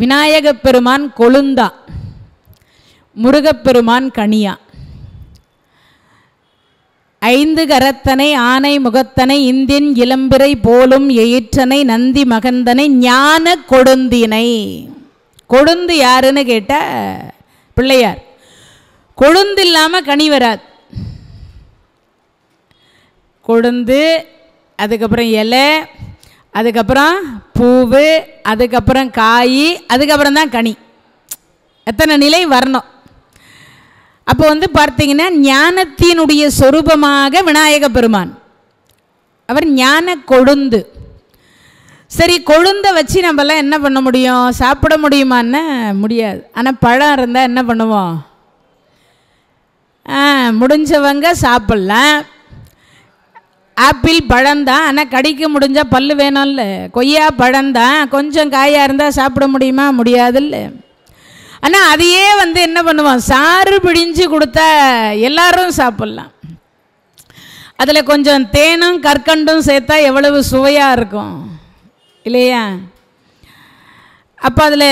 விநாயகப் பெருமான் கொழுந்தா முருகப்பெருமான் கனியா ஐந்து கரத்தனை ஆனை முகத்தனை இந்தின் இளம்பிரை போலும் எயிற்றனை நந்தி மகந்தனை ஞான கொழுந்தினை கொழுந்து யாருன்னு கேட்ட பிள்ளையார் கொழுந்து இல்லாமல் கனி வராது கொழுந்து அதுக்கப்புறம் இலை அதுக்கப்புறம் பூவு அதுக்கப்புறம் காய் அதுக்கப்புறம் தான் கனி எத்தனை நிலை வரணும் அப்போ வந்து பார்த்தீங்கன்னா ஞானத்தினுடைய சொரூபமாக விநாயக பெருமான் அவர் ஞான கொழுந்து சரி கொழுந்தை வச்சு நம்மலாம் என்ன பண்ண முடியும் சாப்பிட முடியுமான்னு முடியாது ஆனால் பழம் இருந்தால் என்ன பண்ணுவோம் முடிஞ்சவங்க சாப்பிட்லாம் ஆப்பிள் பழம்தான் ஆனால் கடிக்க முடிஞ்சால் பல்லு வேணும்ல கொய்யா பழம்தான் கொஞ்சம் காயாக இருந்தால் சாப்பிட முடியுமா முடியாதுல்ல ஆனால் அதையே வந்து என்ன பண்ணுவோம் சாறு பிழிஞ்சு கொடுத்தா எல்லாரும் சாப்பிட்லாம் அதில் கொஞ்சம் தேனும் கற்கண்டும் சேர்த்தா எவ்வளவு சுவையாக இருக்கும் இல்லையா அப்போ அதில்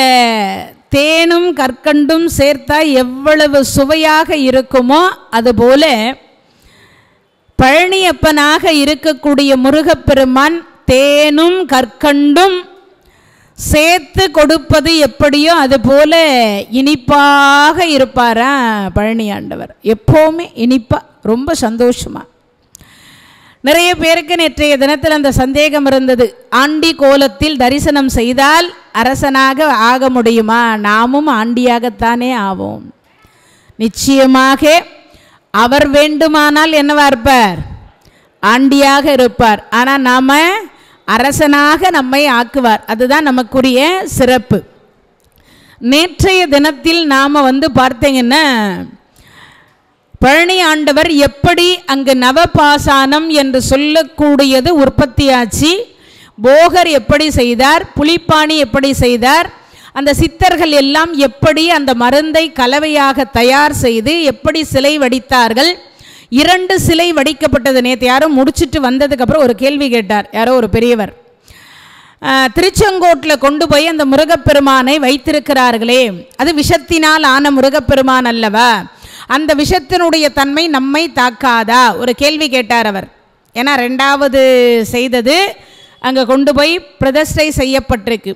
தேனும் கற்கண்டும் சேர்த்தா எவ்வளவு சுவையாக இருக்குமோ அதுபோல் பழனியப்பனாக இருக்கக்கூடிய முருகப்பெருமான் தேனும் கற்கண்டும் சேர்த்து கொடுப்பது எப்படியோ அதுபோல இனிப்பாக இருப்பாரா பழனி ஆண்டவர் எப்போவுமே இனிப்பாக ரொம்ப சந்தோஷமா நிறைய பேருக்கு நேற்றைய தினத்தில் அந்த சந்தேகம் இருந்தது ஆண்டி கோலத்தில் தரிசனம் செய்தால் அரசனாக ஆக முடியுமா நாமும் ஆண்டியாகத்தானே ஆவோம் நிச்சயமாக அவர் வேண்டுமானால் என்னவா இருப்பார் ஆண்டியாக இருப்பார் ஆனால் நாம் அரசனாக நம்மை ஆக்குவார் அதுதான் நமக்குரிய சிறப்பு நேற்றைய தினத்தில் நாம் வந்து பார்த்தீங்கன்னா பழனி ஆண்டவர் எப்படி அங்கு நவபாசானம் என்று சொல்லக்கூடியது உற்பத்தியாச்சு போகர் எப்படி செய்தார் புலிப்பாணி எப்படி செய்தார் அந்த சித்தர்கள் எல்லாம் எப்படி அந்த மருந்தை கலவையாக தயார் செய்து எப்படி சிலை வடித்தார்கள் இரண்டு சிலை வடிக்கப்பட்டது நேற்று யாரும் முடிச்சுட்டு வந்ததுக்கப்புறம் ஒரு கேள்வி கேட்டார் யாரோ ஒரு பெரியவர் திருச்செங்கோட்டில் கொண்டு போய் அந்த முருகப்பெருமானை வைத்திருக்கிறார்களே அது விஷத்தினால் ஆன முருகப்பெருமான் அல்லவா அந்த விஷத்தினுடைய தன்மை நம்மை தாக்காதா ஒரு கேள்வி கேட்டார் அவர் ஏன்னா ரெண்டாவது செய்தது அங்கே கொண்டு போய் பிரதஷ்டை செய்யப்பட்டிருக்கு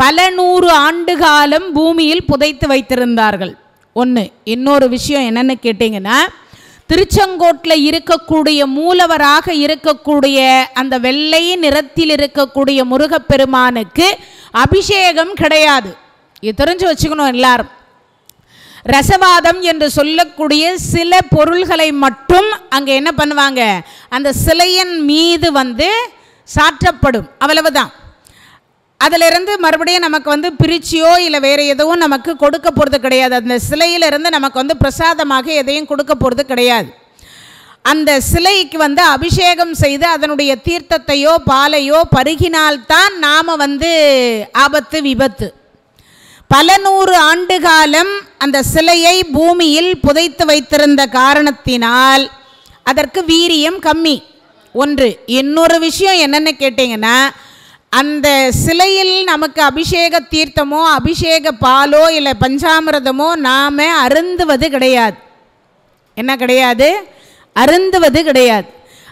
பல நூறு ஆண்டு காலம் பூமியில் புதைத்து வைத்திருந்தார்கள் ஒன்று இன்னொரு விஷயம் என்னென்னு கேட்டிங்கன்னா திருச்செங்கோட்டில் இருக்கக்கூடிய மூலவராக இருக்கக்கூடிய அந்த வெள்ளை நிறத்தில் இருக்கக்கூடிய முருகப்பெருமானுக்கு அபிஷேகம் கிடையாது இது தெரிஞ்சு வச்சுக்கணும் எல்லாரும் ரசவாதம் என்று சொல்லக்கூடிய சில பொருள்களை மட்டும் அங்கே என்ன பண்ணுவாங்க அந்த சிலையின் மீது வந்து சாற்றப்படும் அவ்வளவுதான் அதிலிருந்து மறுபடியும் நமக்கு வந்து பிரிச்சியோ இல்லை வேறு எதுவும் நமக்கு கொடுக்க போகிறது கிடையாது அந்த சிலையிலிருந்து நமக்கு வந்து பிரசாதமாக எதையும் கொடுக்க போகிறது கிடையாது அந்த சிலைக்கு வந்து அபிஷேகம் செய்து அதனுடைய தீர்த்தத்தையோ பாலையோ பருகினால்தான் நாம் வந்து ஆபத்து விபத்து பல நூறு ஆண்டு காலம் அந்த சிலையை பூமியில் புதைத்து வைத்திருந்த காரணத்தினால் அதற்கு வீரியம் கம்மி ஒன்று இன்னொரு விஷயம் என்னென்னு கேட்டிங்கன்னா அந்த சிலையில் நமக்கு அபிஷேக தீர்த்தமோ அபிஷேக பாலோ இல்லை பஞ்சாமிரதமோ நாம் அருந்துவது கிடையாது என்ன கிடையாது அருந்துவது கிடையாது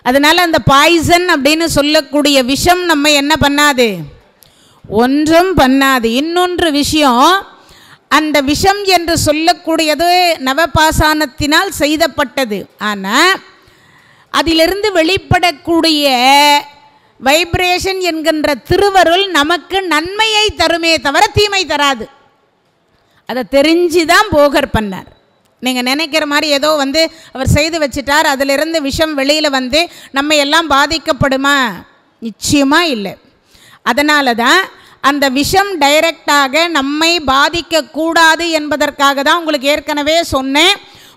அதனால் அந்த பாய்சன் அப்படின்னு சொல்லக்கூடிய விஷம் நம்ம என்ன பண்ணாது ஒன்றும் பண்ணாது இன்னொன்று விஷயம் அந்த விஷம் என்று சொல்லக்கூடியது நவபாசானத்தினால் செய்தப்பட்டது ஆனால் அதிலிருந்து வெளிப்படக்கூடிய வைப்ரேஷன் என்கின்ற திருவருள் நமக்கு நன்மையை தருமே தவிர தீமை தராது அதை தெரிஞ்சு தான் போகர் பண்ணார் நீங்கள் நினைக்கிற மாதிரி ஏதோ வந்து அவர் செய்து வச்சிட்டார் அதிலிருந்து விஷம் வெளியில் வந்து நம்ம எல்லாம் பாதிக்கப்படுமா நிச்சயமாக இல்லை அதனால தான் அந்த விஷம் டைரக்டாக நம்மை பாதிக்கக்கூடாது என்பதற்காக தான் உங்களுக்கு ஏற்கனவே சொன்னேன்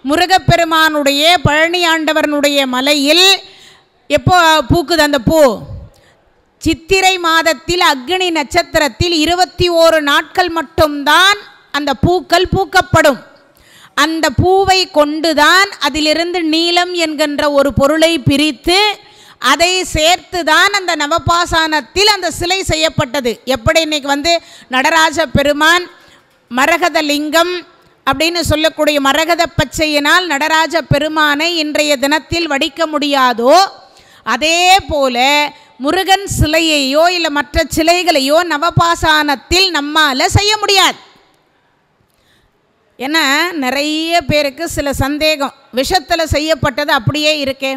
முருகப்பெருமானுடைய பழனி ஆண்டவனுடைய மலையில் எப்போ பூக்குது அந்த பூ சித்திரை மாதத்தில் அக்னி நட்சத்திரத்தில் இருபத்தி ஓரு நாட்கள் மட்டும்தான் அந்த பூக்கள் பூக்கப்படும் அந்த பூவை கொண்டுதான் அதிலிருந்து நீலம் என்கின்ற ஒரு பொருளை பிரித்து அதை சேர்த்து தான் அந்த நவபாசானத்தில் அந்த சிலை செய்யப்பட்டது எப்படி இன்னைக்கு வந்து நடராஜ பெருமான் மரகத லிங்கம் அப்படின்னு சொல்லக்கூடிய மரகத பச்சையினால் நடராஜ பெருமானை இன்றைய தினத்தில் வடிக்க முடியாதோ அதே போல முருகன் சிலையையோ இல்லை மற்ற சிலைகளையோ நவபாசானத்தில் நம்மால் செய்ய முடியாது ஏன்னா நிறைய பேருக்கு சில சந்தேகம் விஷத்தில் செய்யப்பட்டது அப்படியே இருக்கே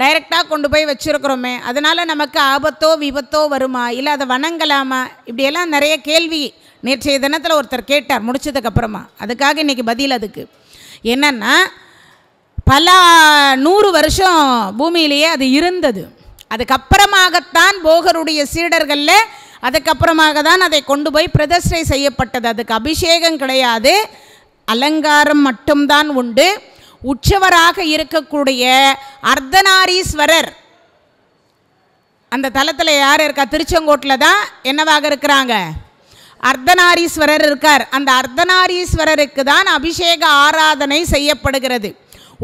டைரெக்டாக கொண்டு போய் வச்சுருக்கிறோமே அதனால் நமக்கு ஆபத்தோ விபத்தோ வருமா இல்லை அதை வணங்கலாமா இப்படியெல்லாம் நிறைய கேள்வி நேற்றைய தினத்தில் ஒருத்தர் கேட்டார் முடிச்சதுக்கப்புறமா அதுக்காக இன்றைக்கி பதில் அதுக்கு என்னென்னா பல நூறு வருஷம் பூமியிலேயே அது இருந்தது அதுக்கப்புறமாகத்தான் போகருடைய சீடர்களில் அதுக்கப்புறமாக தான் அதை கொண்டு போய் பிரதஷ்டை செய்யப்பட்டது அதுக்கு அபிஷேகம் கிடையாது அலங்காரம் மட்டும்தான் உண்டு உற்சவராக இருக்கக்கூடிய அர்த்தநாரீஸ்வரர் அந்த தலத்தில் யார் இருக்கா திருச்செங்கோட்டில் தான் என்னவாக இருக்கிறாங்க அர்த்தநாரீஸ்வரர் இருக்கார் அந்த அர்த்தநாரீஸ்வரருக்கு தான் அபிஷேக ஆராதனை செய்யப்படுகிறது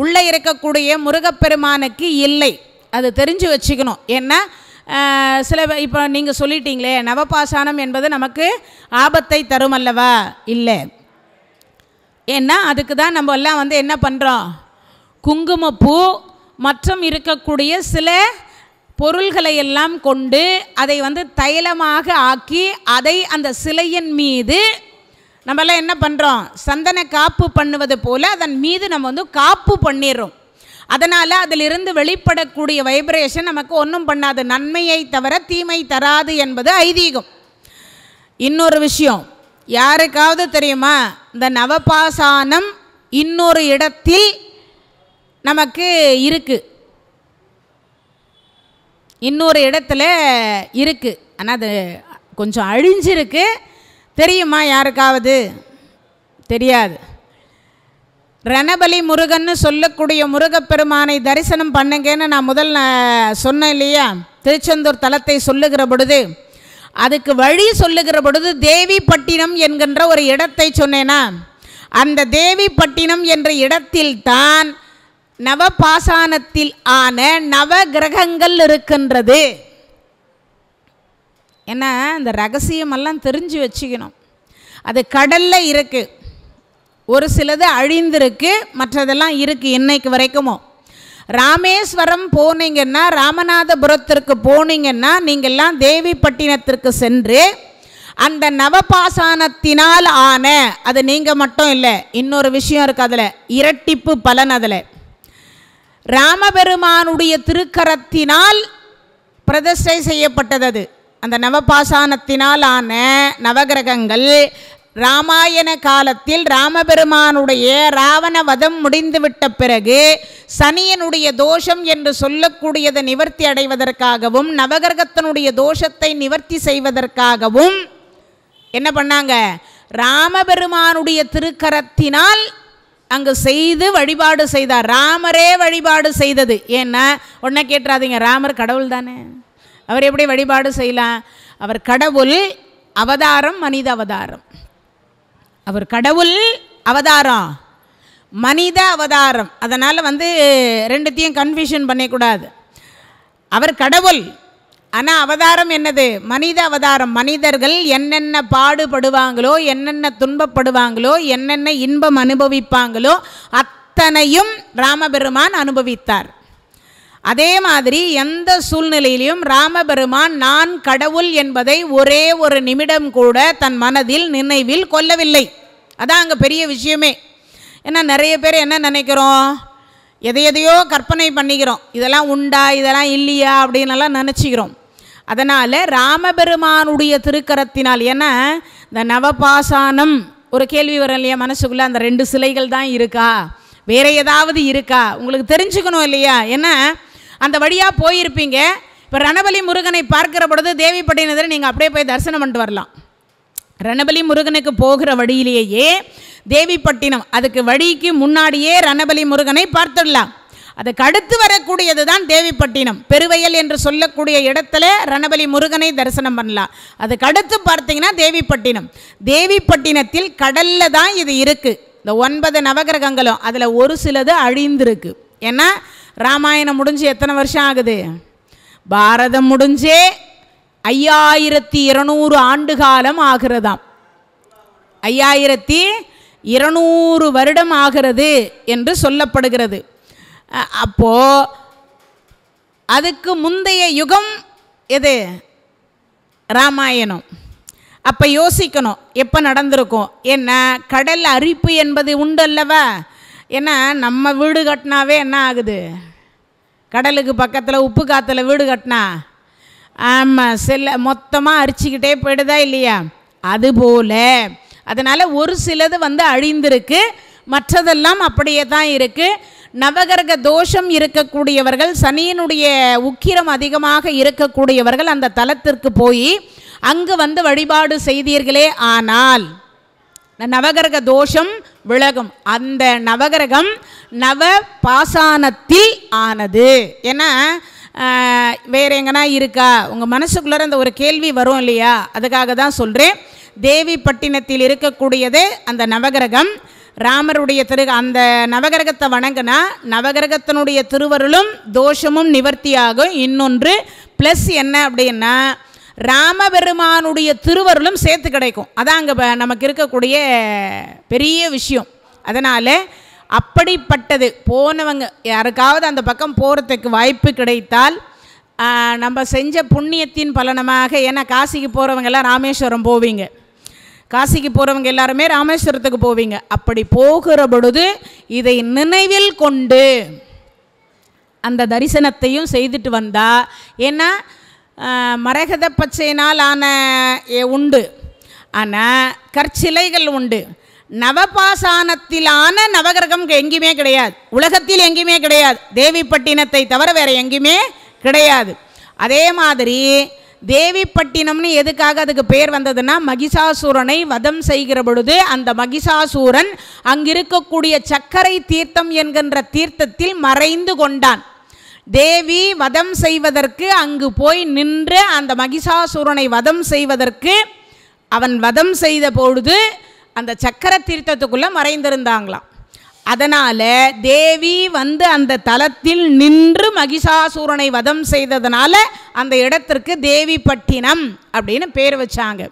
உள்ளே இருக்கக்கூடிய முருகப்பெருமானுக்கு இல்லை அது தெரிஞ்சு வச்சுக்கணும் ஏன்னா சில இப்போ நீங்கள் சொல்லிட்டீங்களே நவபாசானம் என்பது நமக்கு ஆபத்தை தரும் அல்லவா இல்லை ஏன்னா அதுக்கு தான் நம்ம எல்லாம் வந்து என்ன பண்ணுறோம் குங்குமப்பூ மற்றும் இருக்கக்கூடிய சில பொருள்களை எல்லாம் கொண்டு அதை வந்து தைலமாக ஆக்கி அதை அந்த சிலையின் மீது நம்மளாம் என்ன பண்ணுறோம் சந்தன காப்பு பண்ணுவது போல் அதன் மீது நம்ம வந்து காப்பு பண்ணிடுறோம் அதனால் அதிலிருந்து வெளிப்படக்கூடிய வைப்ரேஷன் நமக்கு ஒன்றும் பண்ணாது நன்மையை தவிர தீமை தராது என்பது ஐதீகம் இன்னொரு விஷயம் யாருக்காவது தெரியுமா இந்த நவபாசானம் இன்னொரு இடத்தில் நமக்கு இருக்குது இன்னொரு இடத்துல இருக்குது ஆனால் அது கொஞ்சம் அழிஞ்சிருக்கு தெரியுமா யாருக்காவது தெரியாது ரணபலி முருகன்னு சொல்லக்கூடிய முருகப்பெருமானை தரிசனம் பண்ணுங்கன்னு நான் முதல் சொன்னேன் இல்லையா திருச்செந்தூர் தலத்தை சொல்லுகிற பொழுது அதுக்கு வழி சொல்லுகிற பொழுது தேவிப்பட்டினம் என்கின்ற ஒரு இடத்தை சொன்னேனா அந்த தேவிப்பட்டினம் என்ற இடத்தில்தான் நவபாசானத்தில் ஆன நவ கிரகங்கள் இருக்கின்றது ஏன்னா இந்த ரகசியமெல்லாம் தெரிஞ்சு வச்சுக்கணும் அது கடலில் இருக்குது ஒரு சிலது அழிந்திருக்கு மற்றதெல்லாம் இருக்குது இன்னைக்கு வரைக்குமோ ராமேஸ்வரம் போனீங்கன்னா ராமநாதபுரத்திற்கு போனீங்கன்னா நீங்கள்லாம் தேவிப்பட்டினத்திற்கு சென்று அந்த நவபாசானத்தினால் ஆன அது நீங்கள் மட்டும் இல்லை இன்னொரு விஷயம் இருக்குது அதில் இரட்டிப்பு பலன் அதில் ராமபெருமானுடைய திருக்கரத்தினால் பிரதிஷ்டை செய்யப்பட்டது அது அந்த நவபாசானத்தினால் ஆன நவகிரகங்கள் ராமாயண காலத்தில் ராமபெருமானுடைய ராவண வதம் முடிந்துவிட்ட பிறகு சனியனுடைய தோஷம் என்று சொல்லக்கூடியதை நிவர்த்தி அடைவதற்காகவும் நவகிரகத்தினுடைய தோஷத்தை நிவர்த்தி செய்வதற்காகவும் என்ன பண்ணாங்க ராமபெருமானுடைய திருக்கரத்தினால் அங்கு செய்து வழிபாடு செய்தார் ராமரே வழிபாடு செய்தது ஏன்னா உடனே கேட்டுறாதீங்க ராமர் கடவுள் தானே அவர் எப்படி வழிபாடு செய்யலாம் அவர் கடவுள் அவதாரம் மனித அவதாரம் அவர் கடவுள் அவதாரம் மனித அவதாரம் அதனால் வந்து ரெண்டுத்தையும் கன்ஃபியூஷன் பண்ணக்கூடாது அவர் கடவுள் ஆனால் அவதாரம் என்னது மனித அவதாரம் மனிதர்கள் என்னென்ன பாடுபடுவாங்களோ என்னென்ன துன்பப்படுவாங்களோ என்னென்ன இன்பம் அனுபவிப்பாங்களோ அத்தனையும் ராமபெருமான் அனுபவித்தார் அதே மாதிரி எந்த சூழ்நிலையிலும் ராமபெருமான் நான் கடவுள் என்பதை ஒரே ஒரு நிமிடம் கூட தன் மனதில் நினைவில் கொல்லவில்லை அதான் அங்கே பெரிய விஷயமே ஏன்னா நிறைய பேர் என்ன நினைக்கிறோம் எதை எதையோ கற்பனை பண்ணிக்கிறோம் இதெல்லாம் உண்டா இதெல்லாம் இல்லையா எல்லாம் நினச்சிக்கிறோம் அதனால் ராமபெருமானுடைய திருக்கரத்தினால் ஏன்னா இந்த நவபாசானம் ஒரு கேள்வி வரும் இல்லையா மனசுக்குள்ளே அந்த ரெண்டு சிலைகள் தான் இருக்கா வேறு ஏதாவது இருக்கா உங்களுக்கு தெரிஞ்சுக்கணும் இல்லையா ஏன்னா அந்த வழியாக போயிருப்பீங்க இப்போ ரணபலி முருகனை பார்க்கிற பொழுது தேவிப்பட்டினத்தில் நீங்கள் அப்படியே போய் தரிசனம் பண்ணிட்டு வரலாம் ரணபலி முருகனுக்கு போகிற வழியிலேயே தேவிப்பட்டினம் அதுக்கு வழிக்கு முன்னாடியே ரணபலி முருகனை பார்த்துடலாம் அதுக்கு அடுத்து வரக்கூடியது தான் தேவிப்பட்டினம் பெருவயல் என்று சொல்லக்கூடிய இடத்துல ரணபலி முருகனை தரிசனம் பண்ணலாம் அதுக்கு அடுத்து பார்த்தீங்கன்னா தேவிப்பட்டினம் தேவிப்பட்டினத்தில் கடலில் தான் இது இருக்குது இந்த ஒன்பது நவகிரகங்களும் அதில் ஒரு சிலது அழிந்திருக்கு ஏன்னா ராமாயணம் முடிஞ்சு எத்தனை வருஷம் ஆகுது பாரதம் முடிஞ்சே ஐயாயிரத்தி இருநூறு ஆண்டு காலம் ஆகிறதாம் ஐயாயிரத்தி இருநூறு வருடம் ஆகிறது என்று சொல்லப்படுகிறது அப்போது அதுக்கு முந்தைய யுகம் எது ராமாயணம் அப்போ யோசிக்கணும் எப்போ நடந்திருக்கும் என்ன கடல் அரிப்பு என்பது உண்டு அல்லவா ஏன்னா நம்ம வீடு கட்டினாவே என்ன ஆகுது கடலுக்கு பக்கத்தில் உப்பு காத்தில் வீடு கட்டினா ஆமாம் செல்ல மொத்தமாக அரிச்சிக்கிட்டே போயிடுதா இல்லையா அதுபோல் அதனால் ஒரு சிலது வந்து அழிந்திருக்கு மற்றதெல்லாம் அப்படியே தான் இருக்குது நவகரக தோஷம் இருக்கக்கூடியவர்கள் சனியினுடைய உக்கிரம் அதிகமாக இருக்கக்கூடியவர்கள் அந்த தலத்திற்கு போய் அங்கு வந்து வழிபாடு செய்தீர்களே ஆனால் நவகிரக தோஷம் விலகும் அந்த நவகிரகம் நவ பாசானத்தில் ஆனது ஏன்னா வேற எங்கன்னா இருக்கா உங்கள் மனசுக்குள்ளார அந்த ஒரு கேள்வி வரும் இல்லையா அதுக்காக தான் சொல்கிறேன் தேவி பட்டினத்தில் இருக்கக்கூடியது அந்த நவகிரகம் ராமருடைய திரு அந்த நவகிரகத்தை வணங்கினா நவகிரகத்தினுடைய திருவருளும் தோஷமும் நிவர்த்தியாகும் இன்னொன்று ப்ளஸ் என்ன அப்படின்னா ராமபெருமானுடைய திருவருளும் சேர்த்து கிடைக்கும் அதான் அங்கே நமக்கு இருக்கக்கூடிய பெரிய விஷயம் அதனால் அப்படிப்பட்டது போனவங்க யாருக்காவது அந்த பக்கம் போகிறதுக்கு வாய்ப்பு கிடைத்தால் நம்ம செஞ்ச புண்ணியத்தின் பலனமாக ஏன்னா காசிக்கு போகிறவங்கெல்லாம் ராமேஸ்வரம் போவீங்க காசிக்கு போகிறவங்க எல்லாருமே ராமேஸ்வரத்துக்கு போவீங்க அப்படி போகிற பொழுது இதை நினைவில் கொண்டு அந்த தரிசனத்தையும் செய்துட்டு வந்தால் ஏன்னா மரகத பச்சையினால் ஆன உண்டு ஆனால் கற்சிலைகள் உண்டு நவபாசானத்திலான நவகிரகம் எங்கேயுமே கிடையாது உலகத்தில் எங்கேயுமே கிடையாது தேவிப்பட்டினத்தை தவிர வேறு எங்கேயுமே கிடையாது அதே மாதிரி தேவிப்பட்டினம்னு எதுக்காக அதுக்கு பேர் வந்ததுன்னா மகிஷாசூரனை வதம் செய்கிற பொழுது அந்த மகிஷாசூரன் அங்கிருக்கக்கூடிய சக்கரை தீர்த்தம் என்கின்ற தீர்த்தத்தில் மறைந்து கொண்டான் தேவி வதம் செய்வதற்கு அங்கு போய் நின்று அந்த மகிஷாசுரனை வதம் செய்வதற்கு அவன் வதம் செய்த பொழுது அந்த சக்கர தீர்த்தத்துக்குள்ளே மறைந்திருந்தாங்களாம் அதனால் தேவி வந்து அந்த தலத்தில் நின்று மகிஷாசுரனை வதம் செய்ததுனால அந்த இடத்திற்கு தேவிப்பட்டினம் அப்படின்னு பேர் வச்சாங்க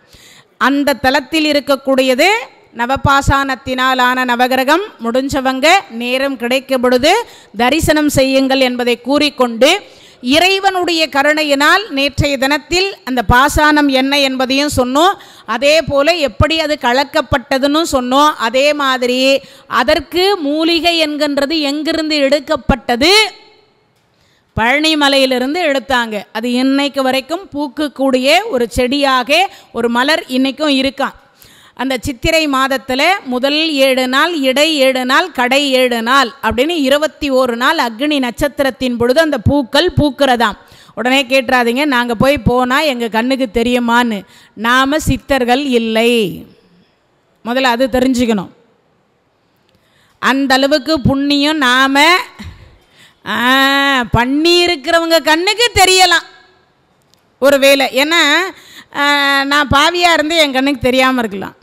அந்த தலத்தில் இருக்கக்கூடியது நவபாசானத்தினாலான நவகிரகம் முடிஞ்சவங்க நேரம் கிடைக்க பொழுது தரிசனம் செய்யுங்கள் என்பதை கூறிக்கொண்டு இறைவனுடைய கருணையினால் நேற்றைய தினத்தில் அந்த பாசானம் என்ன என்பதையும் சொன்னோம் அதே போல் எப்படி அது கலக்கப்பட்டதுன்னு சொன்னோம் அதே மாதிரி அதற்கு மூலிகை என்கின்றது எங்கிருந்து எடுக்கப்பட்டது பழனி மலையிலிருந்து எடுத்தாங்க அது இன்னைக்கு வரைக்கும் பூக்கக்கூடிய ஒரு செடியாக ஒரு மலர் இன்றைக்கும் இருக்கான் அந்த சித்திரை மாதத்தில் முதல் ஏழு நாள் இடை ஏழு நாள் கடை ஏழு நாள் அப்படின்னு இருபத்தி ஒரு நாள் அக்னி நட்சத்திரத்தின் பொழுது அந்த பூக்கள் பூக்கிறதாம் உடனே கேட்டுறாதீங்க நாங்கள் போய் போனால் எங்கள் கண்ணுக்கு தெரியுமான்னு நாம் சித்தர்கள் இல்லை முதல்ல அது தெரிஞ்சுக்கணும் அந்த அளவுக்கு புண்ணியம் நாம் பண்ணி இருக்கிறவங்க கண்ணுக்கு தெரியலாம் ஒரு வேலை ஏன்னா நான் பாவியாக இருந்து என் கண்ணுக்கு தெரியாமல் இருக்கலாம்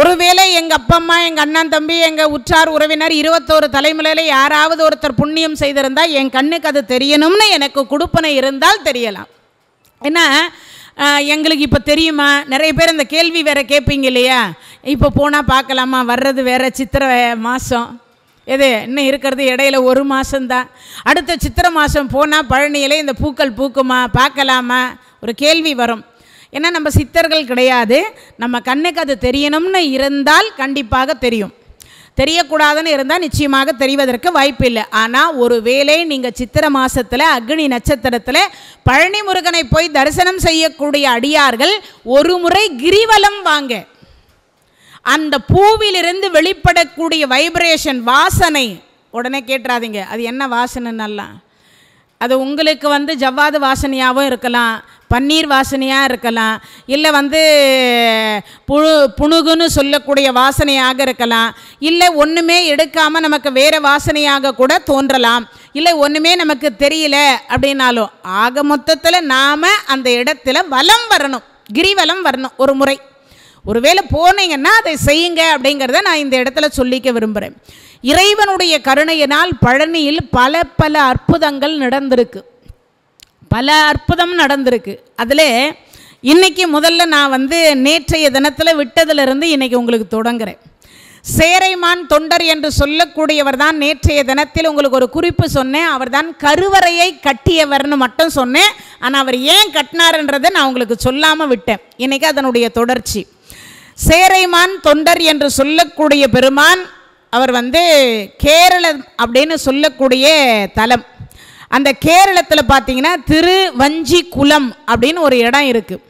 ஒருவேளை எங்கள் அப்பா அம்மா எங்கள் அண்ணன் தம்பி எங்கள் உற்றார் உறவினர் இருபத்தோரு தலைமுறையில் யாராவது ஒருத்தர் புண்ணியம் செய்திருந்தால் என் கண்ணுக்கு அது தெரியணும்னு எனக்கு கொடுப்பனை இருந்தால் தெரியலாம் ஏன்னா எங்களுக்கு இப்போ தெரியுமா நிறைய பேர் இந்த கேள்வி வேறு கேட்பீங்க இல்லையா இப்போ போனால் பார்க்கலாமா வர்றது வேறு சித்திரை மாதம் எது இன்னும் இருக்கிறது இடையில ஒரு மாதம்தான் அடுத்த சித்திரை மாதம் போனால் பழனியில் இந்த பூக்கள் பூக்குமா பார்க்கலாமா ஒரு கேள்வி வரும் ஏன்னா நம்ம சித்தர்கள் கிடையாது நம்ம கண்ணுக்கு அது தெரியணும்னு இருந்தால் கண்டிப்பாக தெரியும் தெரியக்கூடாதுன்னு இருந்தால் நிச்சயமாக தெரிவதற்கு வாய்ப்பு இல்லை ஆனால் ஒரு வேளை நீங்கள் சித்திர மாதத்தில் அக்னி நட்சத்திரத்தில் பழனி முருகனை போய் தரிசனம் செய்யக்கூடிய அடியார்கள் ஒரு முறை கிரிவலம் வாங்க அந்த பூவிலிருந்து வெளிப்படக்கூடிய வைப்ரேஷன் வாசனை உடனே கேட்டுறாதீங்க அது என்ன வாசனை நல்லா அது உங்களுக்கு வந்து ஜவ்வாது வாசனையாகவும் இருக்கலாம் பன்னீர் வாசனையாக இருக்கலாம் இல்லை வந்து புழு புணுகுன்னு சொல்லக்கூடிய வாசனையாக இருக்கலாம் இல்லை ஒன்றுமே எடுக்காமல் நமக்கு வேறு வாசனையாக கூட தோன்றலாம் இல்லை ஒன்றுமே நமக்கு தெரியல அப்படின்னாலும் ஆக மொத்தத்தில் நாம் அந்த இடத்துல வலம் வரணும் கிரிவலம் வரணும் ஒரு முறை ஒருவேளை போனீங்கன்னா அதை செய்யுங்க அப்படிங்கிறத நான் இந்த இடத்துல சொல்லிக்க விரும்புகிறேன் இறைவனுடைய கருணையினால் பழனியில் பல பல அற்புதங்கள் நடந்திருக்கு பல அற்புதம் நடந்திருக்கு அதில் இன்றைக்கி முதல்ல நான் வந்து நேற்றைய தினத்தில் விட்டதிலிருந்து இன்றைக்கி உங்களுக்கு தொடங்குறேன் சேரைமான் தொண்டர் என்று சொல்லக்கூடியவர் தான் நேற்றைய தினத்தில் உங்களுக்கு ஒரு குறிப்பு சொன்னேன் அவர் தான் கருவறையை கட்டியவர்னு மட்டும் சொன்னேன் ஆனால் அவர் ஏன் கட்டினார்ன்றதை நான் உங்களுக்கு சொல்லாமல் விட்டேன் இன்றைக்கி அதனுடைய தொடர்ச்சி சேரைமான் தொண்டர் என்று சொல்லக்கூடிய பெருமான் அவர் வந்து கேரள அப்படின்னு சொல்லக்கூடிய தலம் அந்த கேரளத்தில் பார்த்தீங்கன்னா குளம் அப்படின்னு ஒரு இடம் இருக்குது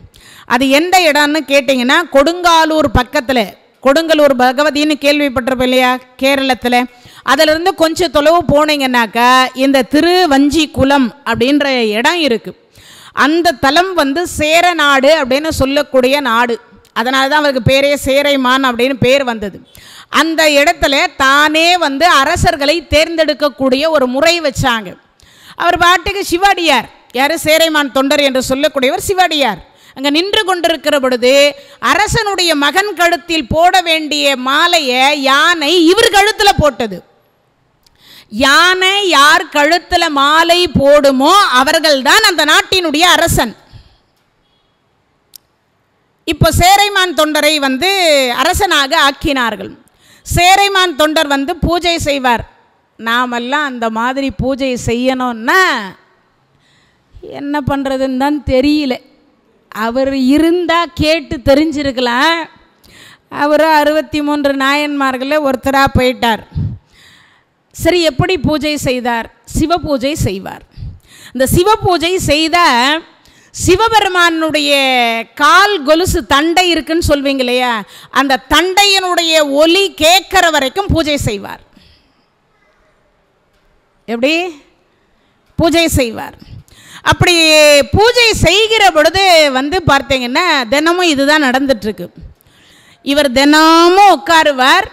அது எந்த இடம்னு கேட்டிங்கன்னா கொடுங்காலூர் பக்கத்தில் கொடுங்கலூர் பகவதின்னு கேள்விப்பட்டிருப்போம் இல்லையா கேரளத்தில் அதிலிருந்து கொஞ்சம் தொலைவு போனீங்கன்னாக்கா இந்த குளம் அப்படின்ற இடம் இருக்குது அந்த தலம் வந்து சேர நாடு அப்படின்னு சொல்லக்கூடிய நாடு அதனால தான் அவருக்கு பேரே சேரைமான் அப்படின்னு பேர் வந்தது அந்த இடத்துல தானே வந்து அரசர்களை தேர்ந்தெடுக்கக்கூடிய ஒரு முறை வச்சாங்க அவர் பாட்டுக்கு சிவாடியார் யார் சேரைமான் தொண்டர் என்று சொல்லக்கூடியவர் சிவாடியார் அங்கே நின்று கொண்டிருக்கிற பொழுது அரசனுடைய மகன் கழுத்தில் போட வேண்டிய மாலையை யானை இவர் கழுத்தில் போட்டது யானை யார் கழுத்தில் மாலை போடுமோ அவர்கள்தான் அந்த நாட்டினுடைய அரசன் இப்போ சேரைமான் தொண்டரை வந்து அரசனாக ஆக்கினார்கள் சேரைமான் தொண்டர் வந்து பூஜை செய்வார் நாமெல்லாம் அந்த மாதிரி பூஜை செய்யணும்னா என்ன பண்ணுறதுன்னு தான் தெரியல அவர் இருந்தால் கேட்டு தெரிஞ்சிருக்கலாம் அவர் அறுபத்தி மூன்று நாயன்மார்களில் ஒருத்தராக போயிட்டார் சரி எப்படி பூஜை செய்தார் சிவ பூஜை செய்வார் இந்த சிவ பூஜை செய்த சிவபெருமானுடைய கால் கொலுசு தண்டை இருக்குன்னு சொல்வீங்க இல்லையா அந்த தண்டையினுடைய ஒலி கேட்குற வரைக்கும் பூஜை செய்வார் எப்படி பூஜை செய்வார் அப்படி பூஜை செய்கிற பொழுது வந்து பார்த்தீங்கன்னா தினமும் இதுதான் நடந்துட்டுருக்கு இவர் தினமும் உட்காருவார்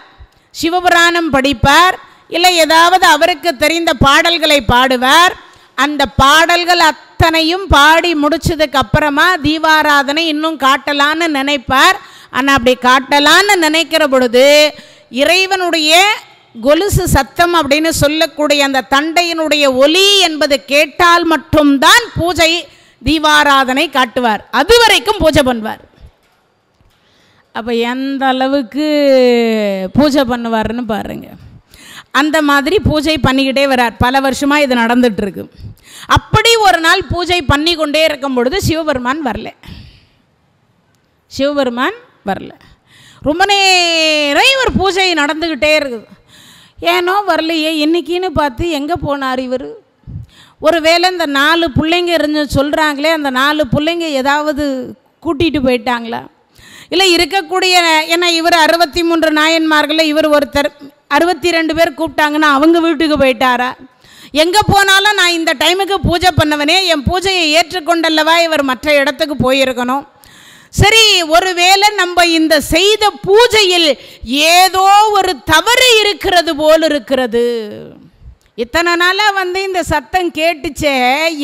சிவபுராணம் படிப்பார் இல்லை ஏதாவது அவருக்கு தெரிந்த பாடல்களை பாடுவார் அந்த பாடல்கள் அத்தனையும் பாடி முடிச்சதுக்கு அப்புறமா தீபாராதனை இன்னும் காட்டலான்னு நினைப்பார் ஆனால் அப்படி காட்டலான்னு நினைக்கிற பொழுது இறைவனுடைய கொலுசு சத்தம் அப்படின்னு சொல்லக்கூடிய அந்த தண்டையினுடைய ஒலி என்பது கேட்டால் மட்டும்தான் பூஜை தீபாராதனை காட்டுவார் அது வரைக்கும் பூஜை பண்ணுவார் அப்போ எந்த அளவுக்கு பூஜை பண்ணுவார்னு பாருங்கள் அந்த மாதிரி பூஜை பண்ணிக்கிட்டே வரார் பல வருஷமாக இது நடந்துகிட்ருக்கு அப்படி ஒரு நாள் பூஜை பண்ணி கொண்டே இருக்கும் பொழுது சிவபெருமான் வரல சிவபெருமான் வரல ரொம்ப நேரம் இவர் பூஜை நடந்துக்கிட்டே இருக்குது ஏனோ வரலையே என்றைக்கின்னு பார்த்து எங்கே போனார் இவர் ஒருவேளை இந்த நாலு பிள்ளைங்க இருந்து சொல்கிறாங்களே அந்த நாலு பிள்ளைங்க ஏதாவது கூட்டிகிட்டு போயிட்டாங்களா இல்லை இருக்கக்கூடிய ஏன்னா இவர் அறுபத்தி மூன்று நாயன்மார்களில் இவர் ஒருத்தர் அறுபத்தி ரெண்டு பேர் கூப்பிட்டாங்கன்னா அவங்க வீட்டுக்கு போயிட்டாரா எங்கே போனாலும் நான் இந்த டைமுக்கு பூஜை பண்ணவனே என் பூஜையை ஏற்றுக்கொண்டல்லவா இவர் மற்ற இடத்துக்கு போயிருக்கணும் சரி ஒருவேளை நம்ம இந்த செய்த பூஜையில் ஏதோ ஒரு தவறு இருக்கிறது போல் இருக்கிறது இத்தனை நாளாக வந்து இந்த சத்தம் கேட்டுச்சே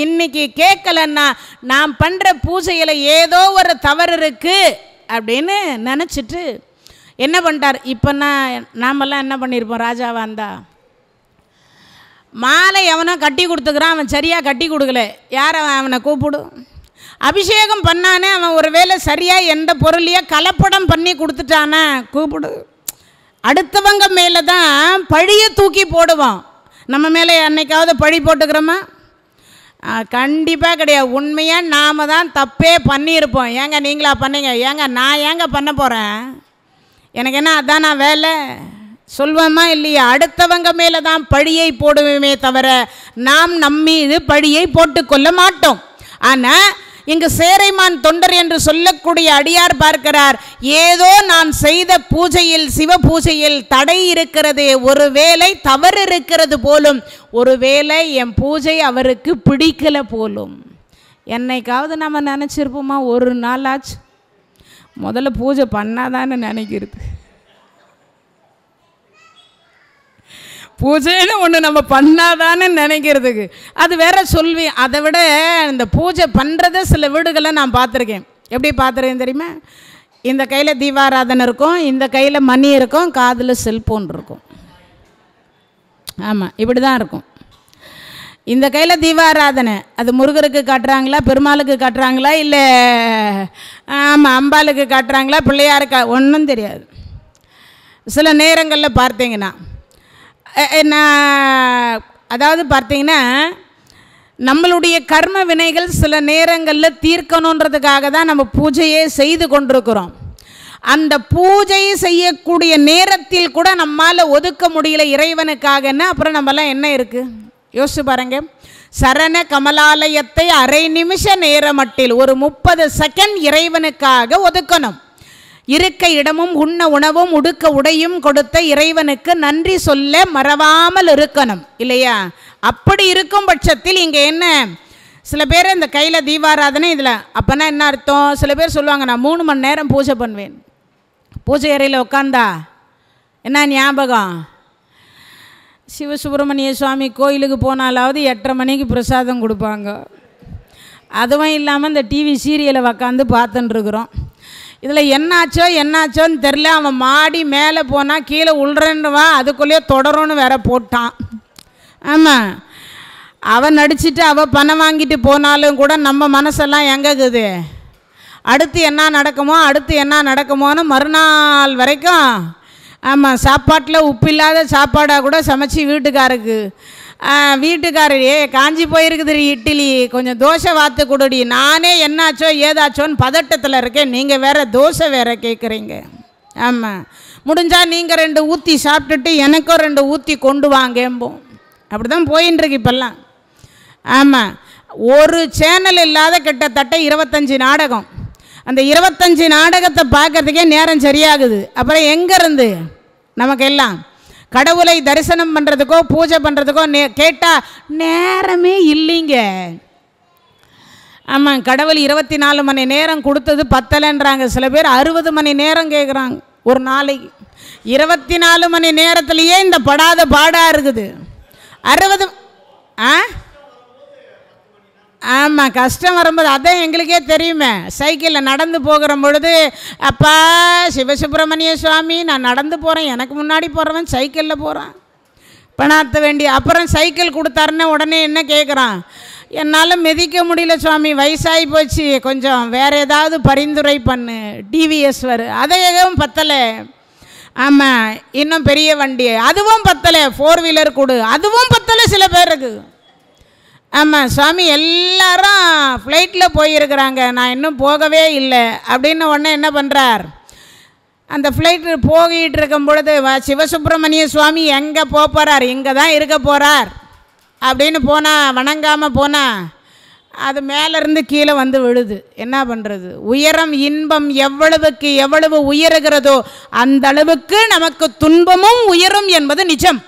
இன்னைக்கு கேட்கலன்னா நான் பண்ணுற பூஜையில் ஏதோ ஒரு தவறு இருக்குது அப்படின்னு நினச்சிட்டு என்ன பண்ணிட்டார் இப்போ நான் நாமெல்லாம் என்ன பண்ணியிருப்போம் ராஜாவாக இருந்தா மாலை அவனை கட்டி கொடுத்துக்கிறான் அவன் சரியாக கட்டி கொடுக்கல யாரை அவனை கூப்பிடும் அபிஷேகம் பண்ணானே அவன் ஒரு வேளை சரியாக எந்த பொருளையோ கலப்படம் பண்ணி கொடுத்துட்டானே கூப்பிடு அடுத்தவங்க மேலே தான் பழியை தூக்கி போடுவோம் நம்ம மேலே என்னைக்காவது பழி போட்டுக்கிறோமா கண்டிப்பாக கிடையாது உண்மையாக நாம் தான் தப்பே பண்ணியிருப்போம் ஏங்க நீங்களா பண்ணீங்க ஏங்க நான் ஏங்க பண்ண போகிறேன் எனக்கு என்ன அதான் நான் வேலை சொல்வேமா இல்லையா அடுத்தவங்க மேலே தான் பழியை போடுவேமே தவிர நாம் நம்மீது பழியை போட்டுக்கொள்ள மாட்டோம் ஆனால் இங்கு சேரைமான் தொண்டர் என்று சொல்லக்கூடிய அடியார் பார்க்கிறார் ஏதோ நான் செய்த பூஜையில் சிவ பூஜையில் தடை இருக்கிறதே ஒருவேளை தவறு இருக்கிறது போலும் ஒருவேளை என் பூஜை அவருக்கு பிடிக்கல போலும் என்னைக்காவது நம்ம நினச்சிருப்போமா ஒரு நாளாச்சு முதல்ல பூஜை பண்ணாதான்னு நினைக்கிறது பூஜைன்னு ஒன்று நம்ம பண்ணாதானே நினைக்கிறதுக்கு அது வேற சொல்வி அதை விட இந்த பூஜை பண்ணுறத சில வீடுகளை நான் பார்த்துருக்கேன் எப்படி பார்த்துருக்கேன் தெரியுமா இந்த கையில் தீபாராதனை இருக்கும் இந்த கையில் மணி இருக்கும் காதில் செல்ஃபோன் இருக்கும் ஆமாம் இப்படி தான் இருக்கும் இந்த கையில் தீபாராதனை அது முருகருக்கு காட்டுறாங்களா பெருமாளுக்கு காட்டுறாங்களா இல்லை ஆமாம் அம்பாளுக்கு காட்டுறாங்களா பிள்ளையாருக்கா ஒன்றும் தெரியாது சில நேரங்களில் பார்த்தீங்கன்னா நான் அதாவது பார்த்தீங்கன்னா நம்மளுடைய கர்ம வினைகள் சில நேரங்களில் தீர்க்கணுன்றதுக்காக தான் நம்ம பூஜையே செய்து கொண்டிருக்கிறோம் அந்த பூஜை செய்யக்கூடிய நேரத்தில் கூட நம்மால் ஒதுக்க முடியல இறைவனுக்காகன்னா அப்புறம் நம்மலாம் என்ன இருக்குது யோசிச்சு பாருங்க சரண கமலாலயத்தை அரை நிமிஷ நேரம் மட்டில் ஒரு முப்பது செகண்ட் இறைவனுக்காக ஒதுக்கணும் இருக்க இடமும் உண்ண உணவும் உடுக்க உடையும் கொடுத்த இறைவனுக்கு நன்றி சொல்ல மறவாமல் இருக்கணும் இல்லையா அப்படி இருக்கும் பட்சத்தில் இங்கே என்ன சில பேர் இந்த கையில் தீபாராதனை இதில் அப்போனா என்ன அர்த்தம் சில பேர் சொல்லுவாங்க நான் மூணு மணி நேரம் பூஜை பண்ணுவேன் பூஜை அறையில் உட்காந்தா என்ன ஞாபகம் சிவசுப்பிரமணிய சுவாமி கோயிலுக்கு போனாலாவது எட்டரை மணிக்கு பிரசாதம் கொடுப்பாங்க அதுவும் இல்லாமல் இந்த டிவி சீரியலை உக்காந்து பார்த்துட்டுருக்குறோம் இதில் என்னாச்சோ என்னாச்சோன்னு தெரில அவன் மாடி மேலே போனால் கீழே உள்றன்னு அதுக்குள்ளேயே தொடரும்னு வேற போட்டான் ஆமாம் அவன் நடிச்சுட்டு அவள் பணம் வாங்கிட்டு போனாலும் கூட நம்ம மனசெல்லாம் எங்கக்குது அடுத்து என்ன நடக்குமோ அடுத்து என்ன நடக்குமோன்னு மறுநாள் வரைக்கும் ஆமாம் சாப்பாட்டில் உப்பு இல்லாத சாப்பாடாக கூட சமைச்சு வீட்டுக்காருக்கு வீட்டுக்காரர் ஏ காஞ்சி போயிருக்குது இட்லி கொஞ்சம் தோசை வாத்து கொடுடி நானே என்னாச்சோ ஏதாச்சோன்னு பதட்டத்தில் இருக்கேன் நீங்கள் வேறு தோசை வேறு கேட்குறீங்க ஆமாம் முடிஞ்சால் நீங்கள் ரெண்டு ஊற்றி சாப்பிட்டுட்டு எனக்கும் ரெண்டு ஊற்றி கொண்டு வாங்கேம்போம் அப்படி தான் போயின்ட்டுருக்கு இப்போல்லாம் ஆமாம் ஒரு சேனல் இல்லாத கிட்டத்தட்ட இருபத்தஞ்சி நாடகம் அந்த இருபத்தஞ்சி நாடகத்தை பார்க்குறதுக்கே நேரம் சரியாகுது அப்புறம் எங்கேருந்து நமக்கு எல்லாம் கடவுளை தரிசனம் பண்ணுறதுக்கோ பூஜை பண்ணுறதுக்கோ நே கேட்டால் நேரமே இல்லைங்க ஆமாம் கடவுள் இருபத்தி நாலு மணி நேரம் கொடுத்தது பத்தலைன்றாங்க சில பேர் அறுபது மணி நேரம் கேட்குறாங்க ஒரு நாளைக்கு இருபத்தி நாலு மணி நேரத்துலையே இந்த படாத பாடாக இருக்குது அறுபது ஆ ஆமாம் கஷ்டம் வரும்போது அதான் எங்களுக்கே தெரியுமே சைக்கிளில் நடந்து போகிற பொழுது அப்பா சிவசுப்பிரமணிய சுவாமி நான் நடந்து போகிறேன் எனக்கு முன்னாடி போகிறவன் சைக்கிளில் போகிறான் பணாத்த வேண்டி அப்புறம் சைக்கிள் கொடுத்தாருன்னு உடனே என்ன கேட்குறான் என்னால் மிதிக்க முடியல சுவாமி வயசாகி போச்சு கொஞ்சம் வேறு ஏதாவது பரிந்துரை பண்ணு டிவிஎஸ் வரு அதை எதுவும் பத்தலை ஆமாம் இன்னும் பெரிய வண்டி அதுவும் பத்தலை ஃபோர் வீலர் கொடு அதுவும் பத்தலை சில பேருக்கு ஆமாம் சுவாமி எல்லாரும் ஃப்ளைட்டில் போயிருக்கிறாங்க நான் இன்னும் போகவே இல்லை அப்படின்னு உடனே என்ன பண்ணுறார் அந்த ஃப்ளைட்டு போகிட்டு இருக்கும் பொழுது சிவசுப்பிரமணிய சுவாமி எங்கே போகிறார் இங்கே தான் இருக்க போகிறார் அப்படின்னு போனால் வணங்காமல் போனால் அது மேலேருந்து கீழே வந்து விழுது என்ன பண்ணுறது உயரம் இன்பம் எவ்வளவுக்கு எவ்வளவு உயருகிறதோ அந்தளவுக்கு நமக்கு துன்பமும் உயரும் என்பது நிஜம்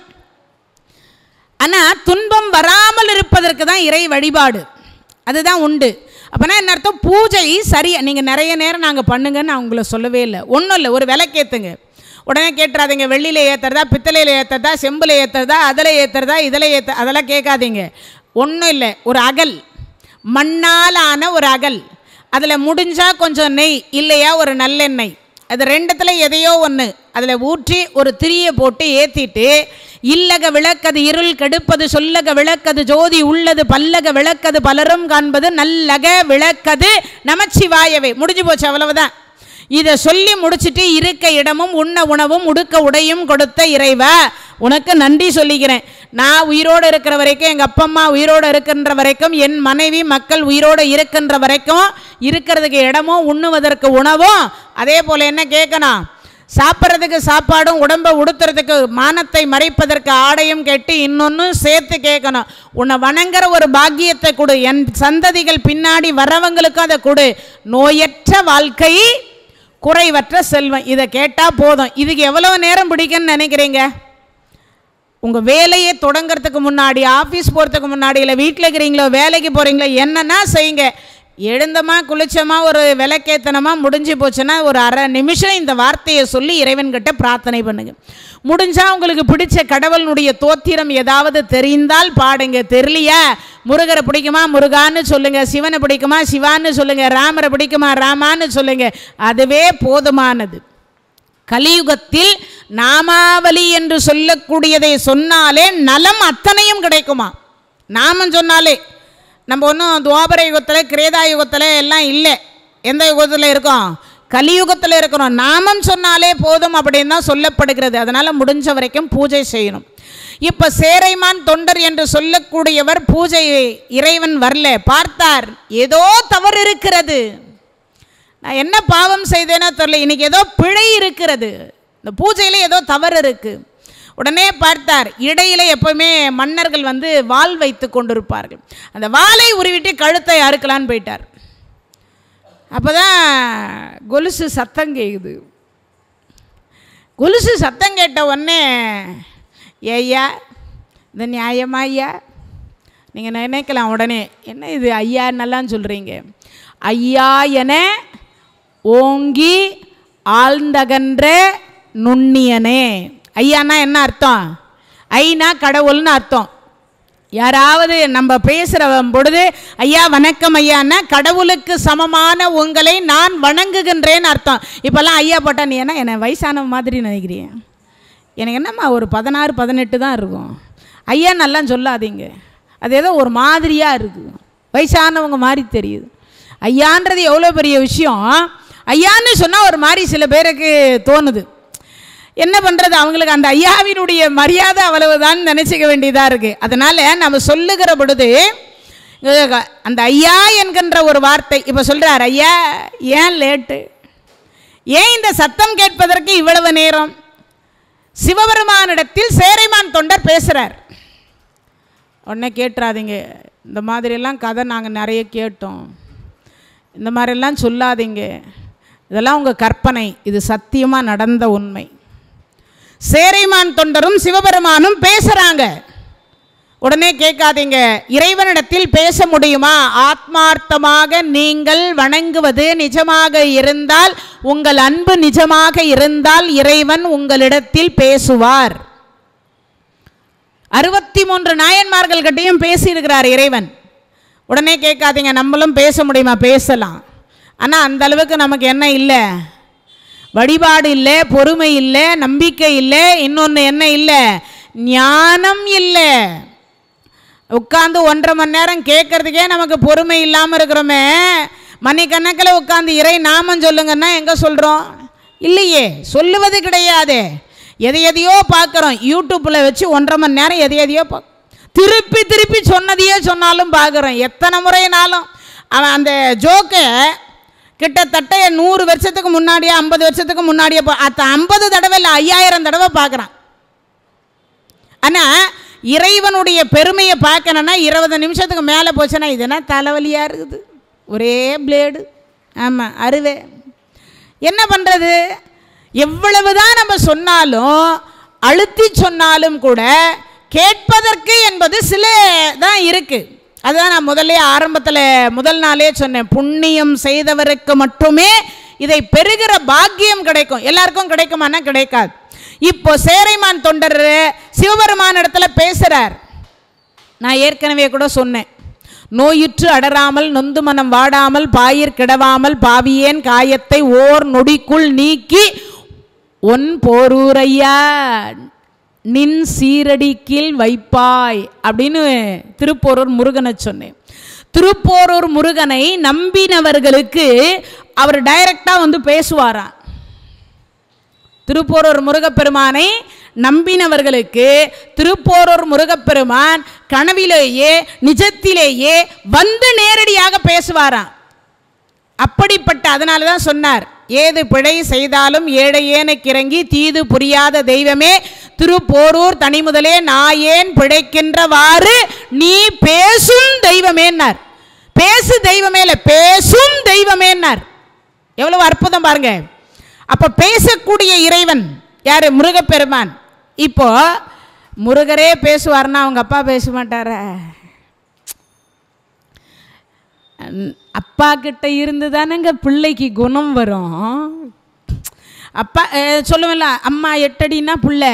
ஆனால் துன்பம் வராமல் இருப்பதற்கு தான் இறை வழிபாடு அதுதான் உண்டு அப்போனா என்ன அர்த்தம் பூஜை சரியாக நீங்கள் நிறைய நேரம் நாங்கள் பண்ணுங்கன்னு அவங்கள சொல்லவே இல்லை ஒன்றும் இல்லை ஒரு கேத்துங்க உடனே கேட்டுறாதீங்க வெள்ளியில் ஏற்றுறதா பித்தளையில் ஏற்றுறதா செம்பில் ஏற்றுறதா அதில் ஏற்றுறதா இதில் ஏற்ற அதெல்லாம் கேட்காதீங்க ஒன்றும் இல்லை ஒரு அகல் மண்ணால் ஆன ஒரு அகல் அதில் முடிஞ்சால் கொஞ்சம் நெய் இல்லையா ஒரு நல்லெண்ணெய் அது ரெண்டுத்தில் எதையோ ஒன்று அதில் ஊற்றி ஒரு திரியை போட்டு ஏற்றிட்டு இல்லக விளக்கது இருள் கெடுப்பது சொல்லக விளக்கது ஜோதி உள்ளது பல்லக விளக்கது பலரும் காண்பது நல்லக விளக்கது நமச்சிவாயவே முடிஞ்சு போச்சு அவ்வளவுதான் இதை சொல்லி முடிச்சுட்டு இருக்க இடமும் உண்ண உணவும் உடுக்க உடையும் கொடுத்த இறைவா உனக்கு நன்றி சொல்லிக்கிறேன் நான் உயிரோடு இருக்கிற வரைக்கும் எங்கள் அப்பா அம்மா உயிரோடு இருக்கின்ற வரைக்கும் என் மனைவி மக்கள் உயிரோடு இருக்கின்ற வரைக்கும் இருக்கிறதுக்கு இடமும் உண்ணுவதற்கு உணவும் அதே போல் என்ன கேட்கணும் சாப்பிட்றதுக்கு சாப்பாடும் உடம்பை உடுத்துறதுக்கு மானத்தை மறைப்பதற்கு ஆடையும் கேட்டு இன்னொன்று சேர்த்து கேட்கணும் உன்னை வணங்குற ஒரு பாக்கியத்தை கொடு என் சந்ததிகள் பின்னாடி வர்றவங்களுக்கும் அதை கொடு நோயற்ற வாழ்க்கை குறைவற்ற செல்வம் இதை கேட்டால் போதும் இதுக்கு எவ்வளோ நேரம் பிடிக்கும்னு நினைக்கிறீங்க உங்கள் வேலையை தொடங்கிறதுக்கு முன்னாடி ஆஃபீஸ் போகிறதுக்கு முன்னாடி இல்லை வீட்டில் இருக்கிறீங்களோ வேலைக்கு போகிறீங்களோ என்னென்னா செய்யுங்க எழுந்தமா குளிச்சமா ஒரு விளக்கேத்தனமாக முடிஞ்சு போச்சுன்னா ஒரு அரை நிமிஷம் இந்த வார்த்தையை சொல்லி இறைவன்கிட்ட பிரார்த்தனை பண்ணுங்க முடிஞ்சால் உங்களுக்கு பிடிச்ச கடவுளுடைய தோத்திரம் ஏதாவது தெரிந்தால் பாடுங்க தெரியலையா முருகரை பிடிக்குமா முருகான்னு சொல்லுங்கள் சிவனை பிடிக்குமா சிவான்னு சொல்லுங்கள் ராமரை பிடிக்குமா ராமான்னு சொல்லுங்கள் அதுவே போதுமானது கலியுகத்தில் நாமாவலி என்று சொல்லக்கூடியதை சொன்னாலே நலம் அத்தனையும் கிடைக்குமா நாமம் சொன்னாலே நம்ம ஒன்றும் துவாபர யுகத்தில் கிரேதா யுகத்தில் எல்லாம் இல்லை எந்த யுகத்தில் இருக்கோம் கலியுகத்தில் இருக்கிறோம் நாமம் சொன்னாலே போதும் அப்படின்னு தான் சொல்லப்படுகிறது அதனால் முடிஞ்ச வரைக்கும் பூஜை செய்யணும் இப்போ சேரைமான் தொண்டர் என்று சொல்லக்கூடியவர் பூஜை இறைவன் வரல பார்த்தார் ஏதோ தவறு இருக்கிறது நான் என்ன பாவம் செய்தேனோ தெரியல இன்னைக்கு ஏதோ பிழை இருக்கிறது இந்த பூஜையில் ஏதோ தவறு இருக்குது உடனே பார்த்தார் இடையில எப்போவுமே மன்னர்கள் வந்து வால் வைத்து கொண்டிருப்பார்கள் அந்த வாளை உருவிட்டு கழுத்தை அறுக்கலான்னு போயிட்டார் அப்போ தான் கொலுசு சத்தம் கேட்குது கொலுசு சத்தம் கேட்ட உடனே ஏய்யா இந்த நியாயமா ஐயா நீங்கள் நினைக்கலாம் உடனே என்ன இது ஐயா நல்லான்னு சொல்கிறீங்க ஐயா என ஓங்கி ஆழ்ந்தகன்ற நுண்ணியனே ஐயானா என்ன அர்த்தம் ஐனா கடவுள்னு அர்த்தம் யாராவது நம்ம பேசுகிற பொழுது ஐயா வணக்கம் ஐயான்னா கடவுளுக்கு சமமான உங்களை நான் வணங்குகின்றேன்னு அர்த்தம் இப்போல்லாம் ஐயா போட்டா நீ என்ன என்னை வயசான மாதிரி நினைக்கிறீங்க எனக்கு என்னம்மா ஒரு பதினாறு பதினெட்டு தான் இருக்கும் ஐயா நல்லா சொல்லாதீங்க அது ஏதோ ஒரு மாதிரியாக இருக்குது வயசானவங்க மாதிரி தெரியுது ஐயான்றது எவ்வளோ பெரிய விஷயம் ஐயான்னு சொன்னால் ஒரு மாதிரி சில பேருக்கு தோணுது என்ன பண்ணுறது அவங்களுக்கு அந்த ஐயாவினுடைய மரியாதை அவ்வளவுதான் நினச்சிக்க வேண்டியதாக இருக்குது அதனால் நம்ம சொல்லுகிற பொழுது அந்த ஐயா என்கின்ற ஒரு வார்த்தை இப்போ சொல்கிறார் ஐயா ஏன் லேட்டு ஏன் இந்த சத்தம் கேட்பதற்கு இவ்வளவு நேரம் சிவபெருமானிடத்தில் சேரைமான் தொண்டர் பேசுகிறார் உடனே கேட்டுறாதீங்க இந்த மாதிரியெல்லாம் கதை நாங்கள் நிறைய கேட்டோம் இந்த மாதிரிலாம் சொல்லாதீங்க இதெல்லாம் உங்கள் கற்பனை இது சத்தியமாக நடந்த உண்மை சேரைமான் தொண்டரும் சிவபெருமானும் பேசுகிறாங்க உடனே கேட்காதீங்க இறைவனிடத்தில் பேச முடியுமா ஆத்மார்த்தமாக நீங்கள் வணங்குவது நிஜமாக இருந்தால் உங்கள் அன்பு நிஜமாக இருந்தால் இறைவன் உங்களிடத்தில் பேசுவார் அறுபத்தி மூன்று நாயன்மார்கள் கிட்டையும் பேசியிருக்கிறார் இறைவன் உடனே கேட்காதீங்க நம்மளும் பேச முடியுமா பேசலாம் ஆனால் அந்த அளவுக்கு நமக்கு என்ன இல்லை வழிபாடு இல்லை பொறுமை இல்லை நம்பிக்கை இல்லை இன்னொன்று என்ன இல்லை ஞானம் இல்லை உட்காந்து ஒன்றரை மணி நேரம் கேட்கறதுக்கே நமக்கு பொறுமை இல்லாமல் இருக்கிறோமே மணிக்கணக்கில் உட்காந்து இறை நாமம் சொல்லுங்கன்னா எங்கே சொல்கிறோம் இல்லையே சொல்லுவது கிடையாது எதை எதையோ பார்க்குறோம் யூடியூப்பில் வச்சு ஒன்றரை மணி நேரம் எதை எதையோ பா திருப்பி திருப்பி சொன்னதையே சொன்னாலும் பார்க்குறோம் எத்தனை முறையினாலும் அவன் அந்த ஜோக்கை கிட்டத்தட்ட நூறு வருஷத்துக்கு முன்னாடியே ஐம்பது வருஷத்துக்கு முன்னாடியே அத்த ஐம்பது தடவை இல்லை ஐயாயிரம் தடவை பார்க்குறான் ஆனால் இறைவனுடைய பெருமையை பார்க்கணுன்னா இருபது நிமிஷத்துக்கு மேலே போச்சுன்னா இதுனா தலைவலியாக இருக்குது ஒரே பிளேடு ஆமாம் அருவே என்ன பண்ணுறது எவ்வளவு தான் நம்ம சொன்னாலும் அழுத்தி சொன்னாலும் கூட கேட்பதற்கு என்பது சில தான் இருக்குது அதுதான் நான் முதலே ஆரம்பத்தில் முதல் நாளே சொன்னேன் புண்ணியம் செய்தவருக்கு மட்டுமே இதை பெறுகிற பாக்கியம் கிடைக்கும் எல்லாருக்கும் கிடைக்குமானா கிடைக்காது இப்போ சேரைமான் தொண்டர் சிவபெருமான இடத்துல பேசுகிறார் நான் ஏற்கனவே கூட சொன்னேன் நோயுற்று அடராமல் நொந்து மனம் வாடாமல் பாயிர் கிடவாமல் பாவியேன் காயத்தை ஓர் நொடிக்குள் நீக்கி ஒன் போரூரையா நின் சீரடி கீழ் வைப்பாய் அப்படின்னு திருப்போரூர் முருகனை சொன்னேன் திருப்போரூர் முருகனை நம்பினவர்களுக்கு அவர் டைரக்டாக வந்து பேசுவாராம் திருப்போரூர் முருகப்பெருமானை நம்பினவர்களுக்கு திருப்போரூர் முருகப்பெருமான் கனவிலேயே நிஜத்திலேயே வந்து நேரடியாக பேசுவாராம் அப்படிப்பட்ட அதனால தான் சொன்னார் ஏது பிழை செய்தாலும் ஏழையேன கிறங்கி தீது புரியாத தெய்வமே திருப்போரூர் தனி முதலே நான் ஏன் பிழைக்கின்றவாறு நீ பேசும் தெய்வமேன்னார் பேசு தெய்வமே இல்லை பேசும் தெய்வமேன்னார் எவ்வளவு அற்புதம் பாருங்க அப்போ பேசக்கூடிய இறைவன் யார் முருகப்பெருமான் இப்போ முருகரே பேசுவார்னா அவங்க அப்பா பேச மாட்டார அப்பா கிட்ட இருந்து தானேங்க பிள்ளைக்கு குணம் வரும் அப்பா சொல்லுவேன்ல அம்மா எட்டடின்னா பிள்ளை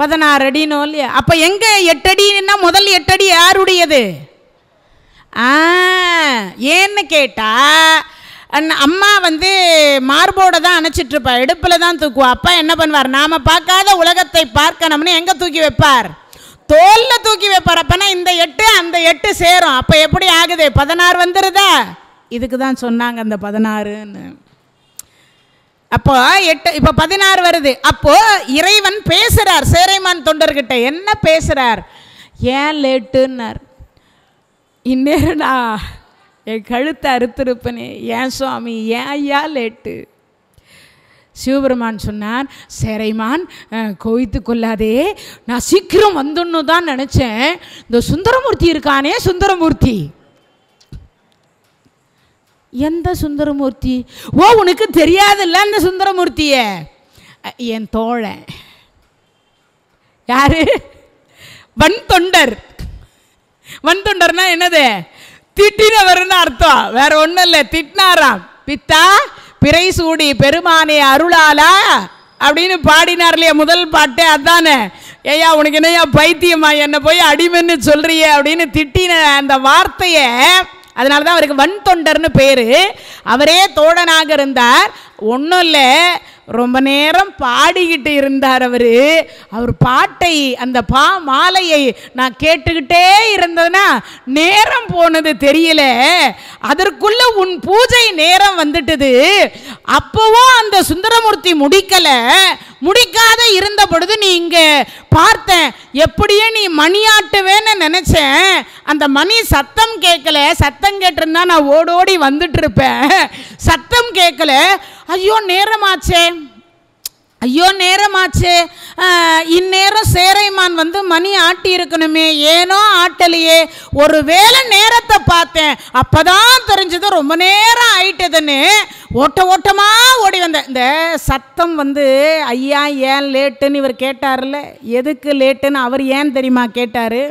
பதினாறு அடினோ இல்லையா அப்போ எங்கே எட்டடின்னா முதல் எட்டடி யாருடையது ஏன்னு கேட்டால் அம்மா வந்து மார்போட தான் அணைச்சிட்ருப்பா இடுப்பில் தான் தூக்குவா அப்பா என்ன பண்ணுவார் நாம் பார்க்காத உலகத்தை பார்க்கணும்னு எங்கே தூக்கி வைப்பார் தோலில் தூக்கி வைப்பார் அப்போனா இந்த எட்டு அந்த எட்டு சேரும் அப்போ எப்படி ஆகுது பதினாறு வந்துருதா இதுக்கு தான் சொன்னாங்க அந்த பதினாறுன்னு அப்போ எட்டு இப்போ பதினாறு வருது அப்போ இறைவன் பேசுகிறார் சேரைமான் தொண்டர்கிட்ட என்ன பேசுகிறார் ஏன் லேட்டுன்னார் இந்நேரம் நான் என் கழுத்தை அறுத்திருப்பனே ஏன் சுவாமி ஏன் ஐயா லேட்டு சிவபெருமான் சொன்னார் சேரைமான் கோவித்து கொள்ளாதே நான் சீக்கிரம் வந்துடணும் தான் நினச்சேன் இந்த சுந்தரமூர்த்தி இருக்கானே சுந்தரமூர்த்தி எந்த சுந்தரமூர்த்தி ஓ உனக்கு தெரியாதுல்ல அந்த சுந்தரமூர்த்திய என் தோழன் யாரு வன் தொண்டர் வன் தொண்டர்னா என்னது திட்டினவர்னு அர்த்தம் வேற ஒன்றும் இல்லை திட்டினாராம் பித்தா பிறை சூடி பெருமானே அருளாலா அப்படின்னு பாடினார் இல்லையா முதல் பாட்டு அதானே ஏயா உனக்கு என்னையா பைத்தியமா என்னை போய் அடிமைன்னு சொல்றிய அப்படின்னு திட்டின அந்த வார்த்தையை அதனால தான் அவருக்கு வன் தொண்டர்னு பேர் அவரே தோழனாக இருந்தார் ஒன்றும் இல்லை ரொம்ப நேரம் பாடிக்கிட்டு இருந்தார் அவர் அவர் பாட்டை அந்த பா மாலையை நான் கேட்டுக்கிட்டே இருந்ததுன்னா நேரம் போனது தெரியல அதற்குள்ள உன் பூஜை நேரம் வந்துட்டது அப்போவும் அந்த சுந்தரமூர்த்தி முடிக்கலை முடிக்காத இருந்த பொழுது நீ இங்கே பார்த்தேன் எப்படியே நீ மணியாட்டுவேன்னு நினச்சேன் அந்த மணி சத்தம் கேட்கல சத்தம் கேட்டிருந்தா நான் ஓடோடி வந்துட்டு இருப்பேன் சத்தம் கேட்கல ஐயோ நேரமாச்சே ஐயோ நேரமாச்சே இந்நேரம் சேரைமான் வந்து மணி ஆட்டி இருக்கணுமே ஏனோ ஆட்டலையே ஒரு வேளை நேரத்தை பார்த்தேன் அப்போ தான் தெரிஞ்சது ரொம்ப நேரம் ஆயிட்டதுன்னு ஓட்ட ஓட்டமாக ஓடி வந்தேன் இந்த சத்தம் வந்து ஐயா ஏன் லேட்டுன்னு இவர் கேட்டார்ல எதுக்கு லேட்டுன்னு அவர் ஏன் தெரியுமா கேட்டார்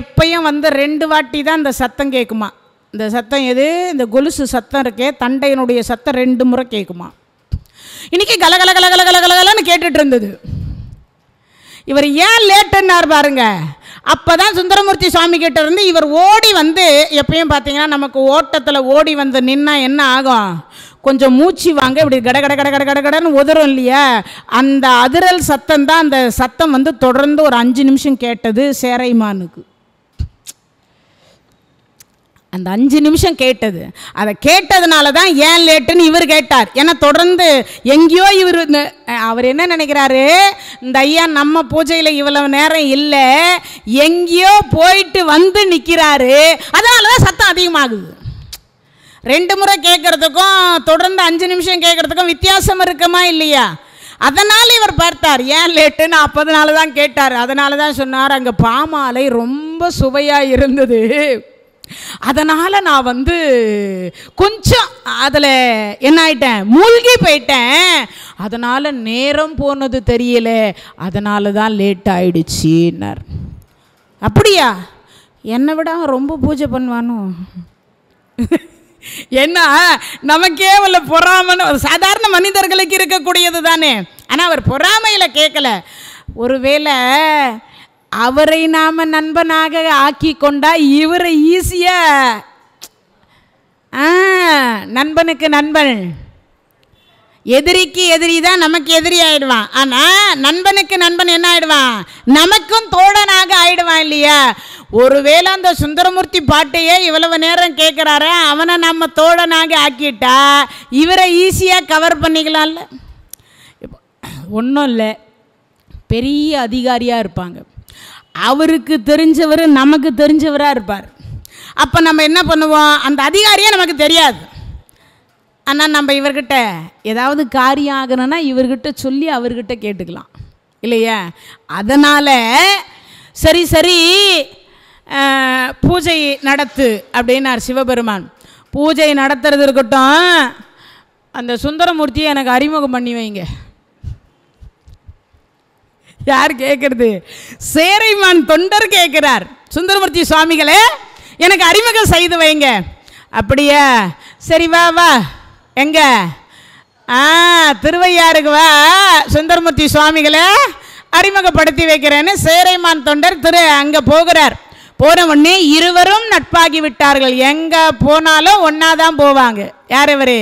எப்பயும் வந்து ரெண்டு வாட்டி தான் இந்த சத்தம் கேட்குமா இந்த சத்தம் எது இந்த கொலுசு சத்தம் இருக்கே தண்டையனுடைய சத்தம் ரெண்டு முறை கேட்குமா இன்றைக்கி கலகல கலகல கலகலகலன்னு கேட்டுட்டு இருந்தது இவர் ஏன் லேட்டுன்னார் பாருங்க அப்போ தான் சுந்தரமூர்த்தி சுவாமி கிட்ட இருந்து இவர் ஓடி வந்து எப்பயும் பார்த்தீங்கன்னா நமக்கு ஓட்டத்தில் ஓடி வந்து நின்னா என்ன ஆகும் கொஞ்சம் மூச்சு வாங்க இப்படி கட கட கட கட கட கடன்னு உதறும் இல்லையா அந்த அதிரல் சத்தம் தான் அந்த சத்தம் வந்து தொடர்ந்து ஒரு அஞ்சு நிமிஷம் கேட்டது சேரைமானுக்கு அந்த அஞ்சு நிமிஷம் கேட்டது அதை கேட்டதுனால தான் ஏன் லேட்டுன்னு இவர் கேட்டார் ஏன்னா தொடர்ந்து எங்கேயோ இவர் அவர் என்ன நினைக்கிறாரு இந்த ஐயா நம்ம பூஜையில் இவ்வளவு நேரம் இல்லை எங்கேயோ போயிட்டு வந்து நிற்கிறாரு அதனால தான் சத்தம் அதிகமாகுது ரெண்டு முறை கேட்குறதுக்கும் தொடர்ந்து அஞ்சு நிமிஷம் கேட்குறதுக்கும் வித்தியாசம் இருக்குமா இல்லையா அதனால் இவர் பார்த்தார் ஏன் லேட்டுன்னு அப்போதனால தான் கேட்டார் அதனால தான் சொன்னார் அங்கே பாமாலை ரொம்ப சுவையாக இருந்தது அதனால் நான் வந்து கொஞ்சம் அதில் என்ன ஆயிட்டேன் மூழ்கி போயிட்டேன் அதனால் நேரம் போனது தெரியல அதனால தான் லேட் ஆயிடுச்சுன்னார் அப்படியா என்னை விட அவன் ரொம்ப பூஜை பண்ணுவானோ என்ன நமக்கே உள்ள பொறாமன்னு சாதாரண மனிதர்களுக்கு இருக்கக்கூடியது தானே ஆனால் அவர் பொறாமையில் கேட்கல ஒருவேளை அவரை நாம் நண்பனாக ஆக்கி கொண்டால் இவரை ஈஸியாக நண்பனுக்கு நண்பன் எதிரிக்கு எதிரி தான் நமக்கு எதிரி ஆயிடுவான் ஆனால் நண்பனுக்கு நண்பன் என்ன ஆயிடுவான் நமக்கும் தோழனாக ஆயிடுவான் இல்லையா ஒருவேளை அந்த சுந்தரமூர்த்தி பாட்டையே இவ்வளவு நேரம் கேட்குறாரு அவனை நம்ம தோழனாக ஆக்கிட்டா இவரை ஈஸியாக கவர் பண்ணிக்கலாம்ல ஒன்றும் இல்லை பெரிய அதிகாரியாக இருப்பாங்க அவருக்கு தெரிஞ்சவர் நமக்கு தெரிஞ்சவராக இருப்பார் அப்போ நம்ம என்ன பண்ணுவோம் அந்த அதிகாரியே நமக்கு தெரியாது ஆனால் நம்ம இவர்கிட்ட ஏதாவது காரியம் ஆகணும்னா இவர்கிட்ட சொல்லி அவர்கிட்ட கேட்டுக்கலாம் இல்லையா அதனால் சரி சரி பூஜை நடத்து அப்படின்னார் சிவபெருமான் பூஜை நடத்துறது இருக்கட்டும் அந்த சுந்தரமூர்த்தியை எனக்கு அறிமுகம் பண்ணி வைங்க யார் கேட்கறது சேரைமான் தொண்டர் கேட்கிறார் சுந்தரமூர்த்தி சுவாமிகளே எனக்கு அறிமுகம் செய்து வைங்க அப்படியா சரி வா வா எங்க ஆ திருவையாருக்கு வா சுந்தரமூர்த்தி சுவாமிகளை அறிமுகப்படுத்தி வைக்கிறேன்னு சேரைமான் தொண்டர் திரு அங்கே போகிறார் போன உடனே இருவரும் நட்பாகி விட்டார்கள் எங்கே போனாலும் ஒன்றா தான் போவாங்க யார் இவர்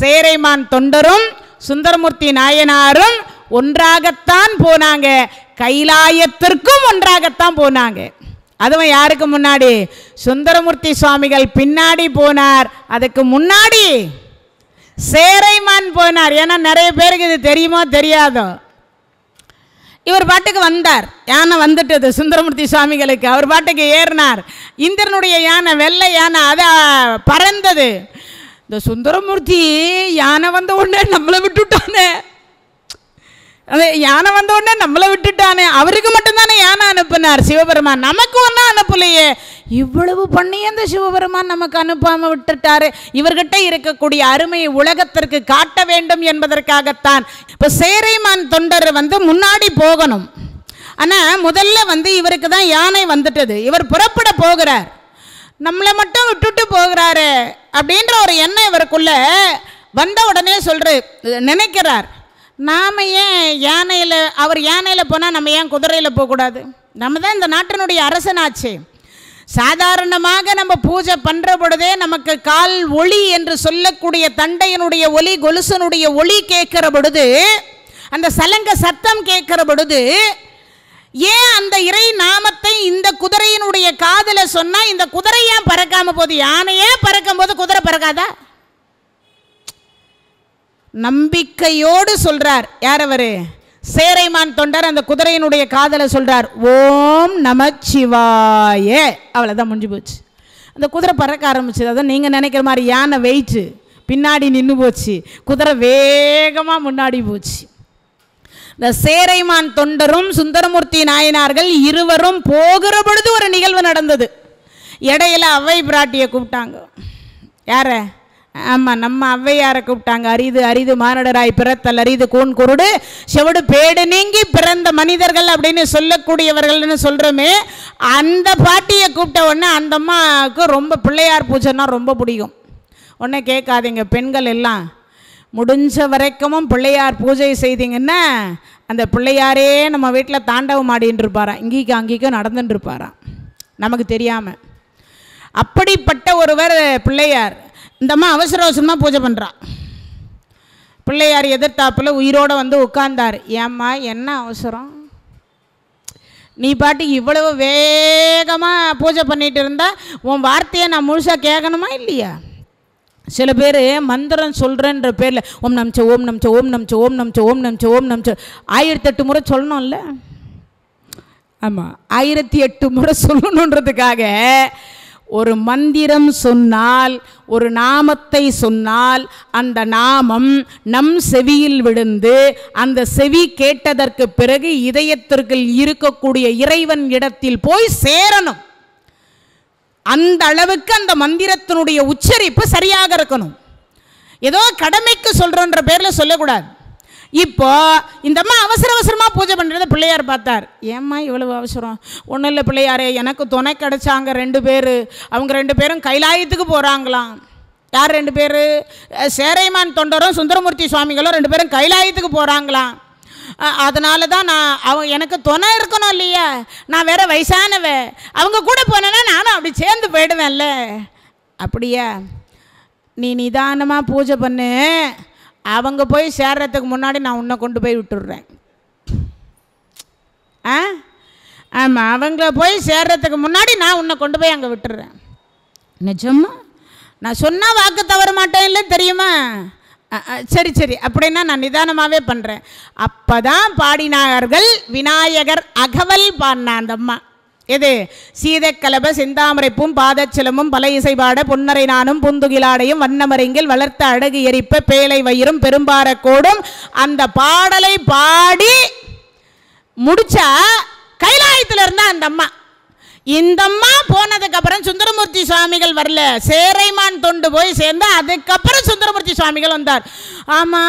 சேரைமான் தொண்டரும் சுந்தரமூர்த்தி நாயனாரும் ஒன்றாகத்தான் போனாங்க கைலாயத்திற்கும் ஒன்றாகத்தான் போனாங்க அதுவும் யாருக்கு முன்னாடி சுந்தரமூர்த்தி சுவாமிகள் பின்னாடி போனார் அதுக்கு முன்னாடி சேரைமான் போனார் ஏன்னா நிறைய பேருக்கு இது தெரியுமோ தெரியாதோ இவர் பாட்டுக்கு வந்தார் யானை வந்துட்டது சுந்தரமூர்த்தி சுவாமிகளுக்கு அவர் பாட்டுக்கு ஏறினார் இந்திரனுடைய யானை வெள்ளை யானை அதை பறந்தது இந்த சுந்தரமூர்த்தி யானை வந்த உடனே நம்மளை விட்டுட்டானே அந்த யானை வந்த உடனே நம்மளை விட்டுட்டானே அவருக்கு மட்டும்தானே யானை அனுப்பினார் சிவபெருமான் நமக்கு ஒன்றும் அனுப்பலையே இவ்வளவு பண்ணி அந்த சிவபெருமான் நமக்கு அனுப்பாமல் விட்டுட்டாரு இவர்கிட்ட இருக்கக்கூடிய அருமையை உலகத்திற்கு காட்ட வேண்டும் என்பதற்காகத்தான் இப்போ சேரைமான் தொண்டர் வந்து முன்னாடி போகணும் ஆனால் முதல்ல வந்து இவருக்கு தான் யானை வந்துட்டது இவர் புறப்பட போகிறார் நம்மளை மட்டும் விட்டுட்டு போகிறாரு அப்படின்ற ஒரு எண்ணம் இவருக்குள்ள வந்த உடனே சொல்கிற நினைக்கிறார் நாம் ஏன் யானையில் அவர் யானையில் போனால் நம்ம ஏன் குதிரையில் போகக்கூடாது நம்ம தான் இந்த நாட்டினுடைய அரசனாச்சு சாதாரணமாக நம்ம பூஜை பண்ணுற பொழுதே நமக்கு கால் ஒளி என்று சொல்லக்கூடிய தண்டையனுடைய ஒலி கொலுசனுடைய ஒளி கேட்குற பொழுது அந்த சலங்க சத்தம் கேட்குற பொழுது ஏன் அந்த இறை நாமத்தை இந்த குதிரையினுடைய காதில் சொன்னால் இந்த குதிரை ஏன் பறக்காமல் போகுது யானையே பறக்கும் போது குதிரை பறக்காதா நம்பிக்கையோடு சொல்கிறார் யார் அவர் சேரைமான் தொண்டர் அந்த குதிரையினுடைய காதலை சொல்கிறார் ஓம் நமச்சிவாய அவ்வளவுதான் முடிஞ்சு போச்சு அந்த குதிரை பறக்க ஆரம்பிச்சது அதான் நீங்கள் நினைக்கிற மாதிரி யானை வெயிட்டு பின்னாடி நின்று போச்சு குதிரை வேகமாக முன்னாடி போச்சு இந்த சேரைமான் தொண்டரும் சுந்தரமூர்த்தி நாயனார்கள் இருவரும் போகிற பொழுது ஒரு நிகழ்வு நடந்தது இடையில அவை பிராட்டியை கூப்பிட்டாங்க யாரை ஆமாம் நம்ம ஔவையாரை கூப்பிட்டாங்க அரிது அரிது மானடராய் பிறத்தல் அரிது கூன் குருடு செவடு பேடு நீங்கி பிறந்த மனிதர்கள் அப்படின்னு சொல்லக்கூடியவர்கள்னு சொல்கிறோமே அந்த பாட்டியை கூப்பிட்ட உடனே அந்த அம்மாவுக்கு ரொம்ப பிள்ளையார் பூஜைன்னா ரொம்ப பிடிக்கும் உடனே கேட்காதீங்க பெண்கள் எல்லாம் முடிஞ்ச வரைக்கும் பிள்ளையார் பூஜை செய்தீங்கன்னா அந்த பிள்ளையாரே நம்ம வீட்டில் தாண்டவம் ஆடின்னு இருப்பாராம் இங்கேக்கும் அங்கேக்கும் நடந்துட்டு இருப்பாராம் நமக்கு தெரியாமல் அப்படிப்பட்ட ஒருவர் பிள்ளையார் இந்த அம்மா அவசர அவசரமாக பூஜை பண்ணுறா பிள்ளையார் எதிர்த்தாப்பில் உயிரோடு வந்து உட்கார்ந்தார் ஏம்மா என்ன அவசரம் நீ பாட்டி இவ்வளவு வேகமாக பூஜை பண்ணிகிட்டு இருந்தால் உன் வார்த்தையை நான் முழுசாக கேட்கணுமா இல்லையா சில பேர் மந்திரம் சொல்கிறேன்ற பேரில் ஓம் நம்ச்ச ஓம் நம்ச்ச ஓம் நம்ச்ச ஓம் நம்ச்ச ஓம் நம்ச்ச ஓம் நம்ச்ச ஆயிரத்தி எட்டு முறை சொல்லணும்ல ஆமாம் ஆயிரத்தி எட்டு முறை சொல்லணுன்றதுக்காக ஒரு மந்திரம் சொன்னால் ஒரு நாமத்தை சொன்னால் அந்த நாமம் நம் செவியில் விழுந்து அந்த செவி கேட்டதற்கு பிறகு இதயத்திற்குள் இருக்கக்கூடிய இறைவன் இடத்தில் போய் சேரணும் அந்த அளவுக்கு அந்த மந்திரத்தினுடைய உச்சரிப்பு சரியாக இருக்கணும் ஏதோ கடமைக்கு சொல்கிறன்ற பேரில் சொல்லக்கூடாது இப்போ இந்த அம்மா அவசர அவசரமாக பூஜை பண்ணுறத பிள்ளையார் பார்த்தார் ஏம்மா இவ்வளவு அவசரம் ஒன்றும் இல்லை பிள்ளையாரே எனக்கு துணை கிடைச்சாங்க ரெண்டு பேர் அவங்க ரெண்டு பேரும் கைலாயத்துக்கு போகிறாங்களாம் யார் ரெண்டு பேர் சேரைமான் தொண்டரும் சுந்தரமூர்த்தி சுவாமிகளும் ரெண்டு பேரும் கைலாயத்துக்கு போகிறாங்களாம் அதனால தான் நான் அவங்க எனக்கு துணை இருக்கணும் இல்லையா நான் வேற வயசானவ அவங்க கூட போனேன்னா நானும் அப்படி சேர்ந்து போயிடுவேன்ல அப்படியா நீ நிதானமாக பூஜை பண்ணு அவங்க போய் சேர்றதுக்கு முன்னாடி நான் உன்னை கொண்டு போய் விட்டுடுறேன் ஆ ஆமாம் அவங்கள போய் சேர்றதுக்கு முன்னாடி நான் உன்னை கொண்டு போய் அங்கே விட்டுடுறேன் நிஜமா நான் சொன்னால் வாக்கு தவற மாட்டேன் இல்லை தெரியுமா சரி சரி அப்படின்னா நான் நிதானமாகவே பண்ணுறேன் அப்போ தான் பாடினார்கள் விநாயகர் அகவல் பாடினான் அந்த அம்மா எது சீதக்கலப செந்தாமரைப்பும் பாதச்சலமும் பல இசைபாட பொன்னரை நானும் புந்துகிலாடையும் வண்ணமரங்கில் வளர்த்த அழகு எரிப்ப பேலை வயிறும் பெரும்பாரக்கோடும் அந்த பாடலை பாடி முடிச்சா கைலாயத்தில் இருந்தா அந்த அம்மா இந்தம்மா போனதுக்கு அப்புறம் சுந்தரமூர்த்தி சுவாமிகள் வரல சேரைமான் தொண்டு போய் சேர்ந்து அதுக்கப்புறம் சுந்தரமூர்த்தி சுவாமிகள் வந்தார் ஆமா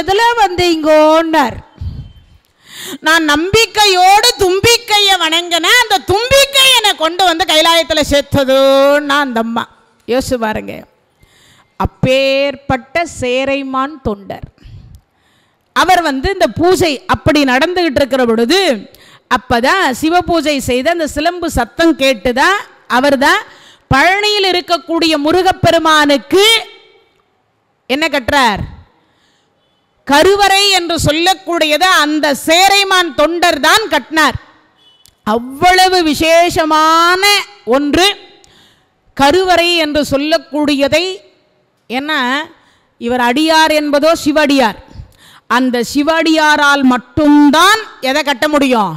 எதில் வந்தீங்கோன்னார் நான் நம்பிக்கையோடு தும்பிக்கையை வணங்கினேன் அந்த தும்பிக்கை என்னை கொண்டு வந்து கைலாயத்தில் நான் அந்த அம்மா யோசிச்சு பாருங்க அப்பேற்பட்ட சேரைமான் தொண்டர் அவர் வந்து இந்த பூஜை அப்படி நடந்துகிட்டு இருக்கிற பொழுது அப்போ தான் பூஜை செய்த அந்த சிலம்பு சத்தம் கேட்டு தான் அவர் தான் பழனியில் இருக்கக்கூடிய முருகப்பெருமானுக்கு என்ன கட்டுறார் கருவறை என்று சொல்லக்கூடியது அந்த சேரைமான் தொண்டர் தான் கட்டினார் அவ்வளவு விசேஷமான ஒன்று கருவறை என்று சொல்லக்கூடியதை என்ன இவர் அடியார் என்பதோ சிவடியார் அந்த சிவடியாரால் மட்டும்தான் எதை கட்ட முடியும்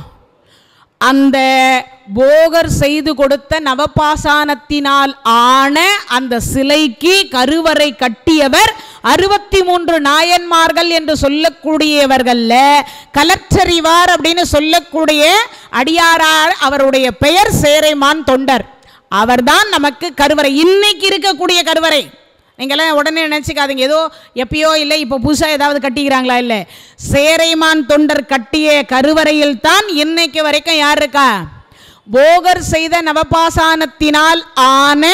அந்த போகர் செய்து கொடுத்த நவபாசானத்தினால் ஆன அந்த சிலைக்கு கருவறை கட்டியவர் அறுபத்தி மூன்று நாயன்மார்கள் என்று சொல்லக்கூடியவர்கள் கலச்சரிவார் அப்படின்னு சொல்லக்கூடிய அடியாரார் அவருடைய பெயர் சேரைமான் தொண்டர் அவர்தான் நமக்கு கருவறை இன்னைக்கு இருக்கக்கூடிய கருவறை நீங்கள்லாம் உடனே நினச்சிக்காதீங்க ஏதோ எப்பயோ இல்லை இப்போ புதுசாக ஏதாவது கட்டிக்கிறாங்களா இல்லை சேரைமான் தொண்டர் கட்டிய கருவறையில் தான் இன்னைக்கு வரைக்கும் யார் இருக்கா போகர் செய்த நவபாசானத்தினால் ஆன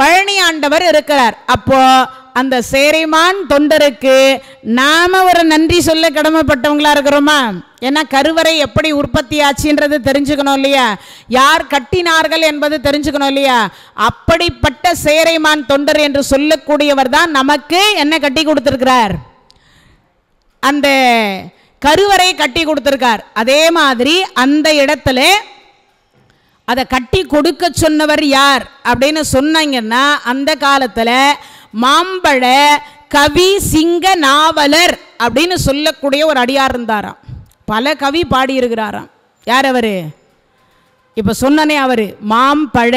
பழனி ஆண்டவர் இருக்கிறார் அப்போது அந்த சேரைமான் தொண்டருக்கு நாம் ஒரு நன்றி சொல்ல கடமைப்பட்டவங்களா இருக்கிறோமா ஏன்னா கருவறை எப்படி உற்பத்தி ஆச்சுன்றது தெரிஞ்சுக்கணும் இல்லையா யார் கட்டினார்கள் என்பது தெரிஞ்சுக்கணும் இல்லையா அப்படிப்பட்ட சேரைமான் தொண்டர் என்று சொல்லக்கூடியவர் தான் நமக்கு என்ன கட்டி கொடுத்திருக்கிறார் அந்த கருவறை கட்டி கொடுத்திருக்கார் அதே மாதிரி அந்த இடத்துல அதை கட்டி கொடுக்க சொன்னவர் யார் அப்படின்னு சொன்னீங்கன்னா அந்த காலத்தில் மாம்பழ கவி சிங்க நாவலர் அப்படின்னு சொல்லக்கூடிய ஒரு அடியார் இருந்தாராம் பல கவி பாடியிருக்கிறாராம் யார் அவர் இப்போ சொன்னனே அவர் மாம்பழ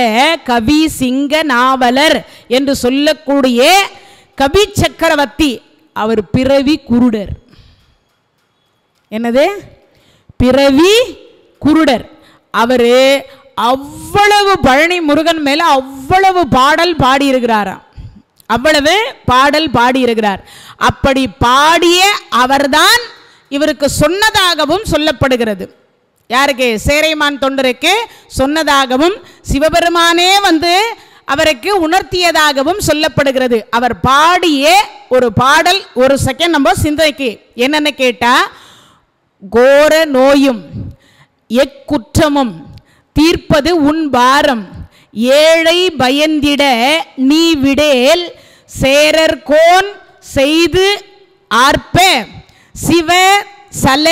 கவி சிங்க நாவலர் என்று சொல்லக்கூடிய கவி சக்கரவர்த்தி அவர் பிறவி குருடர் என்னது பிறவி குருடர் அவர் அவ்வளவு பழனி முருகன் மேலே அவ்வளவு பாடல் பாடியிருக்கிறாராம் அவ்வளவு பாடல் பாடியிருக்கிறார் அப்படி பாடிய அவர்தான் இவருக்கு சொன்னதாகவும் சொல்லப்படுகிறது யாருக்கு சேரைமான் தொண்டருக்கு சொன்னதாகவும் சிவபெருமானே வந்து அவருக்கு உணர்த்தியதாகவும் சொல்லப்படுகிறது அவர் பாடிய ஒரு பாடல் ஒரு செகண்ட் நம்ம சிந்தனைக்கு என்னென்னு கேட்டால் கோர நோயும் எக்குற்றமும் தீர்ப்பது உன் பாரம் ஏழை பயந்திட நீ விடேல் சேரர்கோன் செய்து ஆர்ப்ப சிவ சல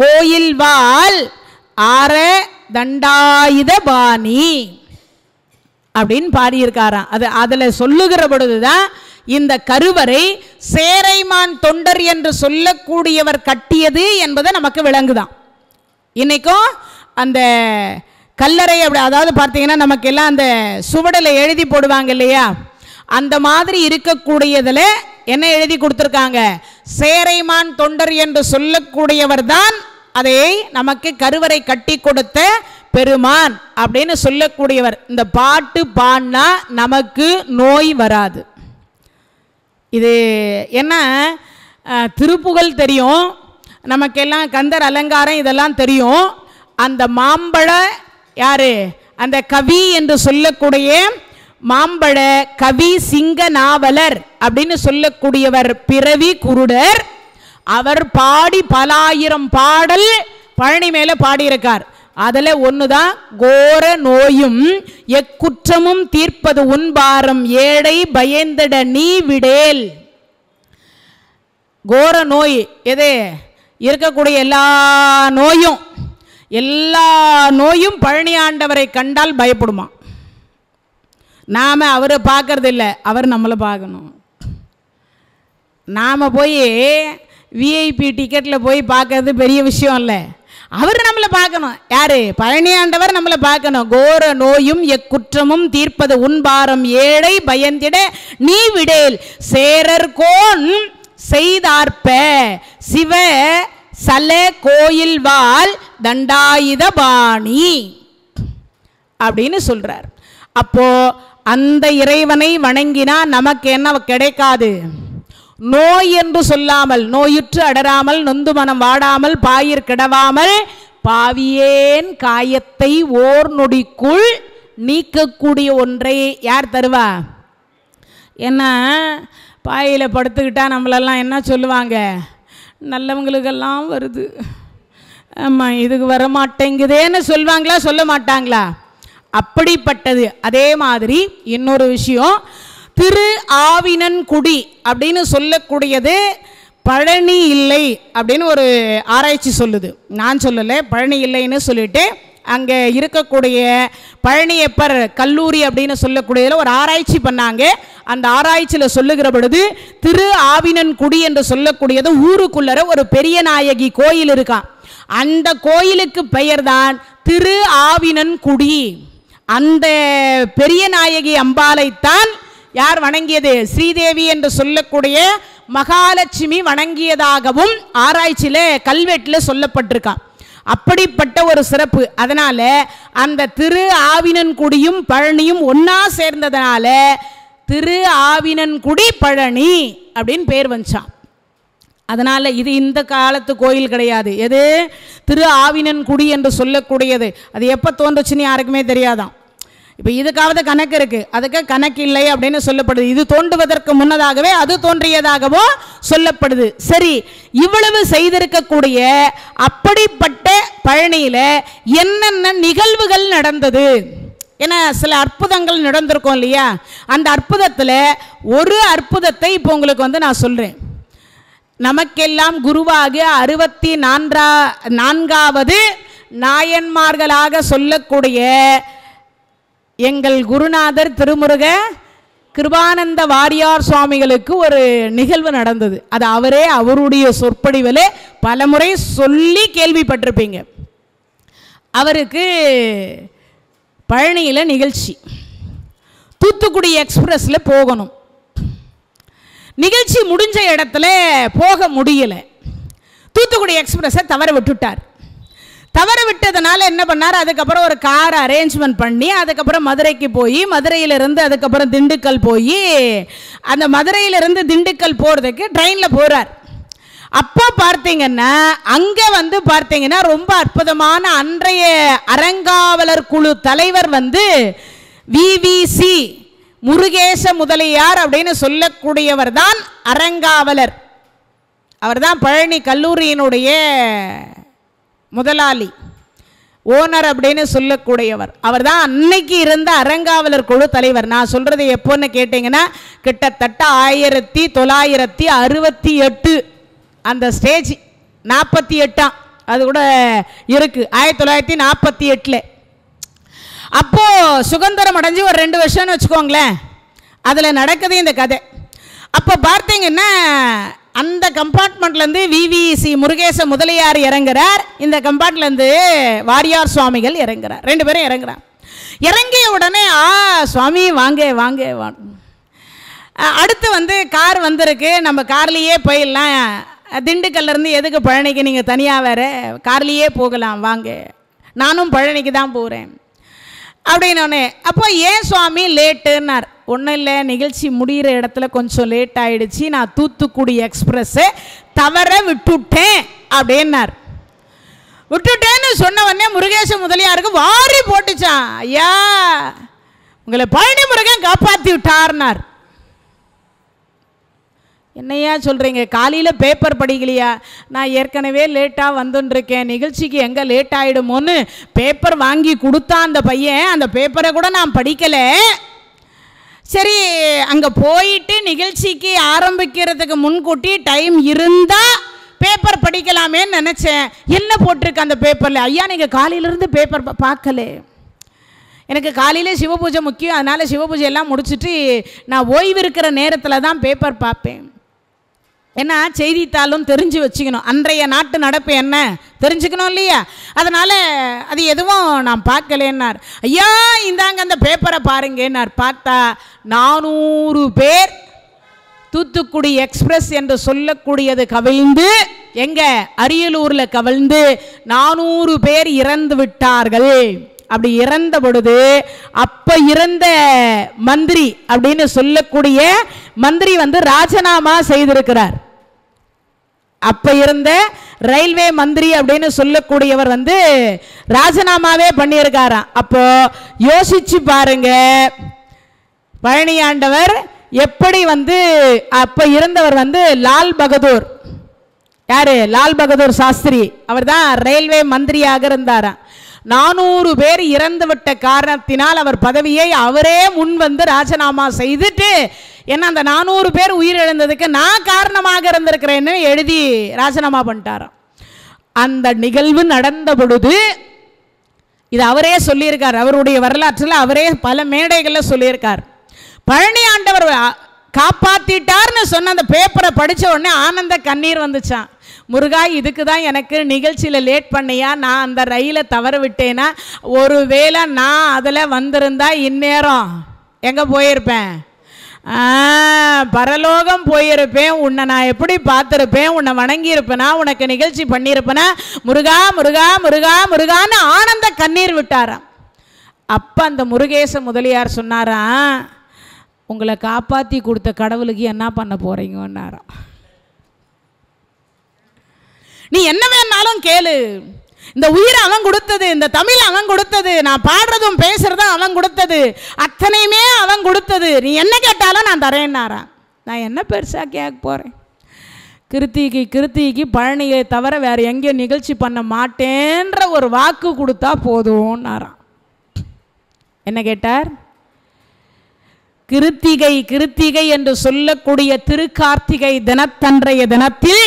கோயில்வால் ஆர தண்டாயுத பாணி அப்படின்னு பாடியிருக்காராம் அது அதில் சொல்லுகிற பொழுதுதான் இந்த கருவறை சேரைமான் தொண்டர் என்று சொல்லக்கூடியவர் கட்டியது என்பதை நமக்கு விளங்குதான் இன்னைக்கும் அந்த கல்லறை அப்படி அதாவது பார்த்தீங்கன்னா நமக்கெல்லாம் அந்த சுவடில் எழுதி போடுவாங்க இல்லையா அந்த மாதிரி இருக்கக்கூடியதில் என்ன எழுதி கொடுத்துருக்காங்க சேரைமான் தொண்டர் என்று சொல்லக்கூடியவர் தான் அதை நமக்கு கருவறை கட்டி கொடுத்த பெருமான் அப்படின்னு சொல்லக்கூடியவர் இந்த பாட்டு பாடினா நமக்கு நோய் வராது இது என்ன திருப்புகழ் தெரியும் நமக்கெல்லாம் கந்தர் அலங்காரம் இதெல்லாம் தெரியும் அந்த மாம்பழ யாரு அந்த கவி என்று சொல்லக்கூடிய மாம்பழ கவி சிங்க நாவலர் அப்படின்னு சொல்லக்கூடியவர் பிறவி குருடர் அவர் பாடி பல ஆயிரம் பாடல் பழனி மேல பாடியிருக்கார் அதில் ஒண்ணுதான் கோர நோயும் எக்குற்றமும் தீர்ப்பது உன்பாரம் ஏடை பயந்திட நீ விடேல் கோர நோய் எது இருக்கக்கூடிய எல்லா நோயும் எல்லா நோயும் பழனி ஆண்டவரை கண்டால் பயப்படுமா நாம் அவரை பார்க்கறதில்ல அவர் நம்மளை பார்க்கணும் நாம் போய் விஐபி டிக்கெட்டில் போய் பார்க்கறது பெரிய விஷயம் இல்லை அவர் நம்மளை பார்க்கணும் யார் பழனியாண்டவர் நம்மளை பார்க்கணும் கோர நோயும் எக்குற்றமும் தீர்ப்பது உன்பாரம் ஏழை பயந்திட நீ விடேல் கோன் செய்தார்ப்ப சிவ சல கோயில் வால் தண்டாயுத பாணி அப்படின்னு சொல்கிறார் அப்போது அந்த இறைவனை வணங்கினா நமக்கு என்ன கிடைக்காது நோய் என்று சொல்லாமல் நோயுற்று அடராமல் நொந்து மனம் வாடாமல் பாயிர் கிடவாமல் பாவியேன் காயத்தை ஓர் நொடிக்குள் நீக்கக்கூடிய ஒன்றை யார் தருவா என்ன பாயில் படுத்துக்கிட்டால் நம்மளெல்லாம் என்ன சொல்லுவாங்க நல்லவங்களுக்கெல்லாம் வருது ஆமாம் இதுக்கு வர மாட்டேங்குதேன்னு சொல்லுவாங்களா சொல்ல மாட்டாங்களா அப்படிப்பட்டது அதே மாதிரி இன்னொரு விஷயம் திரு ஆவினன் குடி அப்படின்னு சொல்லக்கூடியது பழனி இல்லை அப்படின்னு ஒரு ஆராய்ச்சி சொல்லுது நான் சொல்லலை பழனி இல்லைன்னு சொல்லிவிட்டு அங்கே இருக்கக்கூடிய பழனியப்பர் கல்லூரி அப்படின்னு சொல்லக்கூடியதில் ஒரு ஆராய்ச்சி பண்ணாங்க அந்த ஆராய்ச்சியில் சொல்லுகிற பொழுது திரு ஆவினன்குடி என்று சொல்லக்கூடியது ஊருக்குள்ளற ஒரு பெரிய நாயகி கோயில் இருக்கான் அந்த கோயிலுக்கு பெயர் தான் திரு ஆவினன்குடி அந்த பெரிய நாயகி அம்பாலைத்தான் யார் வணங்கியது ஸ்ரீதேவி என்று சொல்லக்கூடிய மகாலட்சுமி வணங்கியதாகவும் ஆராய்ச்சியில் கல்வெட்டில் சொல்லப்பட்டிருக்கான் அப்படிப்பட்ட ஒரு சிறப்பு அதனால் அந்த திரு ஆவினன்குடியும் பழனியும் ஒன்றா சேர்ந்ததுனால திரு ஆவினன்குடி பழனி அப்படின்னு பேர் வந்துச்சான் அதனால் இது இந்த காலத்து கோயில் கிடையாது எது திரு ஆவினன்குடி என்று சொல்லக்கூடியது அது எப்போ தோன்றுச்சுன்னு யாருக்குமே தெரியாதான் இப்போ இதுக்காவது கணக்கு இருக்குது அதுக்கு கணக்கு இல்லை அப்படின்னு சொல்லப்படுது இது தோன்றுவதற்கு முன்னதாகவே அது தோன்றியதாகவோ சொல்லப்படுது சரி இவ்வளவு செய்திருக்கக்கூடிய அப்படிப்பட்ட பழனியில் என்னென்ன நிகழ்வுகள் நடந்தது ஏன்னா சில அற்புதங்கள் நடந்திருக்கும் இல்லையா அந்த அற்புதத்தில் ஒரு அற்புதத்தை இப்போ உங்களுக்கு வந்து நான் சொல்கிறேன் நமக்கெல்லாம் குருவாக அறுபத்தி நான்கா நான்காவது நாயன்மார்களாக சொல்லக்கூடிய எங்கள் குருநாதர் திருமுருக கிருபானந்த வாரியார் சுவாமிகளுக்கு ஒரு நிகழ்வு நடந்தது அது அவரே அவருடைய பல பலமுறை சொல்லி கேள்விப்பட்டிருப்பீங்க அவருக்கு பழனியில் நிகழ்ச்சி தூத்துக்குடி எக்ஸ்பிரஸில் போகணும் நிகழ்ச்சி முடிஞ்ச இடத்துல போக முடியலை தூத்துக்குடி எக்ஸ்பிரஸை தவற விட்டுட்டார் தவறு விட்டதுனால என்ன பண்ணார் அதுக்கப்புறம் ஒரு கார் அரேஞ்ச்மெண்ட் பண்ணி அதுக்கப்புறம் மதுரைக்கு போய் மதுரையிலிருந்து அதுக்கப்புறம் திண்டுக்கல் போய் அந்த மதுரையிலிருந்து திண்டுக்கல் போகிறதுக்கு ட்ரெயினில் போகிறார் அப்போ பார்த்தீங்கன்னா அங்கே வந்து பார்த்தீங்கன்னா ரொம்ப அற்புதமான அன்றைய அரங்காவலர் குழு தலைவர் வந்து விவிசி முருகேச முதலியார் அப்படின்னு சொல்லக்கூடியவர் தான் அரங்காவலர் அவர் தான் பழனி கல்லூரியினுடைய முதலாளி ஓனர் அப்படின்னு சொல்லக்கூடியவர் அவர் தான் அன்னைக்கு இருந்த அறங்காவலர் குழு தலைவர் நான் சொல்கிறது எப்போன்னு கேட்டீங்கன்னா கிட்டத்தட்ட ஆயிரத்தி தொள்ளாயிரத்தி அறுபத்தி எட்டு அந்த ஸ்டேஜ் நாற்பத்தி எட்டாம் அது கூட இருக்குது ஆயிரத்தி தொள்ளாயிரத்தி நாற்பத்தி எட்டில் அப்போது சுதந்திரம் அடைஞ்சு ஒரு ரெண்டு வருஷம்னு வச்சுக்கோங்களேன் அதில் நடக்குது இந்த கதை அப்போ பார்த்தீங்கன்னா அந்த கம்பார்ட்மெண்ட்லேருந்து விவிசி முருகேச முதலியார் இறங்குறார் இந்த கம்பார்ட்மெண்ட்லேருந்து வாரியார் சுவாமிகள் இறங்குறார் ரெண்டு பேரும் இறங்குறார் இறங்கிய உடனே ஆ சுவாமி வாங்க வாங்க அடுத்து வந்து கார் வந்திருக்கு நம்ம கார்லேயே போயிடலாம் திண்டுக்கல்லேருந்து எதுக்கு பழனிக்கு நீங்கள் தனியாக வேறு கார்லேயே போகலாம் வாங்க நானும் பழனிக்கு தான் போகிறேன் அப்படின்னோடனே அப்போ ஏன் சுவாமி லேட்டுன்னார் ஒன்றும் இல்லை நிகழ்ச்சி முடிகிற இடத்துல கொஞ்சம் லேட் ஆகிடுச்சு நான் தூத்துக்குடி எக்ஸ்பிரஸ்ஸு தவற விட்டுட்டேன் அப்படின்னார் விட்டுட்டேன்னு சொன்ன உடனே முருகேச முதலியாருக்கு வாரி போட்டுச்சான் ஐயா உங்களை பழனி முருகன் காப்பாற்றி விட்டார்னார் என்னையா சொல்கிறீங்க காலையில் பேப்பர் படிக்கலையா நான் ஏற்கனவே லேட்டாக வந்துட்டுருக்கேன் நிகழ்ச்சிக்கு எங்கே லேட் ஆகிடுமோன்னு பேப்பர் வாங்கி கொடுத்தா அந்த பையன் அந்த பேப்பரை கூட நான் படிக்கலை சரி அங்கே போயிட்டு நிகழ்ச்சிக்கு ஆரம்பிக்கிறதுக்கு முன்கூட்டி டைம் இருந்தால் பேப்பர் படிக்கலாமேன்னு நினச்சேன் என்ன போட்டிருக்கு அந்த பேப்பரில் ஐயா நீங்கள் காலையிலேருந்து பேப்பர் பார்க்கல எனக்கு காலையில் சிவபூஜை முக்கியம் அதனால் சிவபூஜை எல்லாம் முடிச்சுட்டு நான் ஓய்வு இருக்கிற நேரத்தில் தான் பேப்பர் பார்ப்பேன் ஏன்னா செய்தித்தாளும் தெரிஞ்சு வச்சுக்கணும் அன்றைய நாட்டு நடப்பு என்ன தெரிஞ்சுக்கணும் இல்லையா அதனால் அது எதுவும் நான் பார்க்கலேன்னார் ஐயா இந்தாங்க அந்த பேப்பரை பாருங்கன்னார் பார்த்தா நானூறு பேர் தூத்துக்குடி எக்ஸ்பிரஸ் என்று சொல்லக்கூடியது கவிழ்ந்து எங்கே அரியலூரில் கவிழ்ந்து நானூறு பேர் இறந்து விட்டார்கள் அப்படி இறந்த பொழுது அப்போ இறந்த மந்திரி அப்படின்னு சொல்லக்கூடிய மந்திரி வந்து ராஜினாமா செய்திருக்கிறார் அப்போ இருந்த ரயில்வே மந்திரி அப்படின்னு சொல்லக்கூடியவர் வந்து ராஜினாமாவே பண்ணியிருக்காராம் அப்போ யோசிச்சு பாருங்க பழனியாண்டவர் எப்படி வந்து அப்போ இருந்தவர் வந்து லால் பகதூர் யாரு லால் பகதூர் சாஸ்திரி அவர் தான் ரயில்வே மந்திரியாக இருந்தாராம் நானூறு பேர் இறந்துவிட்ட காரணத்தினால் அவர் பதவியை அவரே முன் வந்து ராஜினாமா செய்துட்டு ஏன்னா அந்த நானூறு பேர் உயிரிழந்ததுக்கு நான் காரணமாக இருந்திருக்கிறேன்னு எழுதி ராஜினாமா பண்ணிட்டாராம் அந்த நிகழ்வு நடந்த பொழுது இது அவரே சொல்லியிருக்கார் அவருடைய வரலாற்றில் அவரே பல மேடைகளில் சொல்லியிருக்கார் பழனி ஆண்டவர் காப்பாற்றிட்டார்னு சொன்ன அந்த பேப்பரை படித்த உடனே ஆனந்த கண்ணீர் வந்துச்சான் முருகா இதுக்கு தான் எனக்கு நிகழ்ச்சியில் லேட் பண்ணியா நான் அந்த ரயிலை தவற விட்டேன்னா ஒருவேளை நான் அதில் வந்திருந்தா இந்நேரம் எங்கே போயிருப்பேன் பரலோகம் போயிருப்பேன் உன்னை நான் எப்படி பார்த்துருப்பேன் உன்னை வணங்கியிருப்பேனா உனக்கு நிகழ்ச்சி பண்ணியிருப்பேனா முருகா முருகா முருகா முருகான்னு ஆனந்த கண்ணீர் விட்டாராம் அப்போ அந்த முருகேச முதலியார் சொன்னாராம் உங்களை காப்பாற்றி கொடுத்த கடவுளுக்கு என்ன பண்ண போகிறீங்கன்னாராம் நீ என்ன வேணாலும் கேளு இந்த உயிரை அவன் கொடுத்தது இந்த தமிழ் அவன் கொடுத்தது நான் பாடுறதும் பேசுறதும் அவன் கொடுத்தது அத்தனையுமே அவன் கொடுத்தது நீ என்ன கேட்டாலும் நான் தரேன்னாரா நான் என்ன பெருசாக கேட்க போகிறேன் கிருத்திகி கிருத்திகி பழனியை தவிர வேறு எங்கேயும் நிகழ்ச்சி பண்ண மாட்டேன்ற ஒரு வாக்கு கொடுத்தா போதும்னாராம் என்ன கேட்டார் கிருத்திகை கிருத்திகை என்று சொல்லக்கூடிய திருக்கார்த்திகை தினத்தன்றைய தினத்தில்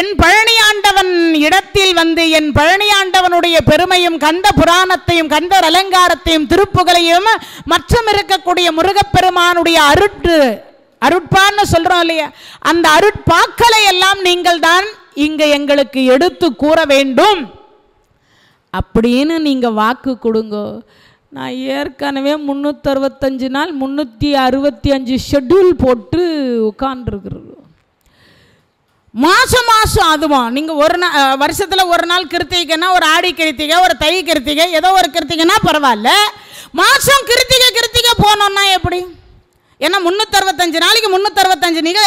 என் பழனியாண்டவன் இடத்தில் வந்து என் பழனியாண்டவனுடைய பெருமையும் கந்த புராணத்தையும் கந்தர் அலங்காரத்தையும் திருப்புகளையும் மற்றும் இருக்கக்கூடிய முருகப்பெருமானுடைய அருட்டு அருட்பான்னு சொல்கிறோம் இல்லையா அந்த அருட்பாக்களை எல்லாம் நீங்கள் தான் இங்கே எங்களுக்கு எடுத்து கூற வேண்டும் அப்படின்னு நீங்கள் வாக்கு கொடுங்க நான் ஏற்கனவே முந்நூற்றறுபத்தஞ்சு நாள் முந்நூற்றி அறுபத்தி அஞ்சு ஷெட்யூல் போட்டு உட்காந்துருக்குறோம் மாதம் மாதம் அதுவா நீங்கள் ஒரு நாள் வருஷத்தில் ஒரு நாள் கிருத்திகைன்னா ஒரு ஆடி கிருத்திகை ஒரு தை கிருத்திகை ஏதோ ஒரு கிருத்திகைன்னா பரவாயில்ல மாதம் கிருத்திகை கிருத்திகை போனோம்னா எப்படி ஏன்னா முந்நூற்றஞ்சு நாளைக்கு முந்நூற்றறுபத்தஞ்சு நிக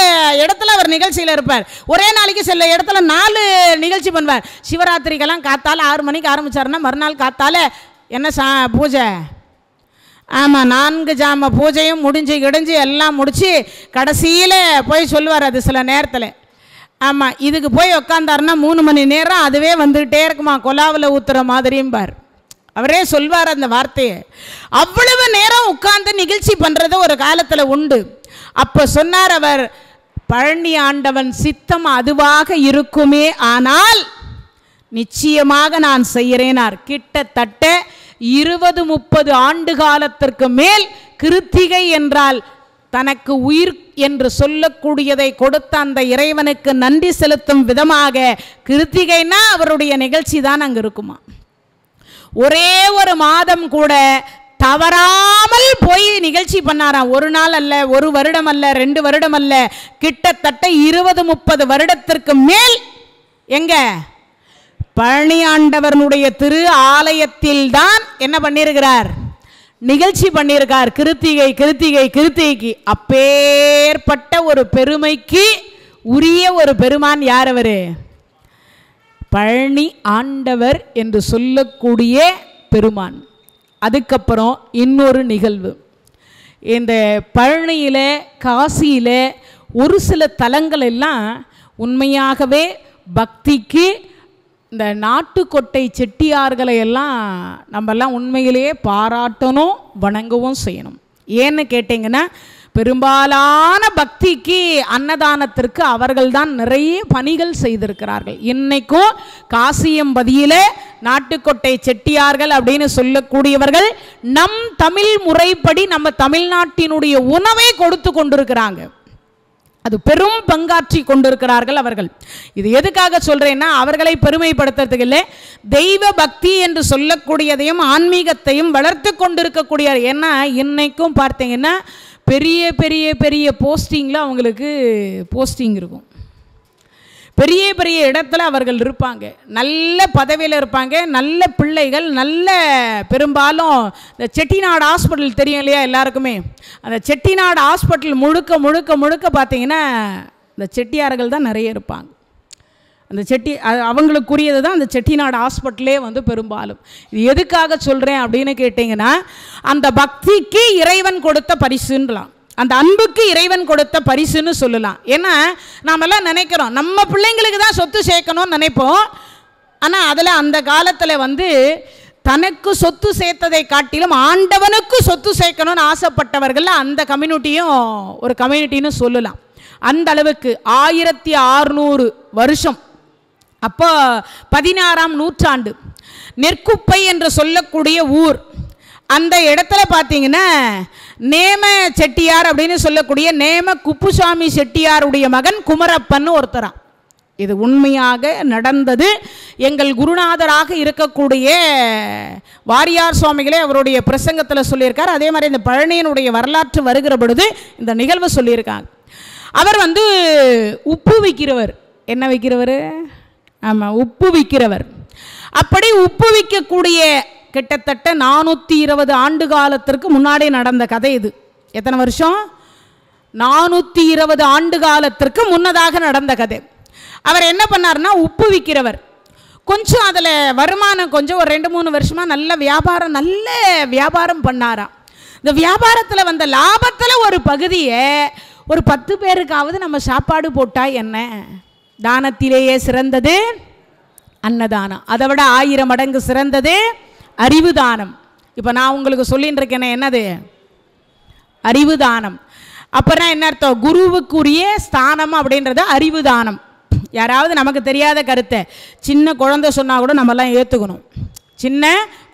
இடத்துல அவர் நிகழ்ச்சியில் இருப்பார் ஒரே நாளைக்கு சில இடத்துல நாலு நிகழ்ச்சி பண்ணுவார் சிவராத்திரிக்கெல்லாம் காத்தால் ஆறு மணிக்கு ஆரம்பித்தாருன்னா மறுநாள் காத்தால என்ன சா பூஜை ஆமாம் நான்கு ஜாம பூஜையும் முடிஞ்சு கிடிஞ்சு எல்லாம் முடித்து கடைசியில் போய் சொல்லுவார் அது சில நேரத்தில் ஆமாம் இதுக்கு போய் உக்காந்தாருன்னா மூணு மணி நேரம் அதுவே வந்துகிட்டே இருக்குமா கொலாவில் ஊற்றுற பார் அவரே சொல்வார் அந்த வார்த்தையை அவ்வளவு நேரம் உட்கார்ந்து நிகழ்ச்சி பண்ணுறது ஒரு காலத்தில் உண்டு அப்போ சொன்னார் அவர் பழனி ஆண்டவன் சித்தம் அதுவாக இருக்குமே ஆனால் நிச்சயமாக நான் செய்கிறேனார் கிட்டத்தட்ட இருபது முப்பது ஆண்டு காலத்திற்கு மேல் கிருத்திகை என்றால் தனக்கு உயிர் என்று சொல்லக்கூடியதை கொடுத்த அந்த இறைவனுக்கு நன்றி செலுத்தும் விதமாக கிருத்திகைனா அவருடைய நிகழ்ச்சி தான் அங்கே இருக்குமா ஒரே ஒரு மாதம் கூட தவறாமல் போய் நிகழ்ச்சி பண்ணாராம் ஒரு நாள் அல்ல ஒரு வருடம் அல்ல ரெண்டு வருடம் அல்ல கிட்டத்தட்ட இருபது முப்பது வருடத்திற்கு மேல் எங்க பழனி ஆண்டவனுடைய திரு ஆலயத்தில் தான் என்ன பண்ணியிருக்கிறார் நிகழ்ச்சி பண்ணியிருக்கார் கிருத்திகை கிருத்திகை கிருத்திகைக்கு அப்பேற்பட்ட ஒரு பெருமைக்கு உரிய ஒரு பெருமான் யார் அவர் பழனி ஆண்டவர் என்று சொல்லக்கூடிய பெருமான் அதுக்கப்புறம் இன்னொரு நிகழ்வு இந்த பழனியில் காசியில் ஒரு சில தலங்கள் எல்லாம் உண்மையாகவே பக்திக்கு இந்த நாட்டுக்கொட்டை செட்டியார்களை எல்லாம் நம்மெல்லாம் உண்மையிலேயே பாராட்டணும் வணங்கவும் செய்யணும் ஏன்னு கேட்டிங்கன்னா பெரும்பாலான பக்திக்கு அன்னதானத்திற்கு அவர்கள்தான் நிறைய பணிகள் செய்திருக்கிறார்கள் இன்னைக்கும் காசியம்பதியில் நாட்டுக்கொட்டை செட்டியார்கள் அப்படின்னு சொல்லக்கூடியவர்கள் நம் தமிழ் முறைப்படி நம்ம தமிழ்நாட்டினுடைய உணவை கொடுத்து கொண்டிருக்கிறாங்க அது பெரும் பங்காற்றி கொண்டிருக்கிறார்கள் அவர்கள் இது எதுக்காக சொல்கிறேன்னா அவர்களை பெருமைப்படுத்துறதுக்கு இல்லை தெய்வ பக்தி என்று சொல்லக்கூடியதையும் ஆன்மீகத்தையும் வளர்த்து கொண்டிருக்கக்கூடிய ஏன்னா இன்னைக்கும் பார்த்தீங்கன்னா பெரிய பெரிய பெரிய போஸ்டிங்கில் அவங்களுக்கு போஸ்டிங் இருக்கும் பெரிய பெரிய இடத்துல அவர்கள் இருப்பாங்க நல்ல பதவியில் இருப்பாங்க நல்ல பிள்ளைகள் நல்ல பெரும்பாலும் இந்த செட்டிநாடு ஹாஸ்பிட்டல் தெரியும் இல்லையா எல்லாருக்குமே அந்த செட்டிநாடு ஹாஸ்பிட்டல் முழுக்க முழுக்க முழுக்க பார்த்தீங்கன்னா இந்த செட்டியார்கள் தான் நிறைய இருப்பாங்க அந்த செட்டி அவங்களுக்குரியது தான் அந்த செட்டிநாடு ஹாஸ்பிட்டலே வந்து பெரும்பாலும் இது எதுக்காக சொல்கிறேன் அப்படின்னு கேட்டிங்கன்னா அந்த பக்திக்கு இறைவன் கொடுத்த பரிசுன்றலாம் அந்த அன்புக்கு இறைவன் கொடுத்த பரிசுன்னு சொல்லலாம் ஏன்னா நாமெல்லாம் நினைக்கிறோம் நம்ம பிள்ளைங்களுக்கு தான் சொத்து சேர்க்கணும்னு நினைப்போம் ஆனால் அதில் அந்த காலத்தில் வந்து தனக்கு சொத்து சேர்த்ததை காட்டிலும் ஆண்டவனுக்கு சொத்து சேர்க்கணும்னு ஆசைப்பட்டவர்கள் அந்த கம்யூனிட்டியும் ஒரு கம்யூனிட்டின்னு சொல்லலாம் அந்த அளவுக்கு ஆயிரத்தி அறுநூறு வருஷம் அப்போ பதினாறாம் நூற்றாண்டு நெற்குப்பை என்று சொல்லக்கூடிய ஊர் அந்த இடத்துல பார்த்தீங்கன்னா நேம செட்டியார் அப்படின்னு சொல்லக்கூடிய நேம குப்புசாமி செட்டியாருடைய மகன் குமரப்பன் ஒருத்தரான் இது உண்மையாக நடந்தது எங்கள் குருநாதராக இருக்கக்கூடிய வாரியார் சுவாமிகளே அவருடைய பிரசங்கத்தில் சொல்லியிருக்கார் அதே மாதிரி இந்த பழனியினுடைய வரலாற்று வருகிற பொழுது இந்த நிகழ்வு சொல்லியிருக்காங்க அவர் வந்து உப்பு விற்கிறவர் என்ன விற்கிறவர் ஆமாம் உப்பு விற்கிறவர் அப்படி உப்பு விற்கக்கூடிய கிட்டத்தட்ட நானூற்றி இருபது ஆண்டு காலத்திற்கு முன்னாடி நடந்த கதை இது எத்தனை வருஷம் நானூற்றி இருபது ஆண்டு காலத்திற்கு முன்னதாக நடந்த கதை அவர் என்ன பண்ணார்னா உப்பு விற்கிறவர் கொஞ்சம் அதில் வருமானம் கொஞ்சம் ஒரு ரெண்டு மூணு வருஷமாக நல்ல வியாபாரம் நல்ல வியாபாரம் பண்ணாராம் இந்த வியாபாரத்தில் வந்த லாபத்தில் ஒரு பகுதியை ஒரு பத்து பேருக்காவது நம்ம சாப்பாடு போட்டால் என்ன தானத்திலேயே சிறந்தது அன்னதானம் அதை விட ஆயிரம் மடங்கு சிறந்தது அறிவு தானம் இப்போ நான் உங்களுக்கு சொல்லின்னு இருக்கேன் என்னது அறிவு தானம் அப்புறம் என்ன அர்த்தம் குருவுக்குரிய ஸ்தானம் அப்படின்றது அறிவு தானம் யாராவது நமக்கு தெரியாத கருத்தை சின்ன குழந்தை சொன்னால் கூட நம்மலாம் ஏற்றுக்கணும் சின்ன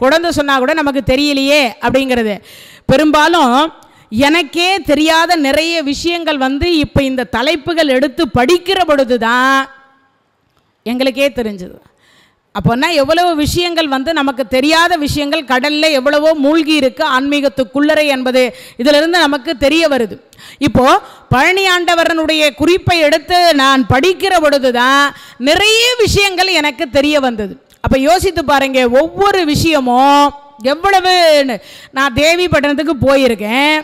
குழந்தை சொன்னால் கூட நமக்கு தெரியலையே அப்படிங்கிறது பெரும்பாலும் எனக்கே தெரியாத நிறைய விஷயங்கள் வந்து இப்போ இந்த தலைப்புகள் எடுத்து படிக்கிற பொழுது தான் எங்களுக்கே தெரிஞ்சது அப்போனா எவ்வளவு விஷயங்கள் வந்து நமக்கு தெரியாத விஷயங்கள் கடலில் எவ்வளவோ மூழ்கி இருக்கு ஆன்மீகத்துக்குள்ளரை என்பது இதிலிருந்து நமக்கு தெரிய வருது இப்போ பழனி ஆண்டவரனுடைய குறிப்பை எடுத்து நான் படிக்கிற பொழுதுதான் நிறைய விஷயங்கள் எனக்கு தெரிய வந்தது அப்போ யோசித்து பாருங்க ஒவ்வொரு விஷயமும் எவ்வளவு நான் தேவி பட்டணத்துக்கு போயிருக்கேன்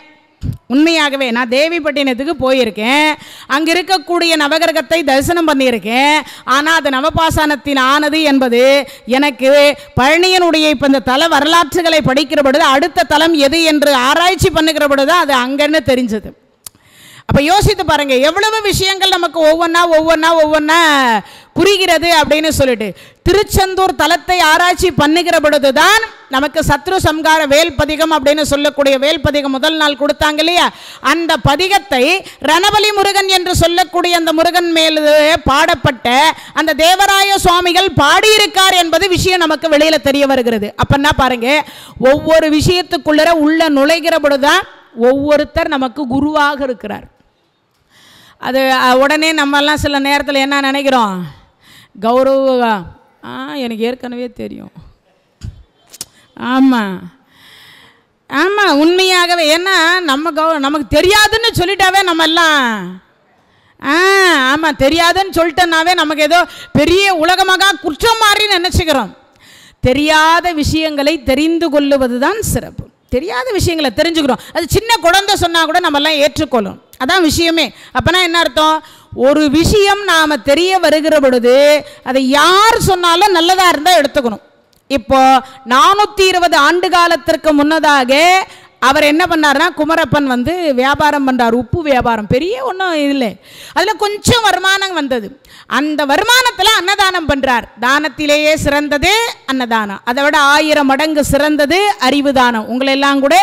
உண்மையாகவே நான் தேவிப்பட்டினத்துக்கு போயிருக்கேன் அங்கே இருக்கக்கூடிய நவகிரகத்தை தரிசனம் பண்ணியிருக்கேன் ஆனால் அது நவபாசானத்தின் ஆனது என்பது எனக்கு பழனியனுடைய இப்போ இந்த தல வரலாற்றுகளை படிக்கிற பொழுது அடுத்த தலம் எது என்று ஆராய்ச்சி பண்ணுகிற பொழுது அது அங்கன்னு தெரிஞ்சது அப்போ யோசித்து பாருங்கள் எவ்வளவு விஷயங்கள் நமக்கு ஒவ்வொன்றா ஒவ்வொன்றா ஒவ்வொன்றா புரிகிறது அப்படின்னு சொல்லிட்டு திருச்செந்தூர் தலத்தை ஆராய்ச்சி பண்ணுகிற பொழுது தான் நமக்கு சத்ரு சம்கார வேல் பதிகம் அப்படின்னு சொல்லக்கூடிய வேல் பதிகம் முதல் நாள் கொடுத்தாங்க இல்லையா அந்த பதிகத்தை ரணவலி முருகன் என்று சொல்லக்கூடிய அந்த முருகன் மேல பாடப்பட்ட அந்த தேவராய சுவாமிகள் பாடியிருக்கார் என்பது விஷயம் நமக்கு வெளியில் தெரிய வருகிறது அப்போன்னா பாருங்க ஒவ்வொரு விஷயத்துக்குள்ளே உள்ள நுழைகிற பொழுது தான் ஒவ்வொருத்தர் நமக்கு குருவாக இருக்கிறார் அது உடனே நம்மெல்லாம் சில நேரத்தில் என்ன நினைக்கிறோம் கௌரவ ஆ எனக்கு ஏற்கனவே தெரியும் ஆமாம் ஆமாம் உண்மையாகவே ஏன்னா நம்ம கௌ நமக்கு தெரியாதுன்னு சொல்லிட்டாவே நம்ம எல்லாம் ஆ ஆமாம் தெரியாதுன்னு சொல்லிட்டேனாவே நமக்கு ஏதோ பெரிய உலகமாக குற்றம் மாதிரி நினச்சிக்கிறோம் தெரியாத விஷயங்களை தெரிந்து கொள்ளுவது தான் சிறப்பு தெரியாத விஷயங்களை தெரிஞ்சுக்கிறோம் அது சின்ன குழந்தை சொன்னால் கூட நம்மெல்லாம் ஏற்றுக்கொள்ளும் அதான் விஷயமே அப்போனா என்ன அர்த்தம் ஒரு விஷயம் நாம் தெரிய வருகிற பொழுது அதை யார் சொன்னாலும் நல்லதாக இருந்தால் எடுத்துக்கணும் இப்போ நானூற்றி இருபது ஆண்டு காலத்திற்கு முன்னதாக அவர் என்ன பண்ணார்னா குமரப்பன் வந்து வியாபாரம் பண்ணுறார் உப்பு வியாபாரம் பெரிய ஒன்றும் இல்லை அதில் கொஞ்சம் வருமானம் வந்தது அந்த வருமானத்தில் அன்னதானம் பண்ணுறார் தானத்திலேயே சிறந்தது அன்னதானம் அதை விட ஆயிரம் மடங்கு சிறந்தது அறிவு தானம் உங்களெல்லாம் கூட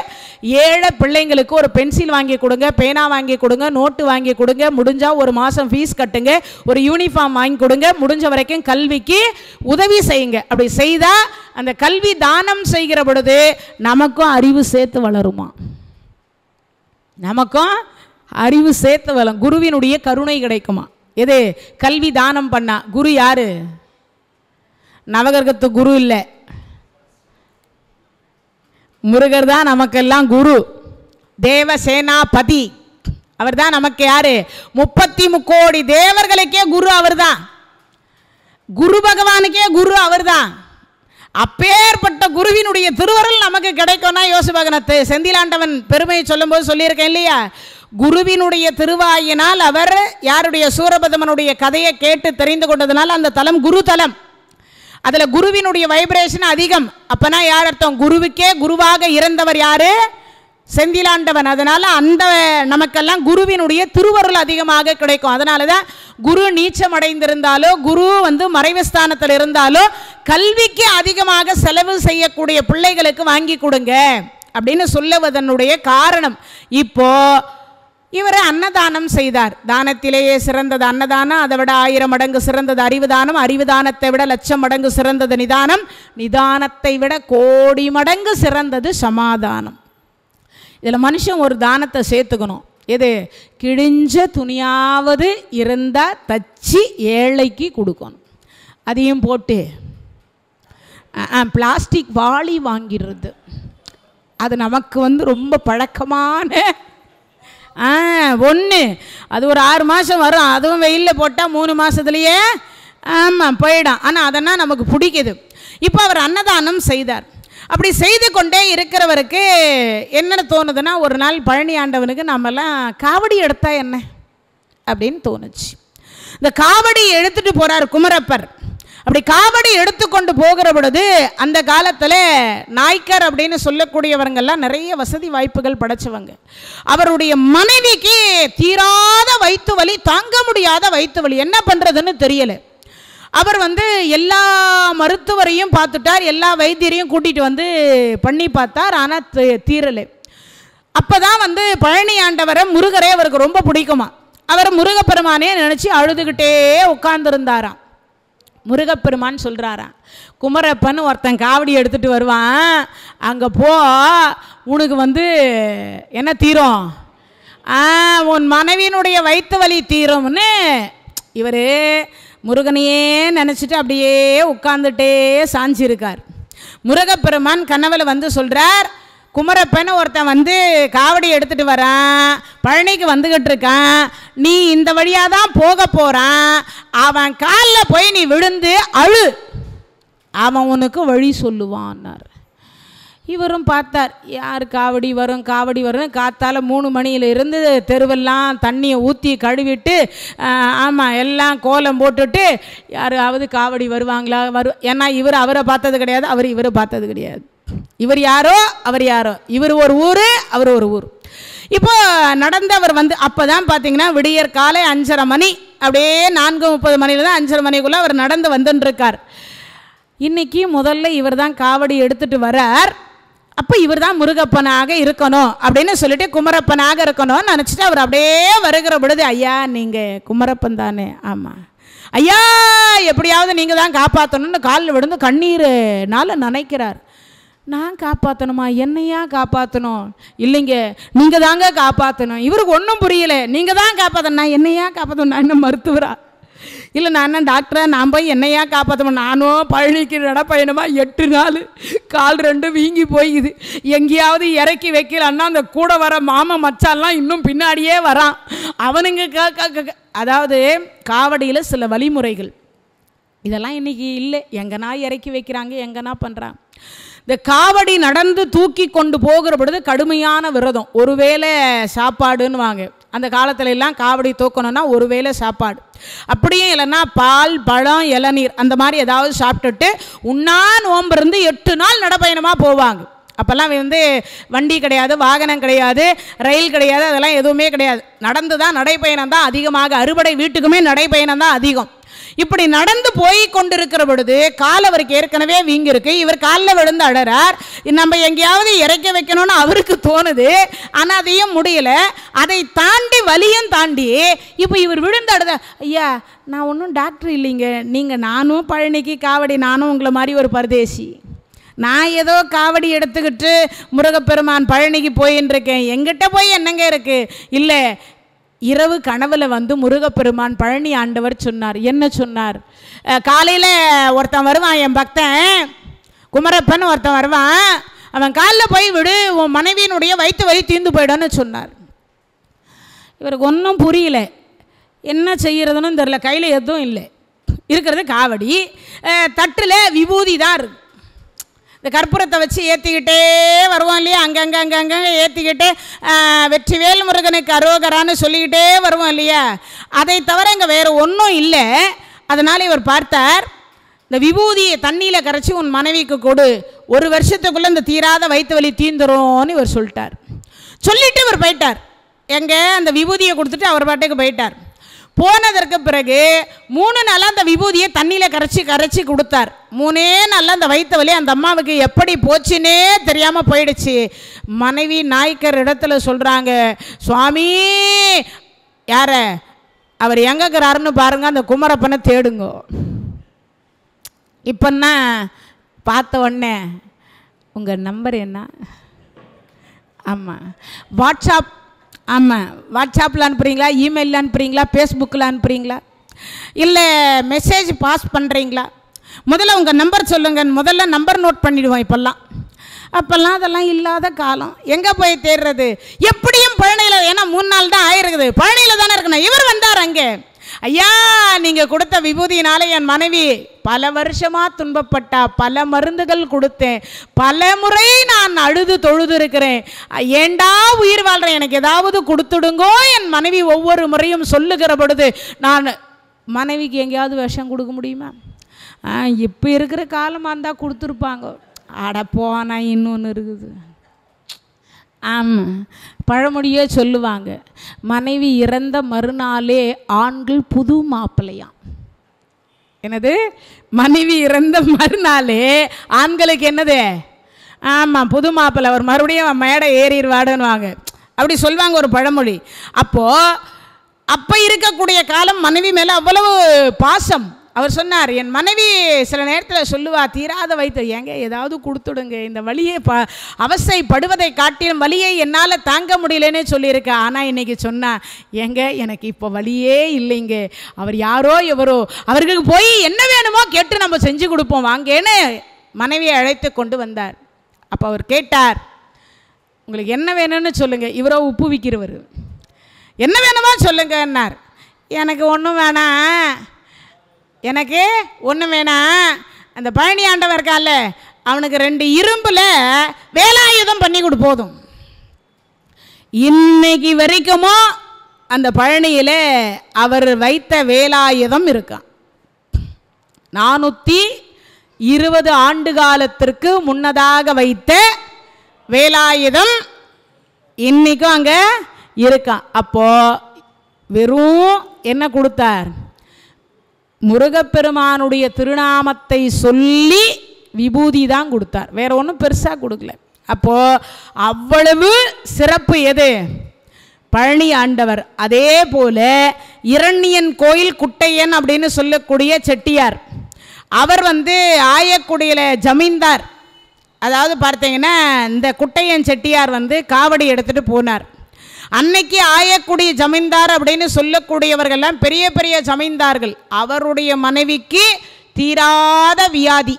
ஏழை பிள்ளைங்களுக்கு ஒரு பென்சில் வாங்கி கொடுங்க பேனா வாங்கி கொடுங்க நோட்டு வாங்கி கொடுங்க முடிஞ்சால் ஒரு மாதம் ஃபீஸ் கட்டுங்க ஒரு யூனிஃபார்ம் வாங்கி கொடுங்க முடிஞ்ச வரைக்கும் கல்விக்கு உதவி செய்யுங்க அப்படி செய்தால் அந்த கல்வி தானம் செய்கிற பொழுது நமக்கும் அறிவு சேர்த்து வளரும் வருமா நமக்கும் அறிவு சேர்த்து வளம் குருவினுடைய கருணை கிடைக்குமா எது கல்வி தானம் பண்ணா குரு யாரு நவகர்கத்து குரு இல்லை முருகர் தான் நமக்கெல்லாம் குரு தேவசேனாபதி அவர் தான் நமக்கு யாரு முப்பத்தி முக்கோடி தேவர்களுக்கே குரு அவர் தான் குரு பகவானுக்கே குரு அவர் தான் அப்பேற்பட்ட குருவினுடைய திருவருள் நமக்கு கிடைக்கும்னா யோசி செந்திலாண்டவன் பெருமையை சொல்லும்போது சொல்லியிருக்கேன் இல்லையா குருவினுடைய திருவாயினால் அவர் யாருடைய சூரபதமனுடைய கதையை கேட்டு தெரிந்து கொண்டதுனால அந்த தலம் குரு தலம் அதில் குருவினுடைய வைப்ரேஷன் அதிகம் அப்போனா யார் அர்த்தம் குருவுக்கே குருவாக இருந்தவர் யாரு செந்திலாண்டவன் அதனால் அந்த நமக்கெல்லாம் குருவினுடைய திருவருள் அதிகமாக கிடைக்கும் அதனால தான் குரு நீச்சம் அடைந்திருந்தாலோ குரு வந்து மறைவஸ்தானத்தில் இருந்தாலோ கல்விக்கு அதிகமாக செலவு செய்யக்கூடிய பிள்ளைகளுக்கு வாங்கி கொடுங்க அப்படின்னு சொல்லுவதனுடைய காரணம் இப்போ இவர் அன்னதானம் செய்தார் தானத்திலேயே சிறந்தது அன்னதானம் அதை விட ஆயிரம் மடங்கு சிறந்தது அறிவு தானத்தை விட லட்சம் மடங்கு சிறந்தது நிதானம் நிதானத்தை விட கோடி மடங்கு சிறந்தது சமாதானம் இதில் மனுஷன் ஒரு தானத்தை சேர்த்துக்கணும் எது கிழிஞ்ச துணியாவது இருந்தால் தச்சு ஏழைக்கு கொடுக்கணும் அதையும் போட்டு பிளாஸ்டிக் வாளி வாங்கிடுறது அது நமக்கு வந்து ரொம்ப பழக்கமான ஒன்று அது ஒரு ஆறு மாதம் வரும் அதுவும் வெயிலில் போட்டால் மூணு மாதத்துலேயே ஆமாம் போயிடும் ஆனால் அதெல்லாம் நமக்கு பிடிக்குது இப்போ அவர் அன்னதானம் செய்தார் அப்படி செய்து கொண்டே இருக்கிறவருக்கு என்னென்னு தோணுதுன்னா ஒரு நாள் பழனி ஆண்டவனுக்கு நம்மெல்லாம் காவடி எடுத்தா என்ன அப்படின்னு தோணுச்சு இந்த காவடி எடுத்துகிட்டு போகிறார் குமரப்பர் அப்படி காவடி எடுத்துக்கொண்டு போகிற பொழுது அந்த காலத்தில் நாய்க்கர் அப்படின்னு சொல்லக்கூடியவர்கள்லாம் நிறைய வசதி வாய்ப்புகள் படைச்சவங்க அவருடைய மனைவிக்கு தீராத வயிற்று வலி தாங்க முடியாத வயிற்று வலி என்ன பண்ணுறதுன்னு தெரியலை அவர் வந்து எல்லா மருத்துவரையும் பார்த்துட்டார் எல்லா வைத்தியரையும் கூட்டிகிட்டு வந்து பண்ணி பார்த்தார் ஆனால் தீரலை அப்போ தான் வந்து பழனி ஆண்டவரை முருகரே அவருக்கு ரொம்ப பிடிக்குமா அவர் முருகப்பெருமானே நினச்சி அழுதுகிட்டே உட்கார்ந்துருந்தாராம் முருகப்பெருமான் சொல்கிறாராம் குமரப்பன் ஒருத்தன் காவடி எடுத்துகிட்டு வருவான் அங்கே போ உனக்கு வந்து என்ன தீரும் உன் மனைவியினுடைய வயிற்று வலி தீரும்னு இவர் முருகனையே நினச்சிட்டு அப்படியே உட்காந்துட்டே சாஞ்சிருக்கார் முருகப்பெருமான் கனவில் வந்து சொல்கிறார் குமரப்பன்னு ஒருத்தன் வந்து காவடி எடுத்துகிட்டு வரான் பழனிக்கு வந்துக்கிட்டு இருக்கான் நீ இந்த வழியாக தான் போக போகிறான் அவன் காலில் போய் நீ விழுந்து அழு அவன் உனக்கு வழி சொல்லுவான்னார் இவரும் பார்த்தார் யார் காவடி வரும் காவடி வரும் காத்தால் மூணு மணியில் இருந்து தெருவெல்லாம் தண்ணியை ஊற்றி கழுவிட்டு ஆமாம் எல்லாம் கோலம் போட்டுட்டு யாராவது காவடி வருவாங்களா வரு ஏன்னா இவர் அவரை பார்த்தது கிடையாது அவர் இவரை பார்த்தது கிடையாது இவர் யாரோ அவர் யாரோ இவர் ஒரு ஊர் அவர் ஒரு ஊர் இப்போ நடந்தவர் வந்து அப்போ தான் பார்த்தீங்கன்னா விடியற் காலை அஞ்சரை மணி அப்படியே நான்கு முப்பது மணியில் தான் அஞ்சரை மணிக்குள்ளே அவர் நடந்து வந்துட்டுருக்கார் இன்றைக்கி முதல்ல இவர் தான் காவடி எடுத்துகிட்டு வரார் அப்போ இவர் தான் முருகப்பனாக இருக்கணும் அப்படின்னு சொல்லிட்டு குமரப்பனாக இருக்கணும்னு நினச்சிட்டு அவர் அப்படியே வருகிற பொழுது ஐயா நீங்கள் குமரப்பன் தானே ஆமாம் ஐயா எப்படியாவது நீங்கள் தான் காப்பாற்றணும்னு காலில் விழுந்து கண்ணீர்னால நினைக்கிறார் நான் காப்பாற்றணுமா என்னையா காப்பாற்றணும் இல்லைங்க நீங்கள் தாங்க காப்பாற்றணும் இவருக்கு ஒன்றும் புரியல நீங்கள் தான் காப்பாற்றணும் நான் என்னையா காப்பாற்றணும் நான் என்ன மருத்துவரா இல்லை நான் டாக்டரை நான் போய் என்னையா காப்பாற்றணும் நானும் பழனிக்கு நடப்பயணமாக எட்டு நாள் கால் ரெண்டும் வீங்கி போயிது எங்கேயாவது இறக்கி வைக்கலன்னா அந்த கூட வர மாமன் மச்சாலெலாம் இன்னும் பின்னாடியே வரான் அவனுங்க அதாவது காவடியில் சில வழிமுறைகள் இதெல்லாம் இன்றைக்கி இல்லை எங்கன்னா இறக்கி வைக்கிறாங்க எங்கன்னா பண்ணுறான் இந்த காவடி நடந்து தூக்கி கொண்டு போகிற பொழுது கடுமையான விரதம் ஒருவேளை சாப்பாடுன்னு வாங்க அந்த காலத்துல எல்லாம் காவடி தூக்கணும்னா ஒருவேளை சாப்பாடு அப்படியும் இல்லைன்னா பால் பழம் இளநீர் அந்த மாதிரி ஏதாவது சாப்பிட்டுட்டு உண்ணா நோம்பு இருந்து எட்டு நாள் நடப்பயணமாக போவாங்க அப்போல்லாம் வந்து வண்டி கிடையாது வாகனம் கிடையாது ரயில் கிடையாது அதெல்லாம் எதுவுமே கிடையாது நடந்து தான் நடைப்பயணம் தான் அதிகமாக அறுபடை வீட்டுக்குமே நடைப்பயணம் தான் அதிகம் இப்படி நடந்து போய் கொண்டிருக்கிற பொழுது கால் அவருக்கு ஏற்கனவே வீங்கிருக்கு இவர் காலில் விழுந்து அழறார் நம்ம எங்கேயாவது இறக்க வைக்கணும்னு அவருக்கு தோணுது ஆனால் அதையும் முடியல அதை தாண்டி வலியும் தாண்டி இப்போ இவர் விழுந்து அழுத ஐயா நான் ஒன்றும் டாக்டர் இல்லைங்க நீங்கள் நானும் பழனிக்கு காவடி நானும் உங்களை மாதிரி ஒரு பரதேசி நான் ஏதோ காவடி எடுத்துக்கிட்டு முருகப்பெருமான் பழனிக்கு போயின்னு இருக்கேன் எங்கிட்ட போய் என்னங்க இருக்குது இல்லை இரவு கனவில் வந்து முருகப்பெருமான் பழனி ஆண்டவர் சொன்னார் என்ன சொன்னார் காலையில் ஒருத்தன் வருவான் என் பக்தன் குமரப்பன் ஒருத்தன் வருவான் அவன் காலில் போய் விடு உன் மனைவியினுடைய வயிற்று வழி தீர்ந்து போயிடும்னு சொன்னார் இவருக்கு ஒன்றும் புரியல என்ன செய்கிறதுன்னு தெரில கையில் எதுவும் இல்லை இருக்கிறது காவடி தட்டில் விபூதி தான் இருக்குது இந்த கற்பூரத்தை வச்சு ஏற்றிக்கிட்டே வருவோம் இல்லையா அங்கங்கே அங்கே அங்கங்கே வெற்றி வெற்றிவேல் முருகனுக்கு அரோகரான்னு சொல்லிக்கிட்டே வருவோம் இல்லையா அதை தவிர இங்கே வேறு ஒன்றும் இல்லை அதனால் இவர் பார்த்தார் இந்த விபூதியை தண்ணியில் கரைச்சி உன் மனைவிக்கு கொடு ஒரு வருஷத்துக்குள்ளே இந்த தீராத வயிற்று வலி தீந்துரும்னு இவர் சொல்லிட்டார் சொல்லிவிட்டு இவர் போயிட்டார் எங்கே அந்த விபூதியை கொடுத்துட்டு அவர் பாட்டுக்கு போயிட்டார் போனதற்கு பிறகு மூணு நாளாக அந்த விபூதியை தண்ணியில் கரைச்சி கரைச்சி கொடுத்தார் மூணே நாளில் அந்த வயிற்று வலி அந்த அம்மாவுக்கு எப்படி போச்சுன்னே தெரியாமல் போயிடுச்சு மனைவி நாய்க்கர் இடத்துல சொல்கிறாங்க சுவாமி யார அவர் எங்கேக்கிறாருன்னு பாருங்கள் அந்த குமரப்பனை தேடுங்க இப்போன்னா பார்த்த உடனே உங்கள் நம்பர் என்ன ஆமாம் வாட்ஸ்அப் ஆமாம் வாட்ஸ்அப்பில் அனுப்புகிறீங்களா இமெயிலில் அனுப்புகிறீங்களா ஃபேஸ்புக்கில் அனுப்புகிறீங்களா இல்லை மெசேஜ் பாஸ் பண்ணுறீங்களா முதல்ல உங்கள் நம்பர் சொல்லுங்கள் முதல்ல நம்பர் நோட் பண்ணிவிடுவோம் இப்போல்லாம் அப்போல்லாம் அதெல்லாம் இல்லாத காலம் எங்கே போய் தேடுறது எப்படியும் பழனியில் ஏன்னா மூணு நாள் தான் ஆயிருக்குது பழனியில் தானே இருக்கணும் இவர் வந்தார் அங்கே ஐயா நீங்கள் கொடுத்த விபூதியினால என் மனைவி பல வருஷமாக துன்பப்பட்டா பல மருந்துகள் கொடுத்தேன் பல முறை நான் அழுது தொழுது இருக்கிறேன் ஏண்டா உயிர் வாழ்கிறேன் எனக்கு ஏதாவது கொடுத்துடுங்கோ என் மனைவி ஒவ்வொரு முறையும் சொல்லுகிற பொழுது நான் மனைவிக்கு எங்கேயாவது விஷம் கொடுக்க முடியுமா இப்போ இருக்கிற காலமாக இருந்தால் கொடுத்துருப்பாங்க அட போனால் இன்னொன்று இருக்குது ஆமாம் பழமொழியே சொல்லுவாங்க மனைவி இறந்த மறுநாளே ஆண்கள் புது மாப்பிள்ளையாம் என்னது மனைவி இறந்த மறுநாளே ஆண்களுக்கு என்னது ஆமாம் புது மாப்பிள்ளை அவர் மறுபடியும் மேடை ஏறிடுவாடுன்னுவாங்க அப்படி சொல்லுவாங்க ஒரு பழமொழி அப்போது அப்போ இருக்கக்கூடிய காலம் மனைவி மேலே அவ்வளவு பாசம் அவர் சொன்னார் என் மனைவி சில நேரத்தில் சொல்லுவா தீராத வைத்து ஏங்க ஏதாவது கொடுத்துடுங்க இந்த வழியை ப அவசைப்படுவதை காட்டிலும் வழியை என்னால் தாங்க முடியலன்னு சொல்லியிருக்க ஆனால் இன்றைக்கி சொன்னால் ஏங்க எனக்கு இப்போ வழியே இல்லைங்க அவர் யாரோ எவரோ அவர்களுக்கு போய் என்ன வேணுமோ கேட்டு நம்ம செஞ்சு கொடுப்போம் வாங்கன்னு மனைவியை அழைத்து கொண்டு வந்தார் அப்போ அவர் கேட்டார் உங்களுக்கு என்ன வேணும்னு சொல்லுங்கள் இவரோ உப்பு விற்கிறவர் என்ன வேணுமோ சொல்லுங்கன்னார் எனக்கு ஒன்றும் வேணாம் எனக்கு ஒன்று வேணாம் அந்த பழனி ஆண்டவர் இருக்கால அவனுக்கு ரெண்டு இரும்பில் வேலாயுதம் பண்ணி கொடு போதும் இன்னைக்கு வரைக்குமோ அந்த பழனியில் அவர் வைத்த வேலாயுதம் இருக்கான் நானூற்றி இருபது ஆண்டு காலத்திற்கு முன்னதாக வைத்த வேலாயுதம் இன்னைக்கும் அங்கே இருக்கான் அப்போது வெறும் என்ன கொடுத்தார் முருகப்பெருமானுடைய திருநாமத்தை சொல்லி விபூதி தான் கொடுத்தார் வேற ஒன்றும் பெருசாக கொடுக்கல அப்போது அவ்வளவு சிறப்பு எது பழனி ஆண்டவர் அதே போல இரண்யன் கோயில் குட்டையன் அப்படின்னு சொல்லக்கூடிய செட்டியார் அவர் வந்து ஆயக்குடியில் ஜமீன்தார் அதாவது பார்த்தீங்கன்னா இந்த குட்டையன் செட்டியார் வந்து காவடி எடுத்துகிட்டு போனார் அன்னைக்கு ஆயக்கூடிய ஜமீன்தார் அப்படின்னு சொல்லக்கூடியவர்கள்லாம் பெரிய பெரிய ஜமீன்தார்கள் அவருடைய மனைவிக்கு தீராத வியாதி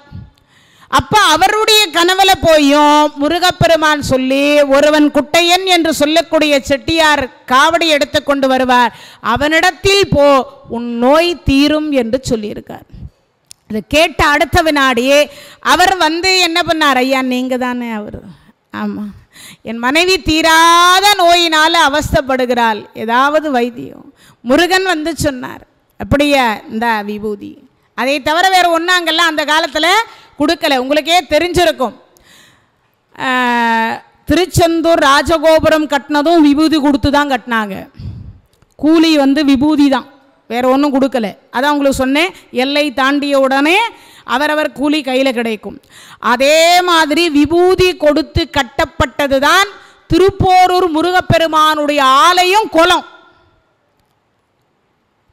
அப்போ அவருடைய கனவுல போயும் முருகப்பெருமான் சொல்லி ஒருவன் குட்டையன் என்று சொல்லக்கூடிய செட்டியார் காவடி எடுத்து கொண்டு வருவார் அவனிடத்தில் போ உன் நோய் தீரும் என்று சொல்லியிருக்கார் இதை கேட்ட அடுத்த வினாடியே அவர் வந்து என்ன பண்ணார் ஐயா நீங்கள் தானே அவர் ஆமாம் என் மனைவி தீராத நோயினால் அவஸ்தப்படுகிறாள் ஏதாவது வைத்தியம் முருகன் வந்து சொன்னார் அப்படியே இந்த விபூதி அதை தவிர வேறு ஒன்றாங்கல்ல அந்த காலத்தில் கொடுக்கல உங்களுக்கே தெரிஞ்சிருக்கும் திருச்செந்தூர் ராஜகோபுரம் கட்டினதும் விபூதி கொடுத்து தான் கட்டினாங்க கூலி வந்து விபூதி தான் வேறு ஒன்றும் கொடுக்கல அதான் உங்களுக்கு சொன்னேன் எல்லை தாண்டிய உடனே அவரவர் கூலி கையில் கிடைக்கும் அதே மாதிரி விபூதி கொடுத்து கட்டப்பட்டது தான் திருப்போரூர் முருகப்பெருமானுடைய ஆலயம் குளம்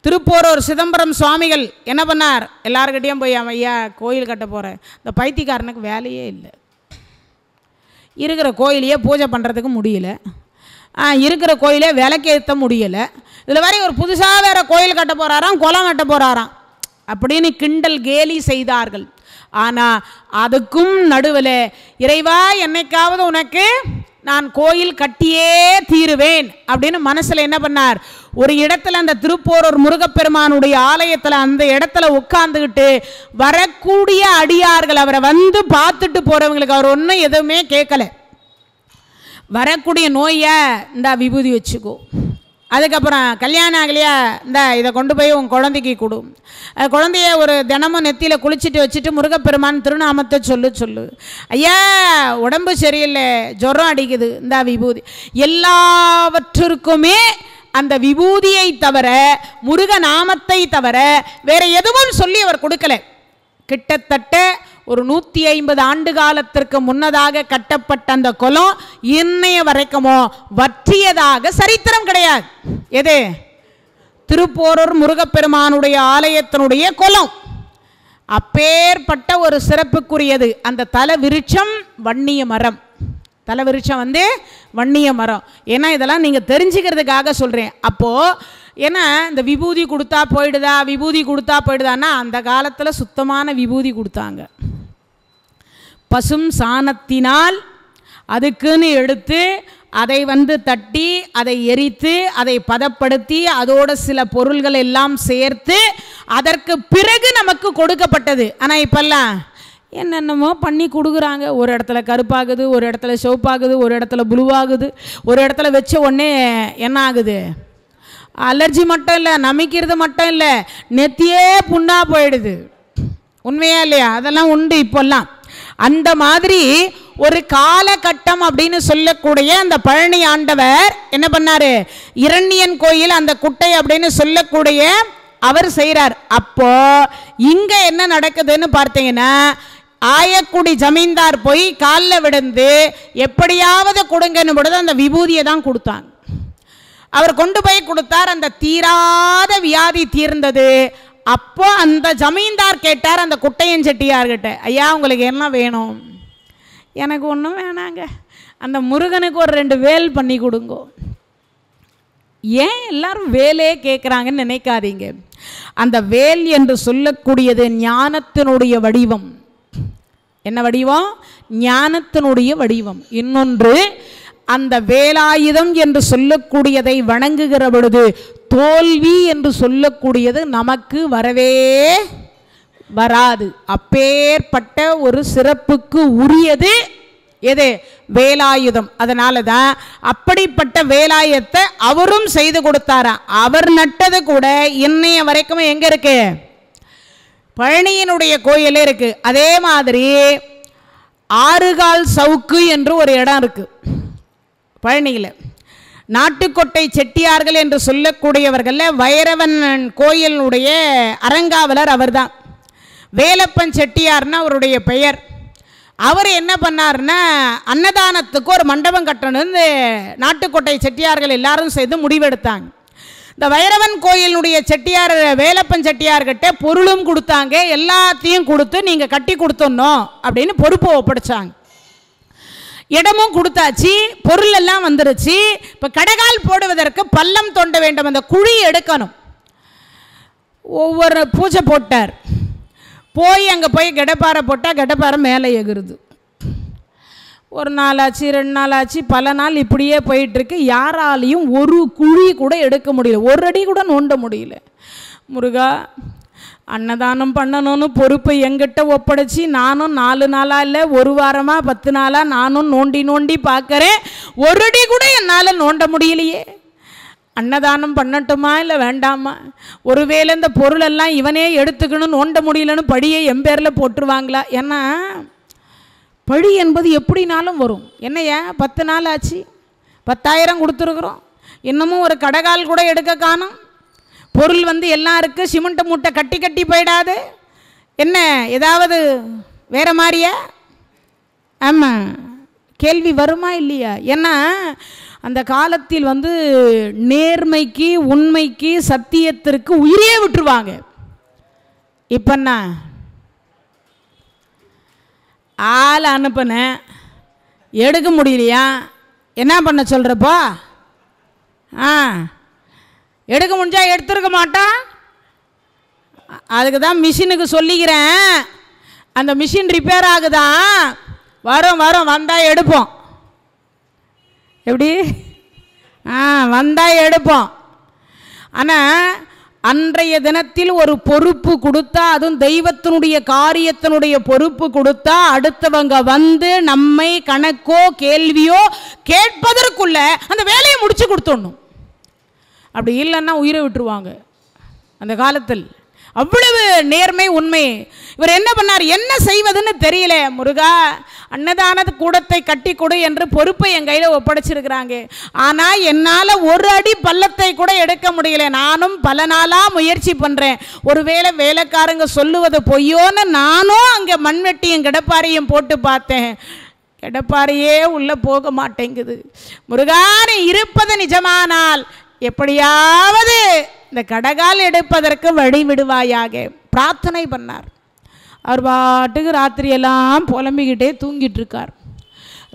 திருப்போரூர் சிதம்பரம் சுவாமிகள் என்ன பண்ணார் எல்லாருக்கிட்டேயும் போய் அவன் ஐயா கோயில் கட்ட போகிறேன் இந்த பைத்தியக்காரனுக்கு வேலையே இல்லை இருக்கிற கோயிலையே பூஜை பண்ணுறதுக்கு முடியல இருக்கிற கோயிலே விலக்கேற்ற முடியலை இதில் வரை ஒரு புதுசாக வேறு கோயில் கட்ட போகிறாராம் குளம் கட்ட போகிறாராம் அப்படின்னு கிண்டல் கேலி செய்தார்கள் ஆனால் அதுக்கும் நடுவில் இறைவா என்னைக்காவது உனக்கு நான் கோயில் கட்டியே தீருவேன் அப்படின்னு மனசில் என்ன பண்ணார் ஒரு இடத்துல அந்த திருப்போரூர் முருகப்பெருமானுடைய ஆலயத்தில் அந்த இடத்துல உட்காந்துக்கிட்டு வரக்கூடிய அடியார்கள் அவரை வந்து பார்த்துட்டு போகிறவங்களுக்கு அவர் ஒன்றும் எதுவுமே கேட்கலை வரக்கூடிய நோயை இந்த விபூதி வச்சுக்கோ அதுக்கப்புறம் கல்யாணம் ஆகலையா இந்த இதை கொண்டு போய் உன் குழந்தைக்கு கொடு குழந்தைய ஒரு தினமும் நெத்தியில் குளிச்சுட்டு வச்சுட்டு முருகப்பெருமான் திருநாமத்தை சொல்லு சொல்லு ஐயா உடம்பு சரியில்லை ஜுரம் அடிக்குது இந்த விபூதி எல்லாவற்றிற்குமே அந்த விபூதியை தவிர முருக நாமத்தை தவிர வேற எதுவும் சொல்லி அவர் கொடுக்கல கிட்டத்தட்ட ஒரு நூற்றி ஐம்பது ஆண்டு காலத்திற்கு முன்னதாக கட்டப்பட்ட அந்த குளம் இன்னைய வரைக்குமோ வற்றியதாக சரித்திரம் கிடையாது எது திருப்போரூர் முருகப்பெருமானுடைய ஆலயத்தினுடைய குளம் அப்பேற்பட்ட ஒரு சிறப்புக்குரியது அந்த தலை விருட்சம் வன்னிய மரம் தலை விருட்சம் வந்து வன்னிய மரம் ஏன்னா இதெல்லாம் நீங்கள் தெரிஞ்சுக்கிறதுக்காக சொல்கிறேன் அப்போது ஏன்னா இந்த விபூதி கொடுத்தா போயிடுதா விபூதி கொடுத்தா போயிடுதான்னா அந்த காலத்தில் சுத்தமான விபூதி கொடுத்தாங்க பசும் சாணத்தினால் அதுக்குன்னு எடுத்து அதை வந்து தட்டி அதை எரித்து அதை பதப்படுத்தி அதோட சில பொருள்கள் எல்லாம் சேர்த்து அதற்கு பிறகு நமக்கு கொடுக்கப்பட்டது ஆனால் இப்போல்லாம் என்னென்னமோ பண்ணி கொடுக்குறாங்க ஒரு இடத்துல கருப்பாகுது ஒரு இடத்துல சிவப்பாகுது ஒரு இடத்துல புளுவாகுது ஒரு இடத்துல வச்ச உடனே என்ன ஆகுது அலர்ஜி மட்டும் இல்லை நமிக்கிறது மட்டும் இல்லை நெத்தியே புண்ணாக போயிடுது உண்மையா இல்லையா அதெல்லாம் உண்டு இப்போல்லாம் அந்த மாதிரி ஒரு காலகட்டம் அப்படின்னு சொல்லக்கூடிய அந்த பழனி ஆண்டவர் என்ன பண்ணாரு இரண்யன் கோயில் அந்த குட்டை அப்படின்னு சொல்லக்கூடிய அவர் செய்கிறார் அப்போ இங்க என்ன நடக்குதுன்னு பார்த்தீங்கன்னா ஆயக்குடி ஜமீன்தார் போய் காலில் விழுந்து எப்படியாவது கொடுங்கன்னு பொழுது அந்த விபூதியை தான் கொடுத்தாங்க அவர் கொண்டு போய் கொடுத்தார் அந்த தீராத வியாதி தீர்ந்தது அப்போ அந்த ஜமீன்தார் கேட்டார் அந்த குட்டையன் செட்டியார்கிட்ட ஐயா உங்களுக்கு என்ன வேணும் எனக்கு ஒன்றும் வேணாங்க அந்த முருகனுக்கு ஒரு ரெண்டு வேல் பண்ணி கொடுங்கோ ஏன் எல்லாரும் வேலே கேட்குறாங்கன்னு நினைக்காதீங்க அந்த வேல் என்று சொல்லக்கூடியது ஞானத்தினுடைய வடிவம் என்ன வடிவம் ஞானத்தினுடைய வடிவம் இன்னொன்று அந்த வேலாயுதம் என்று சொல்லக்கூடியதை வணங்குகிற பொழுது தோல்வி என்று சொல்லக்கூடியது நமக்கு வரவே வராது அப்பேற்பட்ட ஒரு சிறப்புக்கு உரியது எது வேலாயுதம் அதனால தான் அப்படிப்பட்ட வேலாயத்தை அவரும் செய்து கொடுத்தாராம் அவர் நட்டது கூட இன்னைய வரைக்கும் எங்கே இருக்கு பழனியினுடைய கோயிலே இருக்கு அதே மாதிரி ஆறுகால் சவுக்கு என்று ஒரு இடம் இருக்குது பழனியில் நாட்டுக்கோட்டை செட்டியார்கள் என்று சொல்லக்கூடியவர்களில் வைரவன் கோயிலுடைய அரங்காவலர் அவர்தான் வேலப்பன் செட்டியார்னு அவருடைய பெயர் அவர் என்ன பண்ணார்னா அன்னதானத்துக்கு ஒரு மண்டபம் கட்டணும்னு நாட்டுக்கோட்டை செட்டியார்கள் எல்லாரும் சேர்ந்து முடிவெடுத்தாங்க இந்த வைரவன் கோயிலுடைய செட்டியார் வேலப்பன் செட்டியார்கிட்ட பொருளும் கொடுத்தாங்க எல்லாத்தையும் கொடுத்து நீங்கள் கட்டி கொடுத்துடணும் அப்படின்னு பொறுப்பை ஒப்படைச்சாங்க இடமும் கொடுத்தாச்சு பொருள் எல்லாம் வந்துருச்சு இப்போ கடைகால் போடுவதற்கு பள்ளம் தோண்ட வேண்டும் அந்த குழி எடுக்கணும் ஒவ்வொரு பூஜை போட்டார் போய் அங்கே போய் கெடப்பாறை போட்டால் கெடப்பாறை மேலே எகுருது ஒரு நாள் ஆச்சு ரெண்டு நாள் ஆச்சு பல நாள் இப்படியே போயிட்டுருக்கு யாராலையும் ஒரு குழி கூட எடுக்க முடியல ஒரு அடி கூட நோண்ட முடியல முருகா அன்னதானம் பண்ணணும்னு பொறுப்பை எங்கிட்ட ஒப்படைச்சி நானும் நாலு நாளாக இல்லை ஒரு வாரமாக பத்து நாளாக நானும் நோண்டி நோண்டி பார்க்குறேன் ஒருடி கூட என்னால் நோண்ட முடியலையே அன்னதானம் பண்ணட்டுமா இல்லை வேண்டாமா ஒருவேளை இந்த பொருளெல்லாம் இவனே எடுத்துக்கணும் நோண்ட முடியலன்னு படியை என் பேரில் போட்டுருவாங்களா ஏன்னா பழி என்பது எப்படினாலும் வரும் என்னையா பத்து நாள் ஆச்சு பத்தாயிரம் கொடுத்துருக்குறோம் இன்னமும் ஒரு கடைகால் கூட எடுக்க காணும் பொருள் வந்து எல்லாருக்கும் சிமெண்ட்டு மூட்டை கட்டி கட்டி போயிடாது என்ன ஏதாவது வேறு மாதிரியா ஆமாம் கேள்வி வருமா இல்லையா ஏன்னா அந்த காலத்தில் வந்து நேர்மைக்கு உண்மைக்கு சத்தியத்திற்கு உயிரே விட்டுருவாங்க இப்பண்ணா ஆள் அனுப்புனேன் எடுக்க முடியலையா என்ன பண்ண சொல்கிறப்போ ஆ எடுக்க முடிஞ்சால் எடுத்துருக்க மாட்டான் அதுக்கு தான் மிஷினுக்கு சொல்லிக்கிறேன் அந்த மிஷின் ரிப்பேர் ஆகுதா வரும் வரும் வந்தால் எடுப்போம் எப்படி ஆ வந்தால் எடுப்போம் ஆனால் அன்றைய தினத்தில் ஒரு பொறுப்பு கொடுத்தா அதுவும் தெய்வத்தினுடைய காரியத்தினுடைய பொறுப்பு கொடுத்தா அடுத்தவங்க வந்து நம்மை கணக்கோ கேள்வியோ கேட்பதற்குள்ள அந்த வேலையை முடிச்சு கொடுத்துடணும் அப்படி இல்லைன்னா உயிரை விட்டுருவாங்க அந்த காலத்தில் அவ்வளவு நேர்மை உண்மை இவர் என்ன பண்ணார் என்ன செய்வதுன்னு தெரியல முருகா அன்னதானது கூடத்தை கட்டி கொடு என்று பொறுப்பை என் கையில் ஒப்படைச்சிருக்கிறாங்க ஆனால் என்னால் ஒரு அடி பள்ளத்தை கூட எடுக்க முடியல நானும் பல நாளாக முயற்சி பண்ணுறேன் ஒருவேளை வேலைக்காரங்க சொல்லுவது பொய்யோன்னு நானும் அங்கே மண்வெட்டியும் கிடப்பாரியும் போட்டு பார்த்தேன் கிடப்பாரியே உள்ளே போக மாட்டேங்குது முருகானே இருப்பது நிஜமானால் எப்படியாவது இந்த கடகால் எடுப்பதற்கு வழி விடுவாயாக பிரார்த்தனை பண்ணார் அவர் பாட்டுக்கு ராத்திரியெல்லாம் புலம்பிக்கிட்டே தூங்கிட்டு இருக்கார்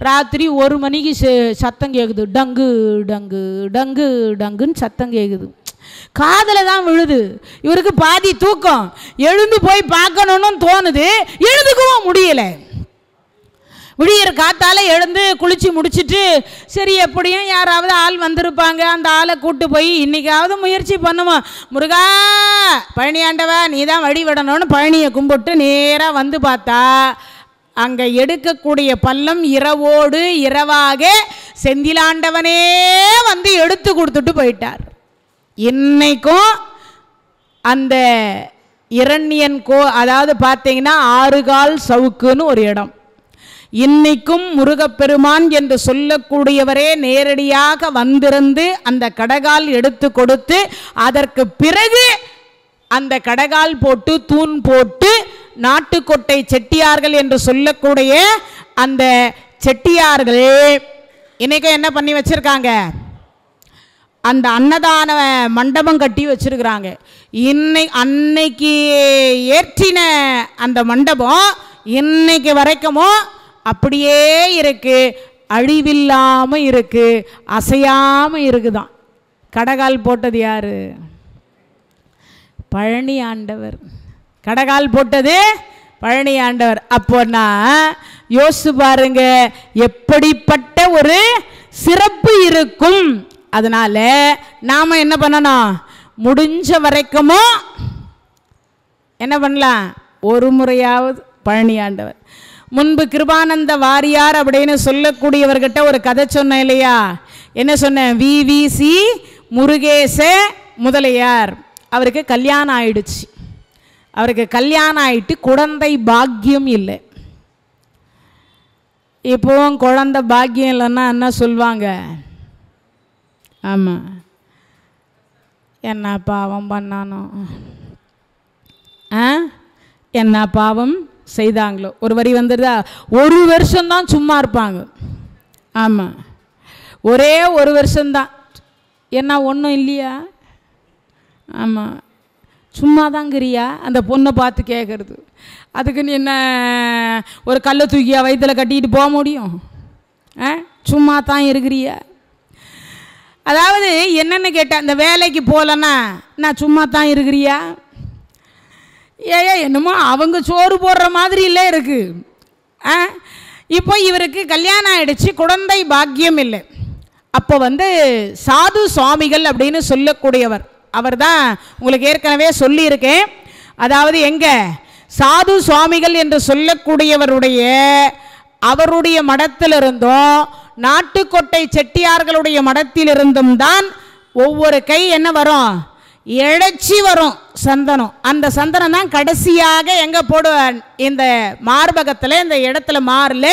ராத்திரி ஒரு மணிக்கு சத்தம் கேட்குது டங்கு டங்கு டங்கு டங்குன்னு சத்தம் கேட்குது காதில் தான் விழுது இவருக்கு பாதி தூக்கம் எழுந்து போய் பார்க்கணுன்னு தோணுது எழுதுக்கவும் முடியலை விடியற காத்தால் எழுந்து குளித்து முடிச்சுட்டு சரி எப்படியும் யாராவது ஆள் வந்திருப்பாங்க அந்த ஆளை கூட்டு போய் இன்றைக்காவது முயற்சி பண்ணுவோம் முருகா பழனியாண்டவா நீ தான் வழிவிடணும்னு பழனியை கும்பிட்டு நேராக வந்து பார்த்தா அங்கே எடுக்கக்கூடிய பள்ளம் இரவோடு இரவாக செந்திலாண்டவனே வந்து எடுத்து கொடுத்துட்டு போயிட்டார் இன்னைக்கும் அந்த இரண்யன் கோ அதாவது பார்த்தீங்கன்னா ஆறுகால் சவுக்குன்னு ஒரு இடம் இன்னைக்கும் முருகப்பெருமான் என்று சொல்லக்கூடியவரே நேரடியாக வந்திருந்து அந்த கடகால் எடுத்து கொடுத்து அதற்கு பிறகு அந்த கடகால் போட்டு தூண் போட்டு நாட்டுக்கொட்டை செட்டியார்கள் என்று சொல்லக்கூடிய அந்த செட்டியார்கள் இன்றைக்கும் என்ன பண்ணி வச்சுருக்காங்க அந்த அன்னதான மண்டபம் கட்டி வச்சிருக்கிறாங்க இன்னை அன்னைக்கு ஏற்றின அந்த மண்டபம் இன்னைக்கு வரைக்குமோ அப்படியே இருக்குது அழிவில்லாமல் இருக்கு அசையாமல் இருக்குதான் கடகால் போட்டது யார் பழனி ஆண்டவர் கடகால் போட்டது பழனி ஆண்டவர் நான் யோசிச்சு பாருங்க எப்படிப்பட்ட ஒரு சிறப்பு இருக்கும் அதனால நாம என்ன பண்ணணும் முடிஞ்ச வரைக்குமோ என்ன பண்ணலாம் ஒரு முறையாவது பழனி ஆண்டவர் முன்பு கிருபானந்த வாரியார் அப்படின்னு சொல்லக்கூடியவர்கிட்ட ஒரு கதை சொன்னேன் இல்லையா என்ன சொன்னேன் விவிசி முருகேச முதலியார் அவருக்கு கல்யாணம் ஆயிடுச்சு அவருக்கு கல்யாணம் ஆயிட்டு குழந்தை பாக்கியம் இல்லை இப்போவும் குழந்த பாக்கியம் இல்லைன்னா என்ன சொல்லுவாங்க ஆமாம் என்ன பாவம் பண்ணானோ ஆ என்ன பாவம் செய்தாங்களோ ஒரு வரி வந்துடுதா ஒரு வருஷம்தான் சும்மா இருப்பாங்க ஆமாம் ஒரே ஒரு வருஷம்தான் ஏன்னா ஒன்றும் இல்லையா ஆமாம் சும்மா தாங்கிறியா அந்த பொண்ணை பார்த்து கேட்குறது அதுக்குன்னு என்ன ஒரு கல்லை தூக்கியா வயிற்றில் கட்டிக்கிட்டு போக முடியும் ஆ சும்மா தான் இருக்கிறியா அதாவது என்னென்னு கேட்டால் இந்த வேலைக்கு போகலன்னா நான் சும்மா தான் இருக்கிறியா ஏயா என்னமோ அவங்க சோறு போடுற மாதிரி இல்லை இருக்குது ஆ இப்போ இவருக்கு கல்யாணம் ஆகிடுச்சு குழந்தை பாக்கியம் இல்லை அப்போ வந்து சாது சுவாமிகள் அப்படின்னு சொல்லக்கூடியவர் அவர் தான் உங்களுக்கு ஏற்கனவே சொல்லியிருக்கேன் அதாவது எங்கே சாது சுவாமிகள் என்று சொல்லக்கூடியவருடைய அவருடைய மடத்திலிருந்தும் நாட்டுக்கொட்டை செட்டியார்களுடைய மடத்திலிருந்தும் தான் ஒவ்வொரு கை என்ன வரும் இழைச்சி வரும் சந்தனம் அந்த சந்தனம் தான் கடைசியாக எங்கே போடுவார் இந்த மார்பகத்தில் இந்த இடத்துல மாறல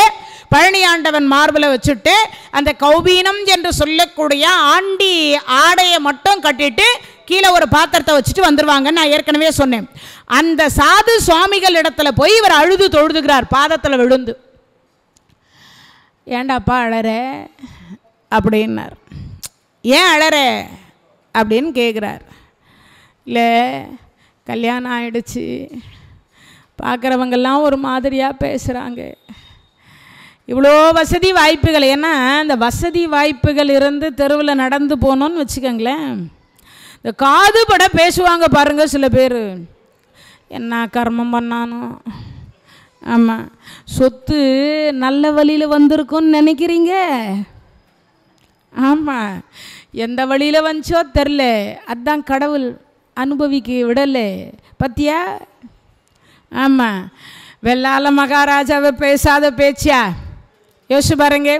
பழனி ஆண்டவன் மார்பில் வச்சுட்டு அந்த கௌபீனம் என்று சொல்லக்கூடிய ஆண்டி ஆடையை மட்டும் கட்டிட்டு கீழே ஒரு பாத்திரத்தை வச்சுட்டு வந்துடுவாங்கன்னு நான் ஏற்கனவே சொன்னேன் அந்த சாது சுவாமிகள் இடத்துல போய் இவர் அழுது தொழுதுகிறார் பாதத்தில் விழுந்து ஏண்டாப்பா அழற அப்படின்னார் ஏன் அழற அப்படின்னு கேட்குறார் இல்லை கல்யாணம் ஆகிடுச்சு பார்க்குறவங்கெல்லாம் ஒரு மாதிரியாக பேசுகிறாங்க இவ்வளோ வசதி வாய்ப்புகள் ஏன்னா இந்த வசதி வாய்ப்புகள் இருந்து தெருவில் நடந்து போனோன்னு வச்சுக்கோங்களேன் இந்த காதுபட பேசுவாங்க பாருங்கள் சில பேர் என்ன கர்மம் பண்ணானோ ஆமாம் சொத்து நல்ல வழியில் வந்திருக்கும்னு நினைக்கிறீங்க ஆமாம் எந்த வழியில் வந்துச்சோ தெரில அதுதான் கடவுள் அனுபவிக்க விடலை பத்தியா ஆமாம் வெள்ளால மகாராஜாவை பேசாத பேச்சா யோசிச்சு பாருங்க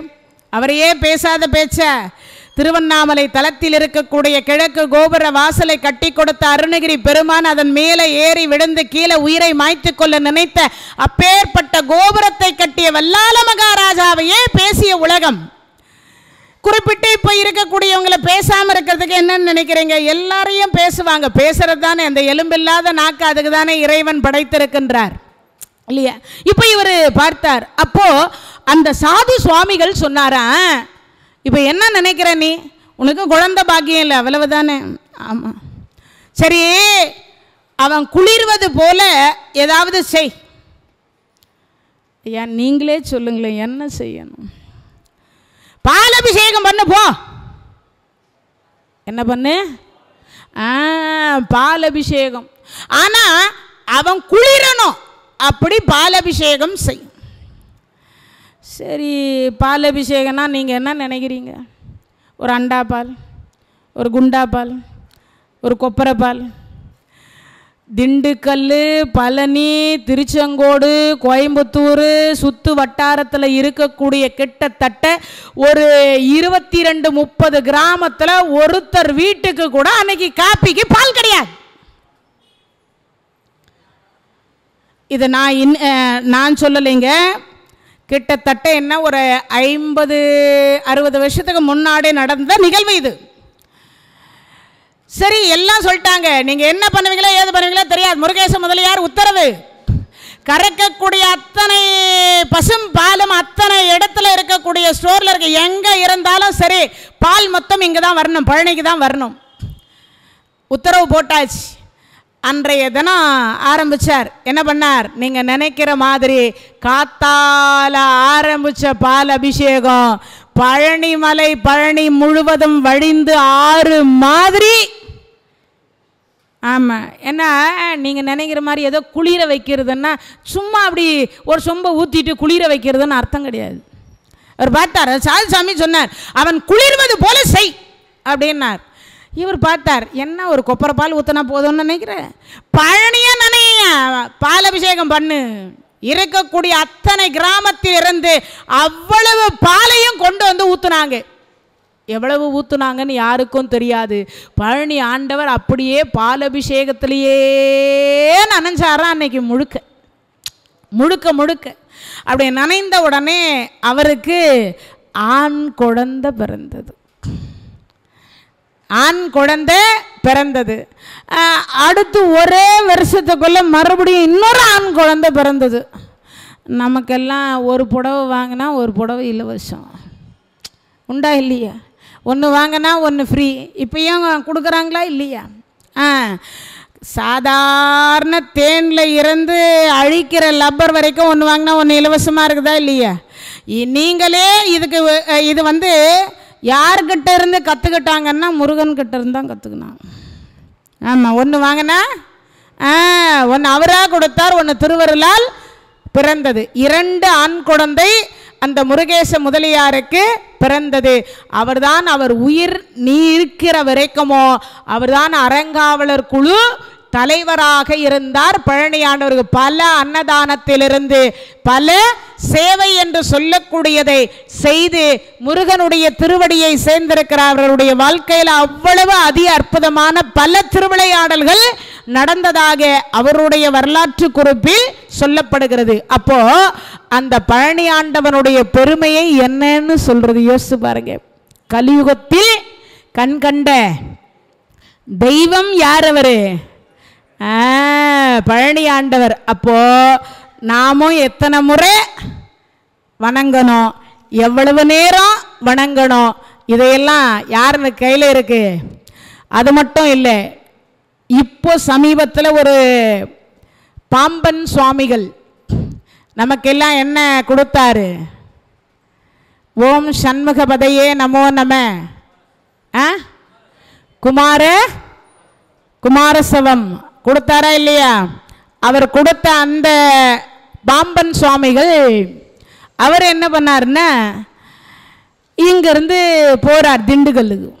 அவரையே பேசாத பேச்சா திருவண்ணாமலை தளத்தில் இருக்கக்கூடிய கிழக்கு கோபுர வாசலை கட்டி கொடுத்த அருணகிரி பெருமான் அதன் மேலே ஏறி விழுந்து கீழே உயிரை மாய்த்து கொள்ள நினைத்த அப்பேற்பட்ட கோபுரத்தை கட்டிய வல்லால மகாராஜாவையே பேசிய உலகம் குறிப்பிட்டு இப்போ இருக்கக்கூடியவங்களை பேசாமல் இருக்கிறதுக்கு என்னன்னு நினைக்கிறீங்க எல்லாரையும் பேசுவாங்க பேசுறது தானே அந்த எலும்பில்லாத நாக்கு அதுக்கு தானே இறைவன் படைத்திருக்கின்றார் இல்லையா இப்போ இவர் பார்த்தார் அப்போ அந்த சாது சுவாமிகள் சொன்னாரா இப்போ என்ன நினைக்கிற நீ உனக்கு குழந்த பாக்கியம் இல்லை அவ்வளவு தானே ஆமாம் சரி அவன் குளிர்வது போல ஏதாவது செய் ஐயா நீங்களே சொல்லுங்களேன் என்ன செய்யணும் பாலபிஷேகம் பண்ண போ என்ன பண்ணு பாலபிஷேகம் ஆனால் அவன் குளிரணும் அப்படி பாலபிஷேகம் செய்யும் சரி பாலபிஷேகம்னா நீங்கள் என்ன நினைக்கிறீங்க ஒரு அண்டா பால் ஒரு குண்டா பால் ஒரு கொப்பரை பால் திண்டுக்கல் பழனி திருச்செங்கோடு கோயம்புத்தூர் சுத்து வட்டாரத்தில் இருக்கக்கூடிய கிட்டத்தட்ட ஒரு இருபத்தி ரெண்டு முப்பது கிராமத்தில் ஒருத்தர் வீட்டுக்கு கூட அன்னைக்கு காப்பிக்கு பால் கிடையாது இதை நான் இன் நான் சொல்லலைங்க கிட்டத்தட்ட என்ன ஒரு ஐம்பது அறுபது வருஷத்துக்கு முன்னாடி நடந்த நிகழ்வு இது சரி எல்லாம் சொல்லிட்டாங்க நீங்கள் என்ன பண்ணுவீங்களோ ஏது பண்ணுவீங்களோ தெரியாது முருகேச முதலியார் உத்தரவு கறக்கக்கூடிய அத்தனை பசும் பாலும் அத்தனை இடத்துல இருக்கக்கூடிய ஸ்டோரில் இருக்க எங்கே இருந்தாலும் சரி பால் மொத்தம் இங்கே தான் வரணும் பழனிக்கு தான் வரணும் உத்தரவு போட்டாச்சு அன்றைய தினம் ஆரம்பிச்சார் என்ன பண்ணார் நீங்கள் நினைக்கிற மாதிரி காத்தால ஆரம்பிச்ச பால் அபிஷேகம் பழனிமலை பழனி முழுவதும் வழிந்து ஆறு மாதிரி ஆமாம் ஏன்னா நீங்கள் நினைக்கிற மாதிரி ஏதோ குளிர வைக்கிறதுன்னா சும்மா அப்படி ஒரு சொம்பை ஊற்றிட்டு குளிர வைக்கிறதுன்னு அர்த்தம் கிடையாது அவர் பார்த்தார் சாமிசாமி சொன்னார் அவன் குளிர்வது போல செய் அப்படின்னார் இவர் பார்த்தார் என்ன ஒரு கொப்பரை பால் ஊற்றினா போதும்னு நினைக்கிறேன் பழனியாக நினையா பால் அபிஷேகம் பண்ணு இருக்கக்கூடிய அத்தனை கிராமத்தில் இருந்து அவ்வளவு பாலையும் கொண்டு வந்து ஊற்றுனாங்க எவ்வளவு ஊற்றுனாங்கன்னு யாருக்கும் தெரியாது பழனி ஆண்டவர் அப்படியே பாலபிஷேகத்திலேயே நனைஞ்சாராம் அன்னைக்கு முழுக்க முழுக்க முழுக்க அப்படி நனைந்த உடனே அவருக்கு ஆண் குழந்த பிறந்தது ஆண் குழந்த பிறந்தது அடுத்து ஒரே வருஷத்துக்குள்ளே மறுபடியும் இன்னொரு ஆண் குழந்த பிறந்தது நமக்கெல்லாம் ஒரு புடவை வாங்கினா ஒரு புடவை இலவசம் உண்டா இல்லையா ஒன்று வாங்கினா ஒன்று ஃப்ரீ இப்பயும் கொடுக்குறாங்களா இல்லையா ஆ சாதாரண தேனில் இருந்து அழிக்கிற லப்பர் வரைக்கும் ஒன்று வாங்கினா ஒன்று இலவசமாக இருக்குதா இல்லையா நீங்களே இதுக்கு இது வந்து யார்கிட்ட இருந்து கற்றுக்கிட்டாங்கன்னா முருகன்கிட்ட இருந்து தான் கற்றுக்கினான் ஆமாம் ஒன்று வாங்கினா ஒன்று அவராக கொடுத்தார் ஒன்று திருவருளால் பிறந்தது இரண்டு ஆண் குழந்தை அந்த முருகேச முதலியாருக்கு பிறந்தது அவர்தான் அவர் உயிர் நீ இருக்கிற வரைக்குமோ அவர்தான் அறங்காவலர் குழு தலைவராக இருந்தார் பழனியாண்டவருக்கு பல அன்னதானத்திலிருந்து பல சேவை என்று சொல்லக்கூடியதை செய்து முருகனுடைய திருவடியை சேர்ந்திருக்கிறார் அவர்களுடைய வாழ்க்கையில் அவ்வளவு அதி அற்புதமான பல திருவிளையாடல்கள் நடந்ததாக அவருடைய வரலாற்று குறிப்பில் சொல்லப்படுகிறது அப்போ அந்த பழனி ஆண்டவனுடைய பெருமையை என்னன்னு சொல்றது யோசிச்சு பாருங்க கலியுகத்தில் கண் கண்ட தெய்வம் யார் அவர் பழனி ஆண்டவர் அப்போ நாமும் எத்தனை முறை வணங்கணும் எவ்வளவு நேரம் வணங்கணும் இதையெல்லாம் யாருன்னு கையில் இருக்குது அது மட்டும் இல்லை இப்போ சமீபத்தில் ஒரு பாம்பன் சுவாமிகள் நமக்கெல்லாம் என்ன கொடுத்தாரு ஓம் சண்முகபதையே நமோ நம ஆ குமார குமாரசவம் கொடுத்தாரா இல்லையா அவர் கொடுத்த அந்த பாம்பன் சுவாமிகள் அவர் என்ன பண்ணாருன்னா இங்கேருந்து போகிறார் திண்டுக்கல்லுக்கு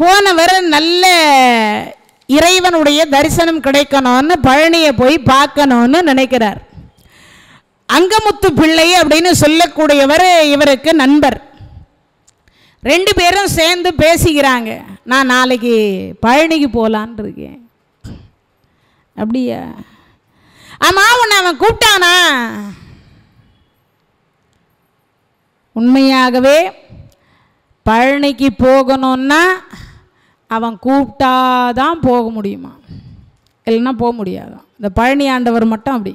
போனவர் நல்ல இறைவனுடைய தரிசனம் கிடைக்கணும்னு பழனியை போய் பார்க்கணும்னு நினைக்கிறார் அங்கமுத்து பிள்ளை அப்படின்னு சொல்லக்கூடியவர் இவருக்கு நண்பர் ரெண்டு பேரும் சேர்ந்து பேசிக்கிறாங்க நான் நாளைக்கு பழனிக்கு போகலான் இருக்கேன் அப்படியா ஆமாம் உன்னை அவன் கூப்பிட்டானா உண்மையாகவே பழனிக்கு போகணுன்னா அவன் கூப்பிட்டாதான் போக முடியுமா இல்லைன்னா போக முடியாதான் இந்த பழனி ஆண்டவர் மட்டும் அப்படி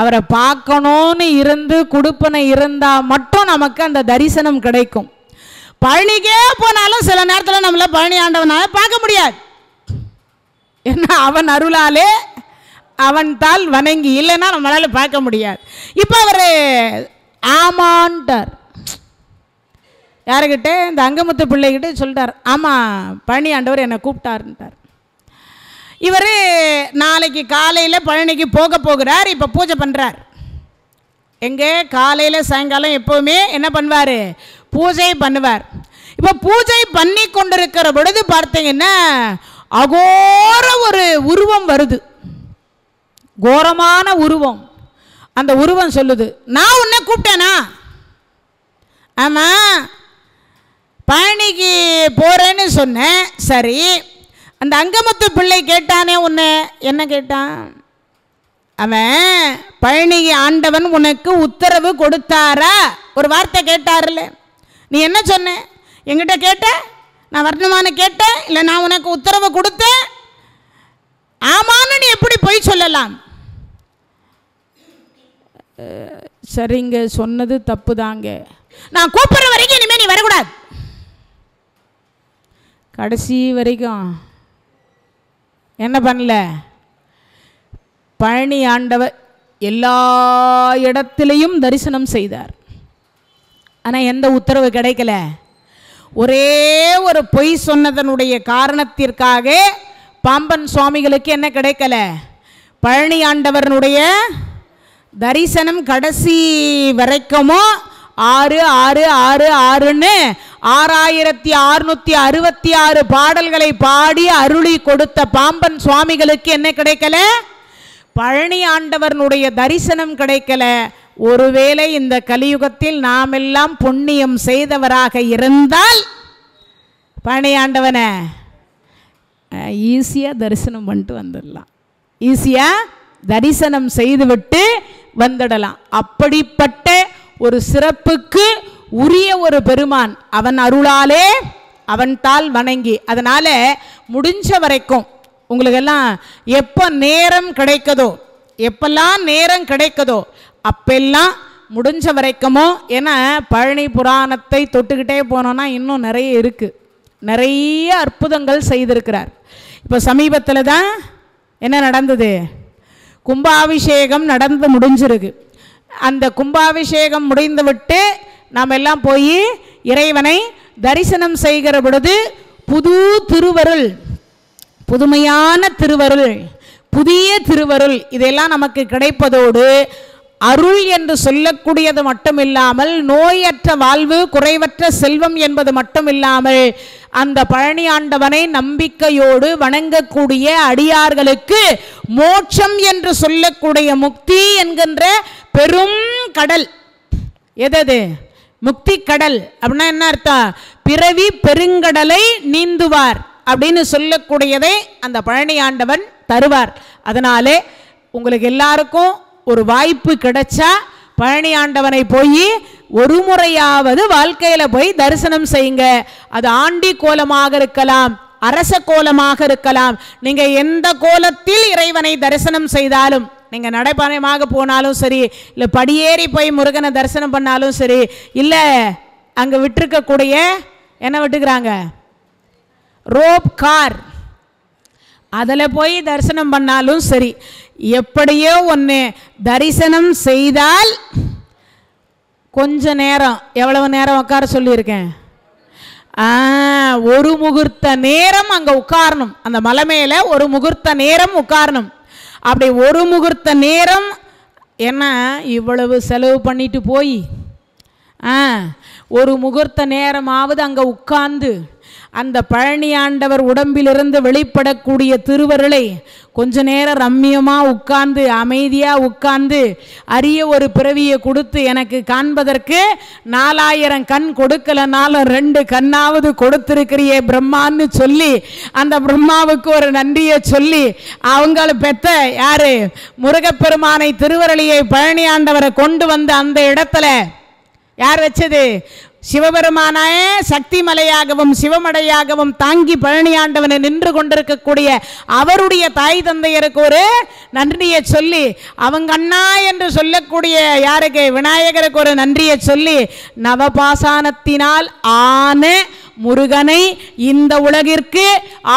அவரை பார்க்கணும்னு இருந்து கொடுப்பனை இருந்தால் மட்டும் நமக்கு அந்த தரிசனம் கிடைக்கும் பழனிக்கே போனாலும் சில நேரத்தில் நம்மள பழனி ஆண்டவனால பார்க்க முடியாது ஏன்னா அவன் அருளாலே அவன் தால் வணங்கி இல்லைன்னா நம்மளால் பார்க்க முடியாது இப்போ அவர் ஆமான்ட்டார் யாருக்கிட்டே இந்த அங்கமுத்து பிள்ளைகிட்ட சொல்லிட்டார் ஆமாம் பழனி ஆண்டவர் என்னை கூப்பிட்டாருன்ட்டார் இவர் நாளைக்கு காலையில் பழனிக்கு போக போகிறார் இப்போ பூஜை பண்ணுறார் எங்கே காலையில் சாயங்காலம் எப்போவுமே என்ன பண்ணுவார் பூஜை பண்ணுவார் இப்போ பூஜை பண்ணி கொண்டிருக்கிற பொழுது பார்த்தீங்கன்னா அகோர ஒரு உருவம் வருது கோரமான உருவம் அந்த உருவம் சொல்லுது நான் உன்னை கூப்பிட்டேனா ஆமாம் பழனிக்கு போகிறேன்னு சொன்னேன் சரி அந்த அங்கமத்து பிள்ளை கேட்டானே உன்னை என்ன கேட்டான் அவன் பழனி ஆண்டவன் உனக்கு உத்தரவு கொடுத்தாரா ஒரு வார்த்தை கேட்டார்ல நீ என்ன சொன்ன எங்கிட்ட கேட்ட நான் வர்ணமான கேட்டேன் இல்லை நான் உனக்கு உத்தரவு கொடுத்தேன் ஆமான்னு நீ எப்படி போய் சொல்லலாம் சரிங்க சொன்னது தப்பு தாங்க நான் கூப்பிட்ற வரைக்கும் இனிமேல் நீ வரக்கூடாது கடைசி வரைக்கும் என்ன பண்ணல பழனி ஆண்டவர் எல்லா இடத்திலையும் தரிசனம் செய்தார் ஆனால் எந்த உத்தரவு கிடைக்கல ஒரே ஒரு பொய் சொன்னதனுடைய காரணத்திற்காக பாம்பன் சுவாமிகளுக்கு என்ன கிடைக்கல பழனி ஆண்டவனுடைய தரிசனம் கடைசி வரைக்குமோ ஆறு ஆறு ஆறு ஆறுன்னு ஆறாயிரத்தி அறுநூத்தி அறுபத்தி ஆறு பாடல்களை பாடி அருளி கொடுத்த பாம்பன் சுவாமிகளுக்கு என்ன கிடைக்கல பழனி ஆண்டவனுடைய தரிசனம் கிடைக்கல ஒருவேளை இந்த கலியுகத்தில் நாம் எல்லாம் புண்ணியம் செய்தவராக இருந்தால் பழனி ஆண்டவனை ஈஸியாக தரிசனம் பண்ணிட்டு வந்துடலாம் ஈஸியாக தரிசனம் செய்துவிட்டு வந்துடலாம் அப்படிப்பட்ட ஒரு சிறப்புக்கு உரிய ஒரு பெருமான் அவன் அருளாலே அவன் தால் வணங்கி அதனால் முடிஞ்ச வரைக்கும் உங்களுக்கெல்லாம் எப்போ நேரம் கிடைக்கதோ எப்பெல்லாம் நேரம் கிடைக்கதோ அப்பெல்லாம் முடிஞ்ச வரைக்குமோ ஏன்னா பழனி புராணத்தை தொட்டுக்கிட்டே போனோன்னா இன்னும் நிறைய இருக்குது நிறைய அற்புதங்கள் செய்திருக்கிறார் இப்போ சமீபத்தில் தான் என்ன நடந்தது கும்பாபிஷேகம் நடந்து முடிஞ்சிருக்கு அந்த கும்பாபிஷேகம் முடிந்துவிட்டு நாம் எல்லாம் போய் இறைவனை தரிசனம் செய்கிற பொழுது புது திருவருள் புதுமையான திருவருள் புதிய திருவருள் இதெல்லாம் நமக்கு கிடைப்பதோடு அருள் என்று சொல்லக்கூடியது மட்டுமில்லாமல் நோயற்ற வாழ்வு குறைவற்ற செல்வம் என்பது மட்டுமில்லாமல் அந்த பழனி ஆண்டவனை நம்பிக்கையோடு வணங்கக்கூடிய அடியார்களுக்கு மோட்சம் என்று சொல்லக்கூடிய முக்தி என்கின்ற பெரும் கடல் எதது முக்தி கடல் அப்படின்னா என்ன அர்த்தம் பிறவி பெருங்கடலை நீந்துவார் அப்படின்னு சொல்லக்கூடியதை அந்த பழனி ஆண்டவன் தருவார் அதனாலே உங்களுக்கு எல்லாருக்கும் ஒரு வாய்ப்பு கிடைச்சா பழனி ஆண்டவனை போய் ஒரு முறையாவது வாழ்க்கையில் போய் தரிசனம் செய்யுங்க அது ஆண்டி கோலமாக இருக்கலாம் அரச கோலமாக இருக்கலாம் நீங்கள் எந்த கோலத்தில் இறைவனை தரிசனம் செய்தாலும் நீங்கள் நடைபயணமாக போனாலும் சரி இல்லை படியேறி போய் முருகனை தரிசனம் பண்ணாலும் சரி இல்லை அங்கே விட்டுருக்கக்கூடிய என்ன விட்டுக்கிறாங்க ரோப் கார் அதில் போய் தரிசனம் பண்ணாலும் சரி எப்படியோ ஒன்று தரிசனம் செய்தால் கொஞ்ச நேரம் எவ்வளவு நேரம் உட்கார சொல்லியிருக்கேன் ஒரு முகூர்த்த நேரம் அங்கே உட்காரணும் அந்த மலை மேலே ஒரு முகூர்த்த நேரம் உட்காரணும் அப்படி ஒரு முகூர்த்த நேரம் என்ன இவ்வளவு செலவு பண்ணிட்டு போய் ஒரு முகூர்த்த நேரமாவது அங்கே உட்காந்து அந்த பழனி ஆண்டவர் உடம்பிலிருந்து வெளிப்படக்கூடிய திருவருளை கொஞ்ச நேரம் ரம்மியமாக உட்கார்ந்து அமைதியாக உட்கார்ந்து அரிய ஒரு பிறவியை கொடுத்து எனக்கு காண்பதற்கு நாலாயிரம் கண் கொடுக்கலனாலும் ரெண்டு கண்ணாவது கொடுத்துருக்கிறியே பிரம்மான்னு சொல்லி அந்த பிரம்மாவுக்கு ஒரு நன்றியை சொல்லி அவங்கள பெத்த யார் முருகப்பெருமானை திருவரளியை பழனி ஆண்டவரை கொண்டு வந்து அந்த இடத்துல யார் வச்சது சிவபெருமானே சக்தி மலையாகவும் சிவமடையாகவும் தாங்கி பழனியாண்டவனை நின்று கொண்டிருக்கக்கூடிய அவருடைய தாய் தந்தையருக்கு ஒரு நன்றியை சொல்லி அவங்க அண்ணா என்று சொல்லக்கூடிய யாருக்கு விநாயகருக்கு ஒரு நன்றியை சொல்லி நவபாசானத்தினால் ஆன முருகனை இந்த உலகிற்கு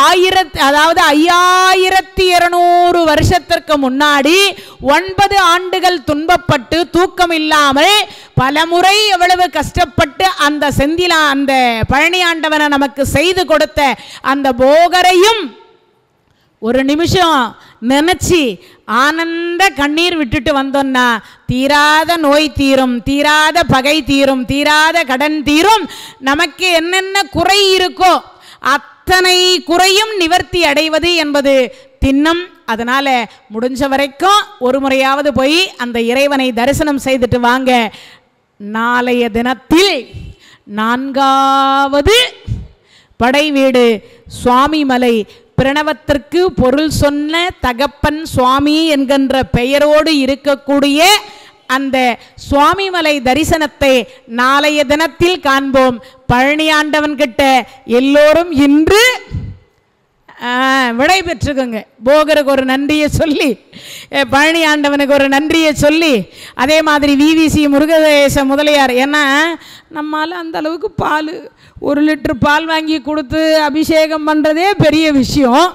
ஆயிரத்தி அதாவது ஐயாயிரத்தி இருநூறு வருஷத்திற்கு முன்னாடி ஒன்பது ஆண்டுகள் துன்பப்பட்டு தூக்கம் இல்லாமல் பலமுறை எவ்வளவு கஷ்டப்பட்டு அந்த செந்திலா அந்த பழனி ஆண்டவனை நமக்கு செய்து கொடுத்த அந்த போகரையும் ஒரு நிமிஷம் நினச்சி ஆனந்த கண்ணீர் விட்டுட்டு வந்தோன்னா தீராத நோய் தீரும் தீராத பகை தீரும் தீராத கடன் தீரும் நமக்கு என்னென்ன குறை இருக்கோ அத்தனை குறையும் நிவர்த்தி அடைவது என்பது தின்னம் அதனால் முடிஞ்ச வரைக்கும் ஒரு முறையாவது போய் அந்த இறைவனை தரிசனம் செய்துட்டு வாங்க நாளைய தினத்தில் நான்காவது படை வீடு சுவாமி மலை பிரணவத்திற்கு பொருள் சொன்ன தகப்பன் சுவாமி என்கின்ற பெயரோடு இருக்கக்கூடிய அந்த சுவாமிமலை தரிசனத்தை நாளைய தினத்தில் காண்போம் பழனி கிட்ட எல்லோரும் இன்று விடை பெற்றுக்கோங்க போகருக்கு ஒரு நன்றியை சொல்லி பழனி ஆண்டவனுக்கு ஒரு நன்றியை சொல்லி அதே மாதிரி விவிசி முருகதேச முதலியார் ஏன்னா நம்மால் அந்த அளவுக்கு பால் ஒரு லிட்டர் பால் வாங்கி கொடுத்து அபிஷேகம் பண்ணுறதே பெரிய விஷயம்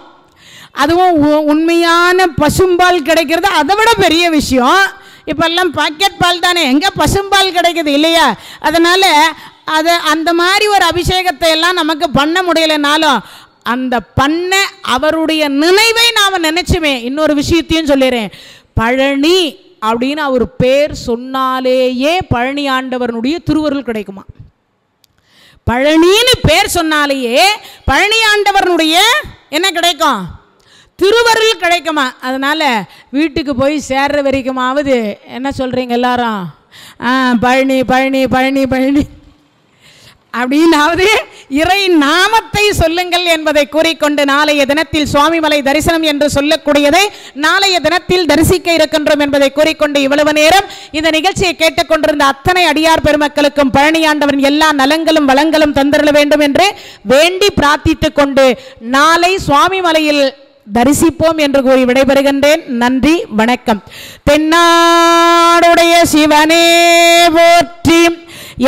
அதுவும் உண்மையான பசும்பால் கிடைக்கிறது அதை விட பெரிய விஷயம் இப்போல்லாம் பாக்கெட் பால் தானே எங்கே பசும்பால் கிடைக்குது இல்லையா அதனால் அதை அந்த மாதிரி ஒரு அபிஷேகத்தை எல்லாம் நமக்கு பண்ண முடியலைனாலும் அந்த பண்ண அவருடைய நினைவை நாம் நினச்சுமே இன்னொரு விஷயத்தையும் சொல்லிடுறேன் பழனி அப்படின்னு அவர் பேர் சொன்னாலேயே பழனி ஆண்டவனுடைய திருவருள் கிடைக்குமா பழனின்னு பேர் சொன்னாலேயே பழனி ஆண்டவனுடைய என்ன கிடைக்கும் திருவருள் கிடைக்குமா அதனால் வீட்டுக்கு போய் சேர்ற வரைக்குமாவது என்ன சொல்கிறீங்க எல்லாரும் ஆ பழனி பழனி பழனி பழனி அப்படின்னாவது இறை நாமத்தை சொல்லுங்கள் என்பதை கூறிக்கொண்டு நாளைய தினத்தில் சுவாமிமலை தரிசனம் என்று சொல்லக்கூடியதை நாளைய தினத்தில் தரிசிக்க இருக்கின்றோம் என்பதை கூறிக்கொண்டு இவ்வளவு நேரம் இந்த நிகழ்ச்சியை கேட்டுக்கொண்டிருந்த அத்தனை அடியார் பெருமக்களுக்கும் பழனியாண்டவன் எல்லா நலங்களும் வளங்களும் தந்திருள வேண்டும் என்று வேண்டி பிரார்த்தித்துக் கொண்டு நாளை சுவாமிமலையில் தரிசிப்போம் என்று கூறி விடைபெறுகின்றேன் நன்றி வணக்கம் தென்னாடுடைய சிவனே போற்றி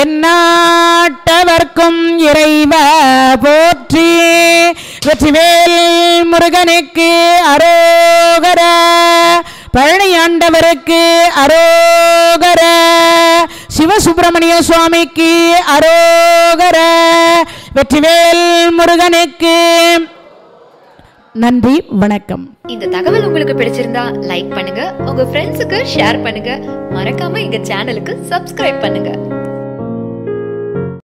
என்னாட்டவர்க்கும் இறைவ போற்றி வெற்றிவேல் முருகனுக்கு அரோகர பழனியாண்டவருக்கு அரோகர சிவசுப்பிரமணிய சுவாமிக்கு அரோகர வெற்றிவேல் முருகனுக்கு நன்றி வணக்கம் இந்த தகவல் உங்களுக்கு பிடிச்சிருந்தா லைக் பண்ணுங்க உங்க ஃப்ரெண்ட்ஸுக்கு ஷேர் பண்ணுங்க மறக்காம எங்க சேனலுக்கு சப்ஸ்கிரைப் பண்ணுங்க